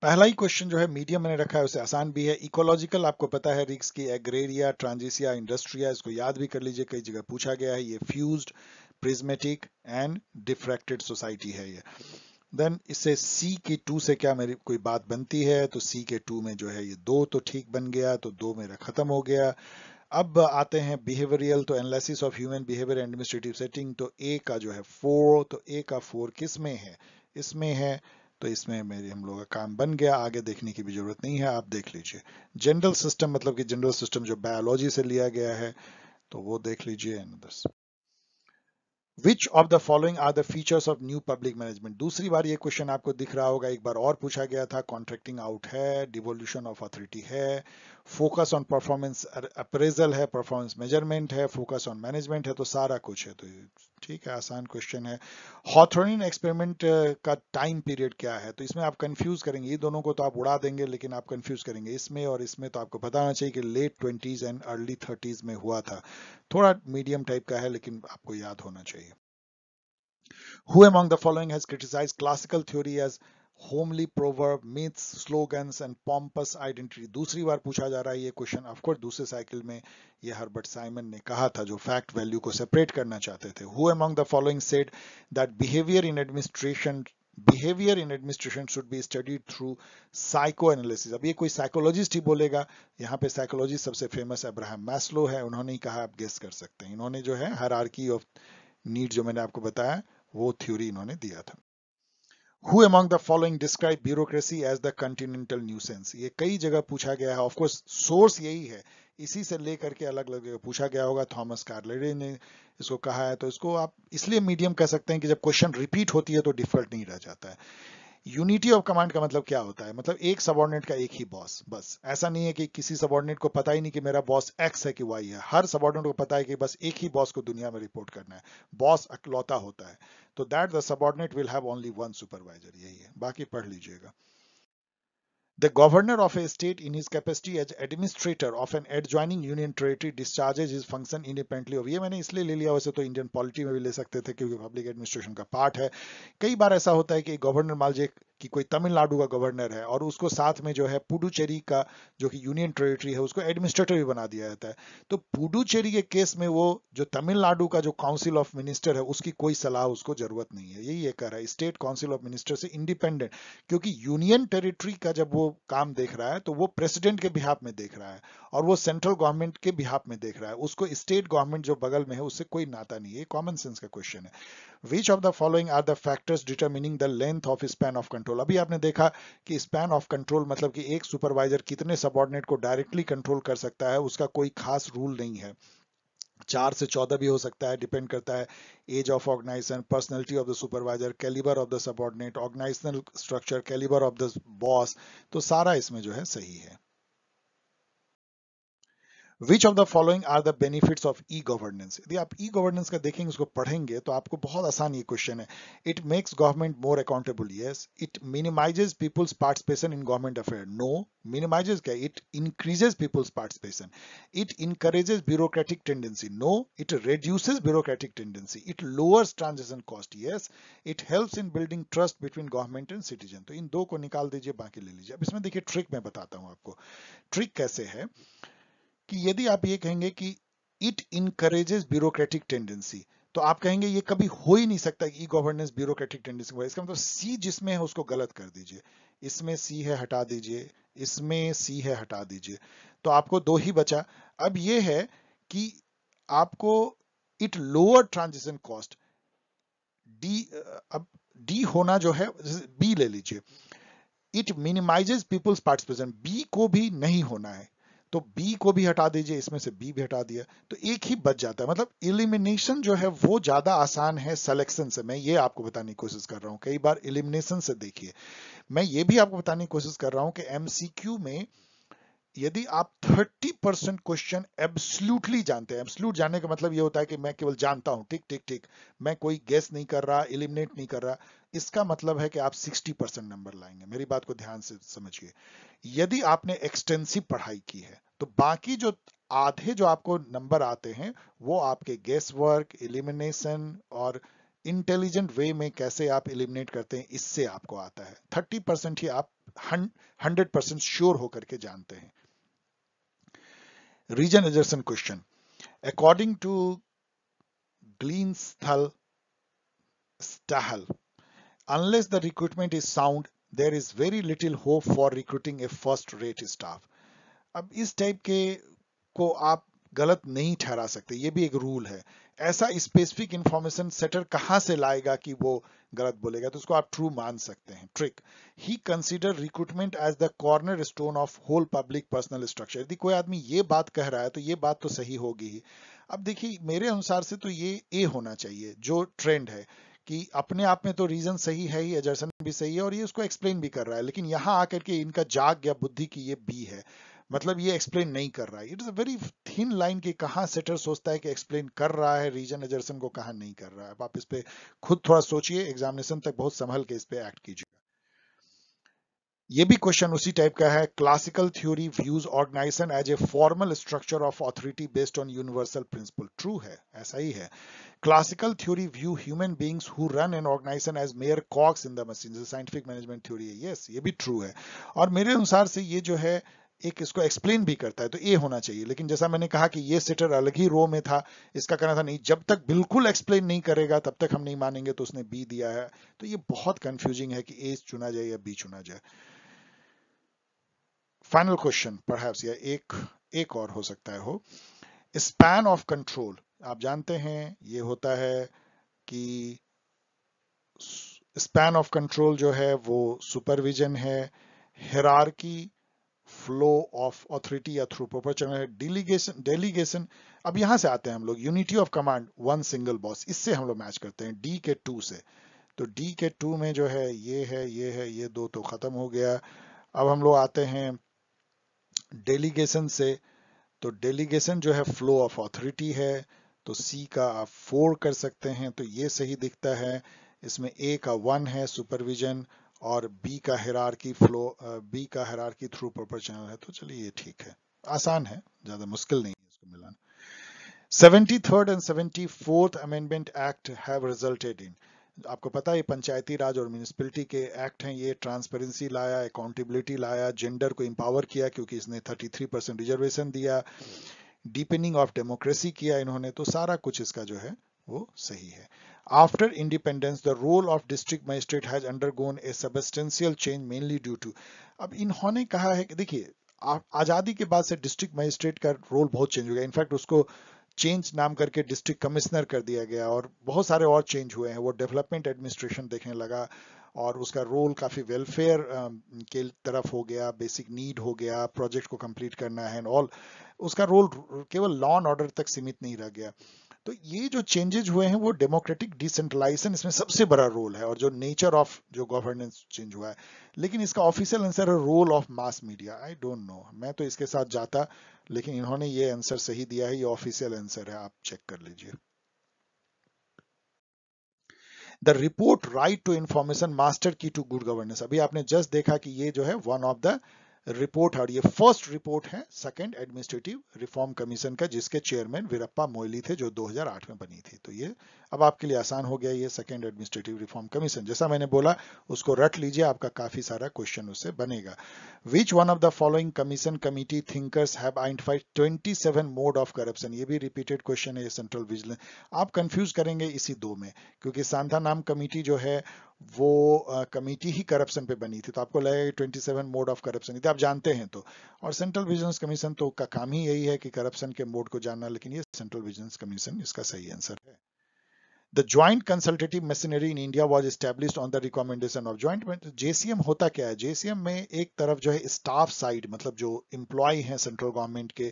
पहला ही क्वेश्चन जो है मीडियम मैंने रखा है उसे आसान भी है इकोलॉजिकल आपको पता है रिक्स की एग्रेरिया ट्रांजिसिया इंडस्ट्रिया इसको याद भी कर लीजिए कई जगह पूछा गया है ये fused prismatic and diffracted society है ये देन इससे c के टू से क्या मेरी कोई बात बनती है तो c के टू में जो है ये दो तो ठीक बन गया तो दो मेरा खत्म हो गया अब आते हैं बिहेवियरियल तो analysis of human behaviour administrative setting तो ए का जो है फोर तो ए का फोर किस में है इसमें है तो इसमें मेरे हम लोग का काम बन गया आगे देखने की भी जरूरत नहीं है आप देख लीजिए जनरल सिस्टम मतलब कि जनरल सिस्टम जो बायोलॉजी से लिया गया है तो वो देख लीजिए which of the following are the features of new public management दूसरी बार ये क्वेश्चन आपको दिख रहा होगा एक बार और पूछा गया था कॉन्ट्रैक्टिंग आउट है डिवोल्यूशन ऑफ अथॉरिटी है फोकस ऑन परफॉर्मेंस अप्रेजल है परफॉर्मेंस मेजरमेंट है फोकस ऑन मैनेजमेंट है तो सारा कुछ है तो ठीक है आसान क्वेश्चन है हॉथ्रोनिन एक्सपेरिमेंट का टाइम पीरियड क्या है तो इसमें आप कंफ्यूज करेंगे ये दोनों को तो आप उड़ा देंगे लेकिन आप कंफ्यूज करेंगे इसमें और इसमें तो आपको पता होना चाहिए कि late twenties and early thirties में हुआ था थोड़ा मीडियम टाइप का है लेकिन आपको याद होना चाहिए Who among the following has criticized classical theory as homely proverb myths slogans and pompous identity दूसरी बार पूछा जा रहा है ये क्वेश्चन ऑफकोर्स दूसरे साइकिल में ये हर्बर्ट साइमन ने कहा था जो फैक्ट वैल्यू को सेपरेट करना चाहते थे who among the following said that behaviour in administration behaviour in administration should be studied through psychoanalysis अब ये कोई साइकोलॉजिस्ट ही बोलेगा यहाँ पे साइकोलॉजिस्ट सबसे फेमस अब्राहम मैस्लो है उन्होंने ही कहा आप गेस कर सकते हैं इन्होंने जो है हर ऑफ नीड जो मैंने आपको बताया वो थ्योरी इन्होंने दिया था who among the following describe bureaucracy as the continental nuisance ये कई जगह पूछा गया है ऑफकोर्स सोर्स यही है इसी से लेकर के अलग अलग जगह पूछा गया होगा थॉमस कार्लेडे ने इसको कहा है तो इसको आप इसलिए मीडियम कह सकते हैं कि जब क्वेश्चन रिपीट होती है तो डिफिकल्ट नहीं रह जाता है यूनिटी ऑफ कमांड का मतलब क्या होता है मतलब एक सबॉर्डिनेट का एक ही बॉस बस ऐसा नहीं है कि किसी सबॉर्डिनेट को पता ही नहीं कि मेरा बॉस एक्स है कि वाई है हर सबॉर्डिनेट को पता है कि बस एक ही बॉस को दुनिया में रिपोर्ट करना है बॉस अकलौता होता है तो that the subordinate will have only one supervisor यही है बाकी पढ़ लीजिएगा The governor of a state in his capacity as administrator of an adjoining union territory discharges his function independently of ये मैंने इसलिए ले लिया वैसे तो इंडियन पॉलिटी में भी ले सकते थे क्योंकि पब्लिक एडमिनिस्ट्रेशन का पार्ट है कई बार ऐसा होता है कि गवर्नर मान लीजिए कि कोई तमिलनाडु का गवर्नर है और उसको साथ में जो है पुडुचेरी का जो कि यूनियन टेरिटरी है उसको एडमिनिस्ट्रेटर भी बना दिया जाता है तो पुडुचेरी के केस में वो जो तमिलनाडु का जो काउंसिल ऑफ मिनिस्टर है उसकी कोई सलाह उसको जरूरत नहीं है यही ये कह रहा है स्टेट काउंसिल ऑफ मिनिस्टर से इंडिपेंडेंट क्योंकि यूनियन टेरिटरी का जब वो काम देख रहा है तो वो प्रेसिडेंट के बिहाफ में देख रहा है और वो सेंट्रल गवर्नमेंट के बिहाफ में देख रहा है उसको स्टेट गवर्नमेंट जो बगल में है उससे कोई नाता नहीं है कॉमन सेंस का क्वेश्चन है which of the following are the factors determining the length of span of control control अभी आपने देखा कि स्पैन ऑफ कंट्रोल मतलब कि एक सुपरवाइजर कितने सबॉर्डिनेट को डायरेक्टली कंट्रोल कर सकता है उसका कोई खास रूल नहीं है चार से चौदह भी हो सकता है डिपेंड करता है age of organisation personality of the supervisor calibre of the subordinate organisational structure calibre of the boss तो सारा इसमें जो है सही है which of the following are the benefits of e governance यदि आप ई गवर्नेंस का देखेंगे उसको पढ़ेंगे तो आपको बहुत आसान ये क्वेश्चन है it makes government more accountable yes it minimises people's participation in government affair no minimises क्या it increases people's participation it encourages bureaucratic tendency no it reduces bureaucratic tendency it lowers transaction cost yes it help in building trust between government and citizen तो इन दो को निकाल दीजिए बाकी ले लीजिए अब इसमें देखिए ट्रिक मैं बताता हूं आपको ट्रिक कैसे है कि यदि आप ये कहेंगे कि इट इनकरेजेस ब्यूरोक्रेटिक टेंडेंसी तो आप कहेंगे ये कभी हो ही नहीं सकता ई गवर्नेंस ब्यूरोक्रेटिक टेंडेंसी इसका मतलब सी जिसमें है उसको गलत कर दीजिए इसमें सी है हटा दीजिए इसमें सी है हटा दीजिए तो आपको दो ही बचा अब ये है कि आपको it lower transition cost D अब डी होना जो है बी ले लीजिए it minimises people's participation B को भी नहीं होना है तो बी को भी हटा दीजिए इसमें से बी भी हटा दिया तो एक ही बच जाता है मतलब इलिमिनेशन जो है वो ज्यादा आसान है सिलेक्शन से मैं ये आपको बताने की कोशिश कर रहा हूँ कई बार इलिमिनेशन से देखिए मैं ये भी आपको बताने की कोशिश कर रहा हूँ कि एमसीक्यू में यदि आप 30 परसेंट क्वेश्चन एब्सोल्युटली जानते हैं एब्सोल्यूट जानने का मतलब ये होता है कि मैं केवल जानता हूं ठीक ठीक ठीक मैं कोई गेस नहीं कर रहा इलिमिनेट नहीं कर रहा इसका मतलब है कि आप 60 परसेंट नंबर लाएंगे मेरी बात को ध्यान से समझिए यदि आपने एक्सटेंसिव पढ़ाई की है तो बाकी जो आधे जो आपको नंबर आते हैं वो आपके गेस वर्क एलिमिनेशन और इंटेलिजेंट वे में कैसे आप एलिमिनेट करते हैं इससे आपको आता है थर्टी परसेंट ही आप हंड्रेड परसेंट श्योर होकर के जानते हैं assertion question according to Glenn Stahl Stahl unless the recruitment is sound, there is very little hope for recruiting a first rate staff अब इस टाइप के को आप गलत नहीं ठहरा सकते ये भी एक रूल है ऐसा स्पेसिफिक इंफॉर्मेशन सेटर कहाँ से लाएगा कि वो गलत बोलेगा तो उसको आप ट्रू मान सकते हैं ट्रिक he consider recruitment as the corner stone of whole public personnel structure यदि कोई आदमी ये बात कह रहा है तो ये बात तो सही होगी ही अब देखिए मेरे अनुसार से तो ये ए होना चाहिए जो ट्रेंड है कि अपने आप में तो रीजन सही है ही एजर्सन भी सही है और ये उसको एक्सप्लेन भी कर रहा है लेकिन यहाँ आकर के इनका जाग या बुद्धि की ये बी है मतलब ये एक्सप्लेन नहीं कर रहा है it is a very thin line कि कहाँ सेटर सोचता है कि एक्सप्लेन कर रहा है रीजन एजर्सन को कहाँ नहीं कर रहा है आप इस पर खुद थोड़ा सोचिए एग्जामिनेशन तक बहुत संभल के इस पर एक्ट कीजिए ये भी क्वेश्चन उसी टाइप का है classical theory views organisation as a formal structure of authority based on universal principle true है ऐसा ही है classical theory view human beings who run an organisation as mere cogs in the machine scientific management theory है yes yes, ये भी true है और मेरे अनुसार से ये जो है एक इसको एक्सप्लेन भी करता है तो ए होना चाहिए लेकिन जैसा मैंने कहा कि ये सेटर अलग ही रो में था इसका कहना था नहीं जब तक बिल्कुल एक्सप्लेन नहीं करेगा तब तक हम नहीं मानेंगे तो उसने बी दिया है तो ये बहुत कंफ्यूजिंग है कि ए चुना जाए या बी चुना जाए फाइनल क्वेश्चन परहैप्स या एक एक और हो सकता है हो स्पैन ऑफ कंट्रोल आप जानते हैं ये होता है कि स्पैन ऑफ कंट्रोल जो है वो सुपरविजन है हेरारकी फ्लो ऑफ ऑथोरिटी या थ्रू प्रोपर चैनल है डेलीगेशन डेलीगेशन अब यहां से आते हैं हम लोग unity of command one single boss इससे हम लोग मैच करते हैं डी के टू से तो डी के टू में जो है ये है ये है ये दो तो खत्म हो गया अब हम लोग आते हैं डेलीगेशन से तो डेलीगेशन जो है फ्लो ऑफ ऑथोरिटी है तो सी का आप फोर कर सकते हैं तो ये सही दिखता है इसमें ए का वन है सुपरविजन और बी का की फ्लो बी का की थ्रू प्रॉपर चैनल है तो चलिए ये ठीक है आसान है ज्यादा मुश्किल नहीं है इसको मिलाना seventy third and seventy fourth amendment act है आपको पता है पंचायती राज और म्यूनिसपैलिटी के एक्ट हैं ये ट्रांसपेरेंसी लाया अकाउंटेबिलिटी लाया जेंडर को इम्पावर किया क्योंकि इसने 33 परसेंट रिजर्वेशन दिया डीपनिंग ऑफ डेमोक्रेसी किया इन्होंने तो सारा कुछ इसका जो है वो सही है After independence, the role of district magistrate has undergone a substantial change mainly due to अब इन्होंने कहा है कि देखिए आज़ादी के बाद से डिस्ट्रिक्ट मजिस्ट्रेट का रोल बहुत चेंज हो गया इनफैक्ट उसको चेंज नाम करके डिस्ट्रिक्ट कमिश्नर कर दिया गया और बहुत सारे और चेंज हुए हैं वो डेवलपमेंट एडमिनिस्ट्रेशन देखने लगा और उसका रोल काफ़ी वेलफेयर के तरफ हो गया बेसिक नीड हो गया प्रोजेक्ट को कंप्लीट करना है एंड ऑल उसका रोल केवल लॉ एंड ऑर्डर तक सीमित नहीं रह गया तो ये जो चेंजेज हुए हैं वो डेमोक्रेटिक डिसेंट्रलाइजेशन इसमें सबसे बड़ा रोल है और जो नेचर ऑफ जो गवर्नेंस चेंज हुआ है लेकिन इसका ऑफिशियल आंसर है role of mass media I don't know मैं तो इसके साथ जाता लेकिन इन्होंने ये आंसर सही दिया है ये ऑफिशियल आंसर है आप चेक कर लीजिए the report right to information master की टू गुड गवर्नेंस अभी आपने जस्ट देखा कि ये जो है वन ऑफ द रिपोर्ट है रही फर्स्ट रिपोर्ट है सेकंड एडमिनिस्ट्रेटिव रिफॉर्म कमीशन का जिसके चेयरमैन वीरप्पा मोयली थे जो 2008 में बनी थी तो ये अब आपके लिए आसान हो गया ये सेकेंड एडमिनिस्ट्रेटिव रिफॉर्म कमीशन जैसा मैंने बोला उसको रट लीजिए आपका काफी सारा क्वेश्चन उससे बनेगा which one of the following commission committee thinkers have identified 27 mode of corruption ये भी रिपीटेड क्वेश्चन है सेंट्रल विजिलेंस आप कंफ्यूज करेंगे इसी दो में क्योंकि सांधा नाम कमिटी जो है वो कमेटी ही करप्शन पे बनी थी तो आपको लगेगा twenty seven mode of corruption आप जानते हैं तो और सेंट्रल विजिलेंस कमीशन तो का काम ही यही है कि करप्शन के मोड को जानना लेकिन ये सेंट्रल विजिलेंस कमीशन इसका सही आंसर है The joint consultative machinery in India was established on the recommendation of joint JCM hota kya hai JCM mein ek taraf jo hai staff side matlab jo employee hain central government ke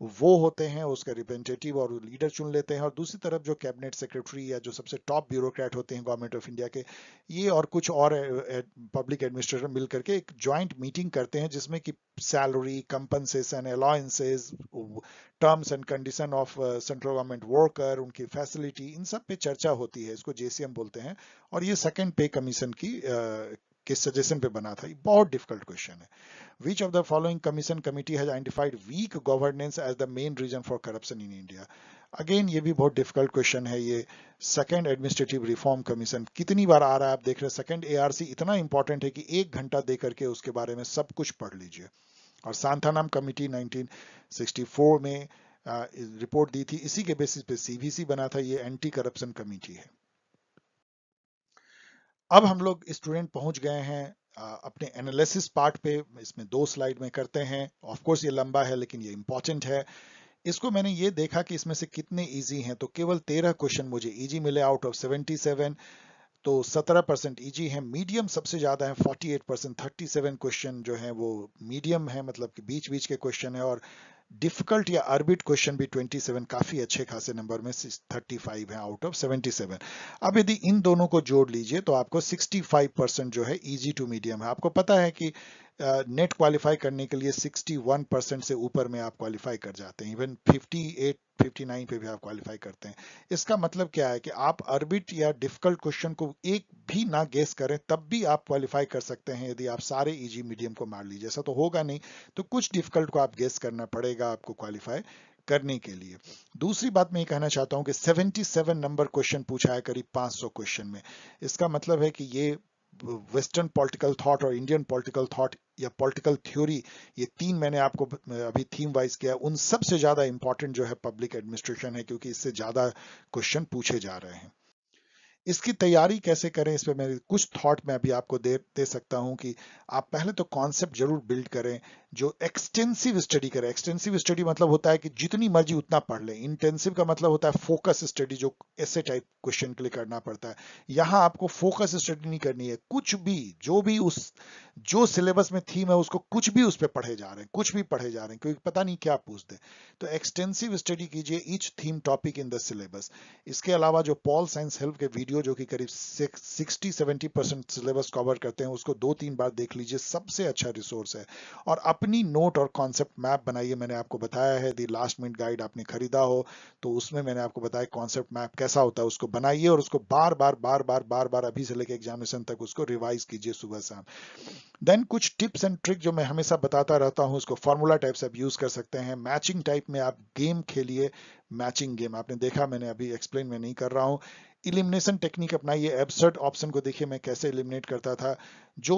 वो होते हैं उसका representative और leader चुन लेते हैं और दूसरी तरफ जो कैबिनेट सेक्रेटरी या जो सबसे टॉप ब्यूरोक्रेट होते हैं गवर्नमेंट ऑफ इंडिया के ये और कुछ और पब्लिक एडमिनिस्ट्रेटर मिल करके एक ज्वाइंट मीटिंग करते हैं जिसमें कि salary compensation allowances terms and condition of central government worker उनकी फैसिलिटी इन सब पे चर्चा होती है इसको जेसीएम बोलते हैं और ये सेकेंड पे कमीशन की किस सजेशन पे बना था ये बहुत डिफिकल्ट क्वेश्चन है which of the following commission committee has identified weak governance as the main reason for corruption in India again ये भी बहुत डिफिकल्ट क्वेश्चन है ये सेकंड एडमिनिस्ट्रेटिव रिफॉर्म कमीशन कितनी बार आ रहा है आप देख रहे हैं सेकंड एआरसी इतना इंपॉर्टेंट है कि एक घंटा दे करके उसके बारे में सब कुछ पढ़ लीजिए और सांथानाम कमिटी 1964 में रिपोर्ट दी थी इसी के बेसिस पे सीबीसी बना था ये एंटी करप्शन कमिटी है अब हम लोग स्टूडेंट पहुंच गए हैं अपने एनालिसिस पार्ट पे इसमें दो स्लाइड में करते हैं ऑफ कोर्स ये लंबा है लेकिन ये इंपॉर्टेंट है इसको मैंने ये देखा कि इसमें से कितने इजी हैं तो केवल तेरह क्वेश्चन मुझे इजी मिले आउट ऑफ सेवेंटी सेवन तो सत्रह परसेंट ईजी है मीडियम सबसे ज़्यादा है forty eight percent thirty seven question जो है वो मीडियम है मतलब कि बीच बीच के क्वेश्चन है और डिफिकल्ट या अर्बिट क्वेश्चन भी 27 काफी अच्छे खासे नंबर में 35 है आउट ऑफ 77 अब यदि इन दोनों को जोड़ लीजिए तो आपको 65 परसेंट जो है इजी टू मीडियम है आपको पता है कि नेट क्वालिफाई करने के लिए 61 परसेंट से ऊपर में आप क्वालिफाई कर जाते हैं इवन 58 59 पे भी आप क्वालिफाई करते हैं इसका मतलब क्या है कि आप अर्बिट या डिफिकल्ट क्वेश्चन को एक भी ना गेस करें तब भी आप क्वालिफाई कर सकते हैं यदि आप सारे इजी e मीडियम को मार लीजिए ऐसा तो होगा नहीं तो कुछ डिफिकल्ट को आप गेस करना पड़ेगा आपको क्वालिफाई करने के लिए दूसरी बात मैं ये कहना चाहता हूँ कि 77 नंबर क्वेश्चन पूछा है करीब 500 क्वेश्चन में इसका मतलब है कि ये वेस्टर्न पॉलिटिकल थॉट और इंडियन पॉलिटिकल थॉट या पॉलिटिकल थ्योरी ये तीन मैंने आपको अभी थीम वाइज किया उन सबसे ज़्यादा इंपॉर्टेंट जो है पब्लिक एडमिनिस्ट्रेशन है क्योंकि इससे ज़्यादा क्वेश्चन पूछे जा रहे हैं इसकी तैयारी कैसे करें इस पर मैं कुछ थॉट मैं अभी आपको दे दे सकता हूं कि आप पहले तो कॉन्सेप्ट जरूर बिल्ड करें जो एक्सटेंसिव स्टडी करे एक्सटेंसिव स्टडी मतलब होता है कि जितनी मर्जी उतना पढ़ ले इंटेंसिव का मतलब होता है फोकस स्टडी जो ऐसे टाइप क्वेश्चन के लिए करना पड़ता है यहाँ आपको फोकस स्टडी नहीं करनी है कुछ भी जो भी उस जो सिलेबस में थीम है उसको कुछ भी उस पर पढ़े जा रहे हैं कुछ भी पढ़े जा रहे हैं क्योंकि पता नहीं क्या पूछते तो एक्सटेंसिव स्टडी कीजिए each theme topic in the syllabus इसके अलावा जो पॉल साइंस हेल्प के वीडियो जो कि करीब sixty seventy percent syllabus cover करते हैं उसको दो तीन बार देख लीजिए सबसे अच्छा रिसोर्स है और अब अपनी नोट और कॉन्सेप्ट मैप बनाइए मैंने आपको बताया है दी लास्ट मिनट गाइड आपने खरीदा हो तो उसमें मैंने आपको बताया कॉन्सेप्ट मैप कैसा होता है उसको बनाइए और उसको बार बार बार बार बार बार अभी से लेकर एग्जामिनेशन तक उसको रिवाइज कीजिए सुबह शाम देन कुछ टिप्स एंड ट्रिक जो मैं हमेशा बताता रहता हूँ उसको फॉर्मूला टाइप से आप यूज कर सकते हैं मैचिंग टाइप में आप गेम खेलिए मैचिंग गेम आपने देखा मैंने अभी एक्सप्लेन में नहीं कर रहा हूँ इलिमिनेशन टेक्निक अपनाई है एबसर्ट ऑप्शन को देखिए मैं कैसे इलिमिनेट करता था जो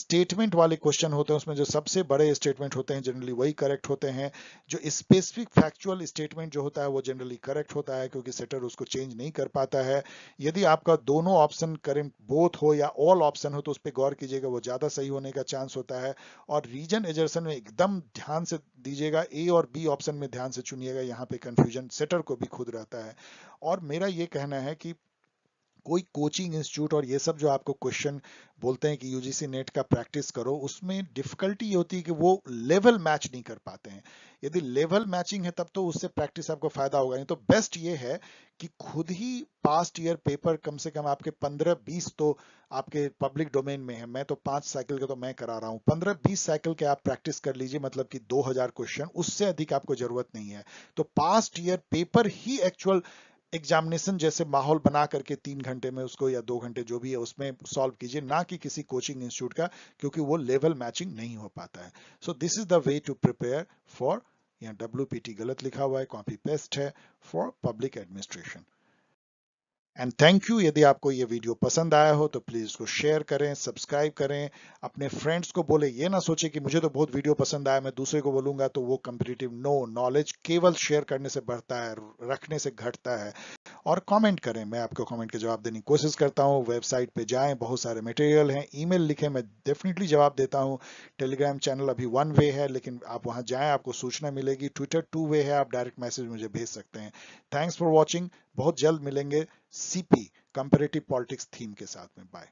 स्टेटमेंट वाले क्वेश्चन होते हैं उसमें जो सबसे बड़े स्टेटमेंट होते हैं जनरली वही करेक्ट होते हैं जो स्पेसिफिक फैक्चुअल स्टेटमेंट जो होता है वो जनरली करेक्ट होता है क्योंकि सेटर उसको चेंज नहीं कर पाता है यदि आपका दोनों ऑप्शन करेंट बोथ हो या ऑल ऑप्शन हो तो उस पर गौर कीजिएगा वो ज़्यादा सही होने का चांस होता है और रीजन एजर्सन में एकदम ध्यान से दीजिएगा ए और बी ऑप्शन में ध्यान से चुनिएगा यहाँ पे कंफ्यूजन सेटर को भी खुद रहता है और मेरा ये कहना है कि कोई कोचिंग इंस्टीट्यूट और ये सब जो आपको क्वेश्चन बोलते हैं कि यूजीसी नेट का प्रैक्टिस करो उसमें डिफिकल्टी होती है कि वो लेवल मैच नहीं कर पाते हैं यदि लेवल मैचिंग है तब तो उससे प्रैक्टिस आपको फायदा होगा नहीं तो बेस्ट ये है कि खुद ही पास्ट ईयर पेपर कम से कम आपके 15-20 तो आपके पब्लिक डोमेन में है मैं तो पांच साइकिल का तो मैं करा रहा हूँ 15-20 साइकिल के आप प्रैक्टिस कर लीजिए मतलब कि 2000 क्वेश्चन उससे अधिक आपको जरूरत नहीं है तो पास्ट ईयर पेपर ही एक्चुअल एग्जामिनेशन जैसे माहौल बना करके तीन घंटे में उसको या दो घंटे जो भी है उसमें सॉल्व कीजिए ना कि किसी कोचिंग इंस्टीट्यूट का क्योंकि वो लेवल मैचिंग नहीं हो पाता है so this is the way to prepare for यहाँ डब्ल्यू गलत लिखा हुआ है कॉपी पेस्ट है for public administration and thank you यदि आपको ये वीडियो पसंद आया हो तो प्लीज़ उसको शेयर करें सब्सक्राइब करें अपने फ्रेंड्स को बोले ये ना सोचे कि मुझे तो बहुत वीडियो पसंद आया मैं दूसरे को बोलूंगा तो वो कंपिटेटिव नो नॉलेज केवल शेयर करने से बढ़ता है रखने से घटता है और कमेंट करें मैं आपको कमेंट के जवाब देने की कोशिश करता हूँ वेबसाइट पे जाएं बहुत सारे मटेरियल हैं ईमेल लिखें मैं डेफिनेटली जवाब देता हूँ टेलीग्राम चैनल अभी वन वे है लेकिन आप वहां जाएं आपको सूचना मिलेगी ट्विटर टू वे है आप डायरेक्ट मैसेज मुझे भेज सकते हैं थैंक्स फॉर वॉचिंग बहुत जल्द मिलेंगे सीपी कंपेरेटिव पॉलिटिक्स थीम के साथ में बाय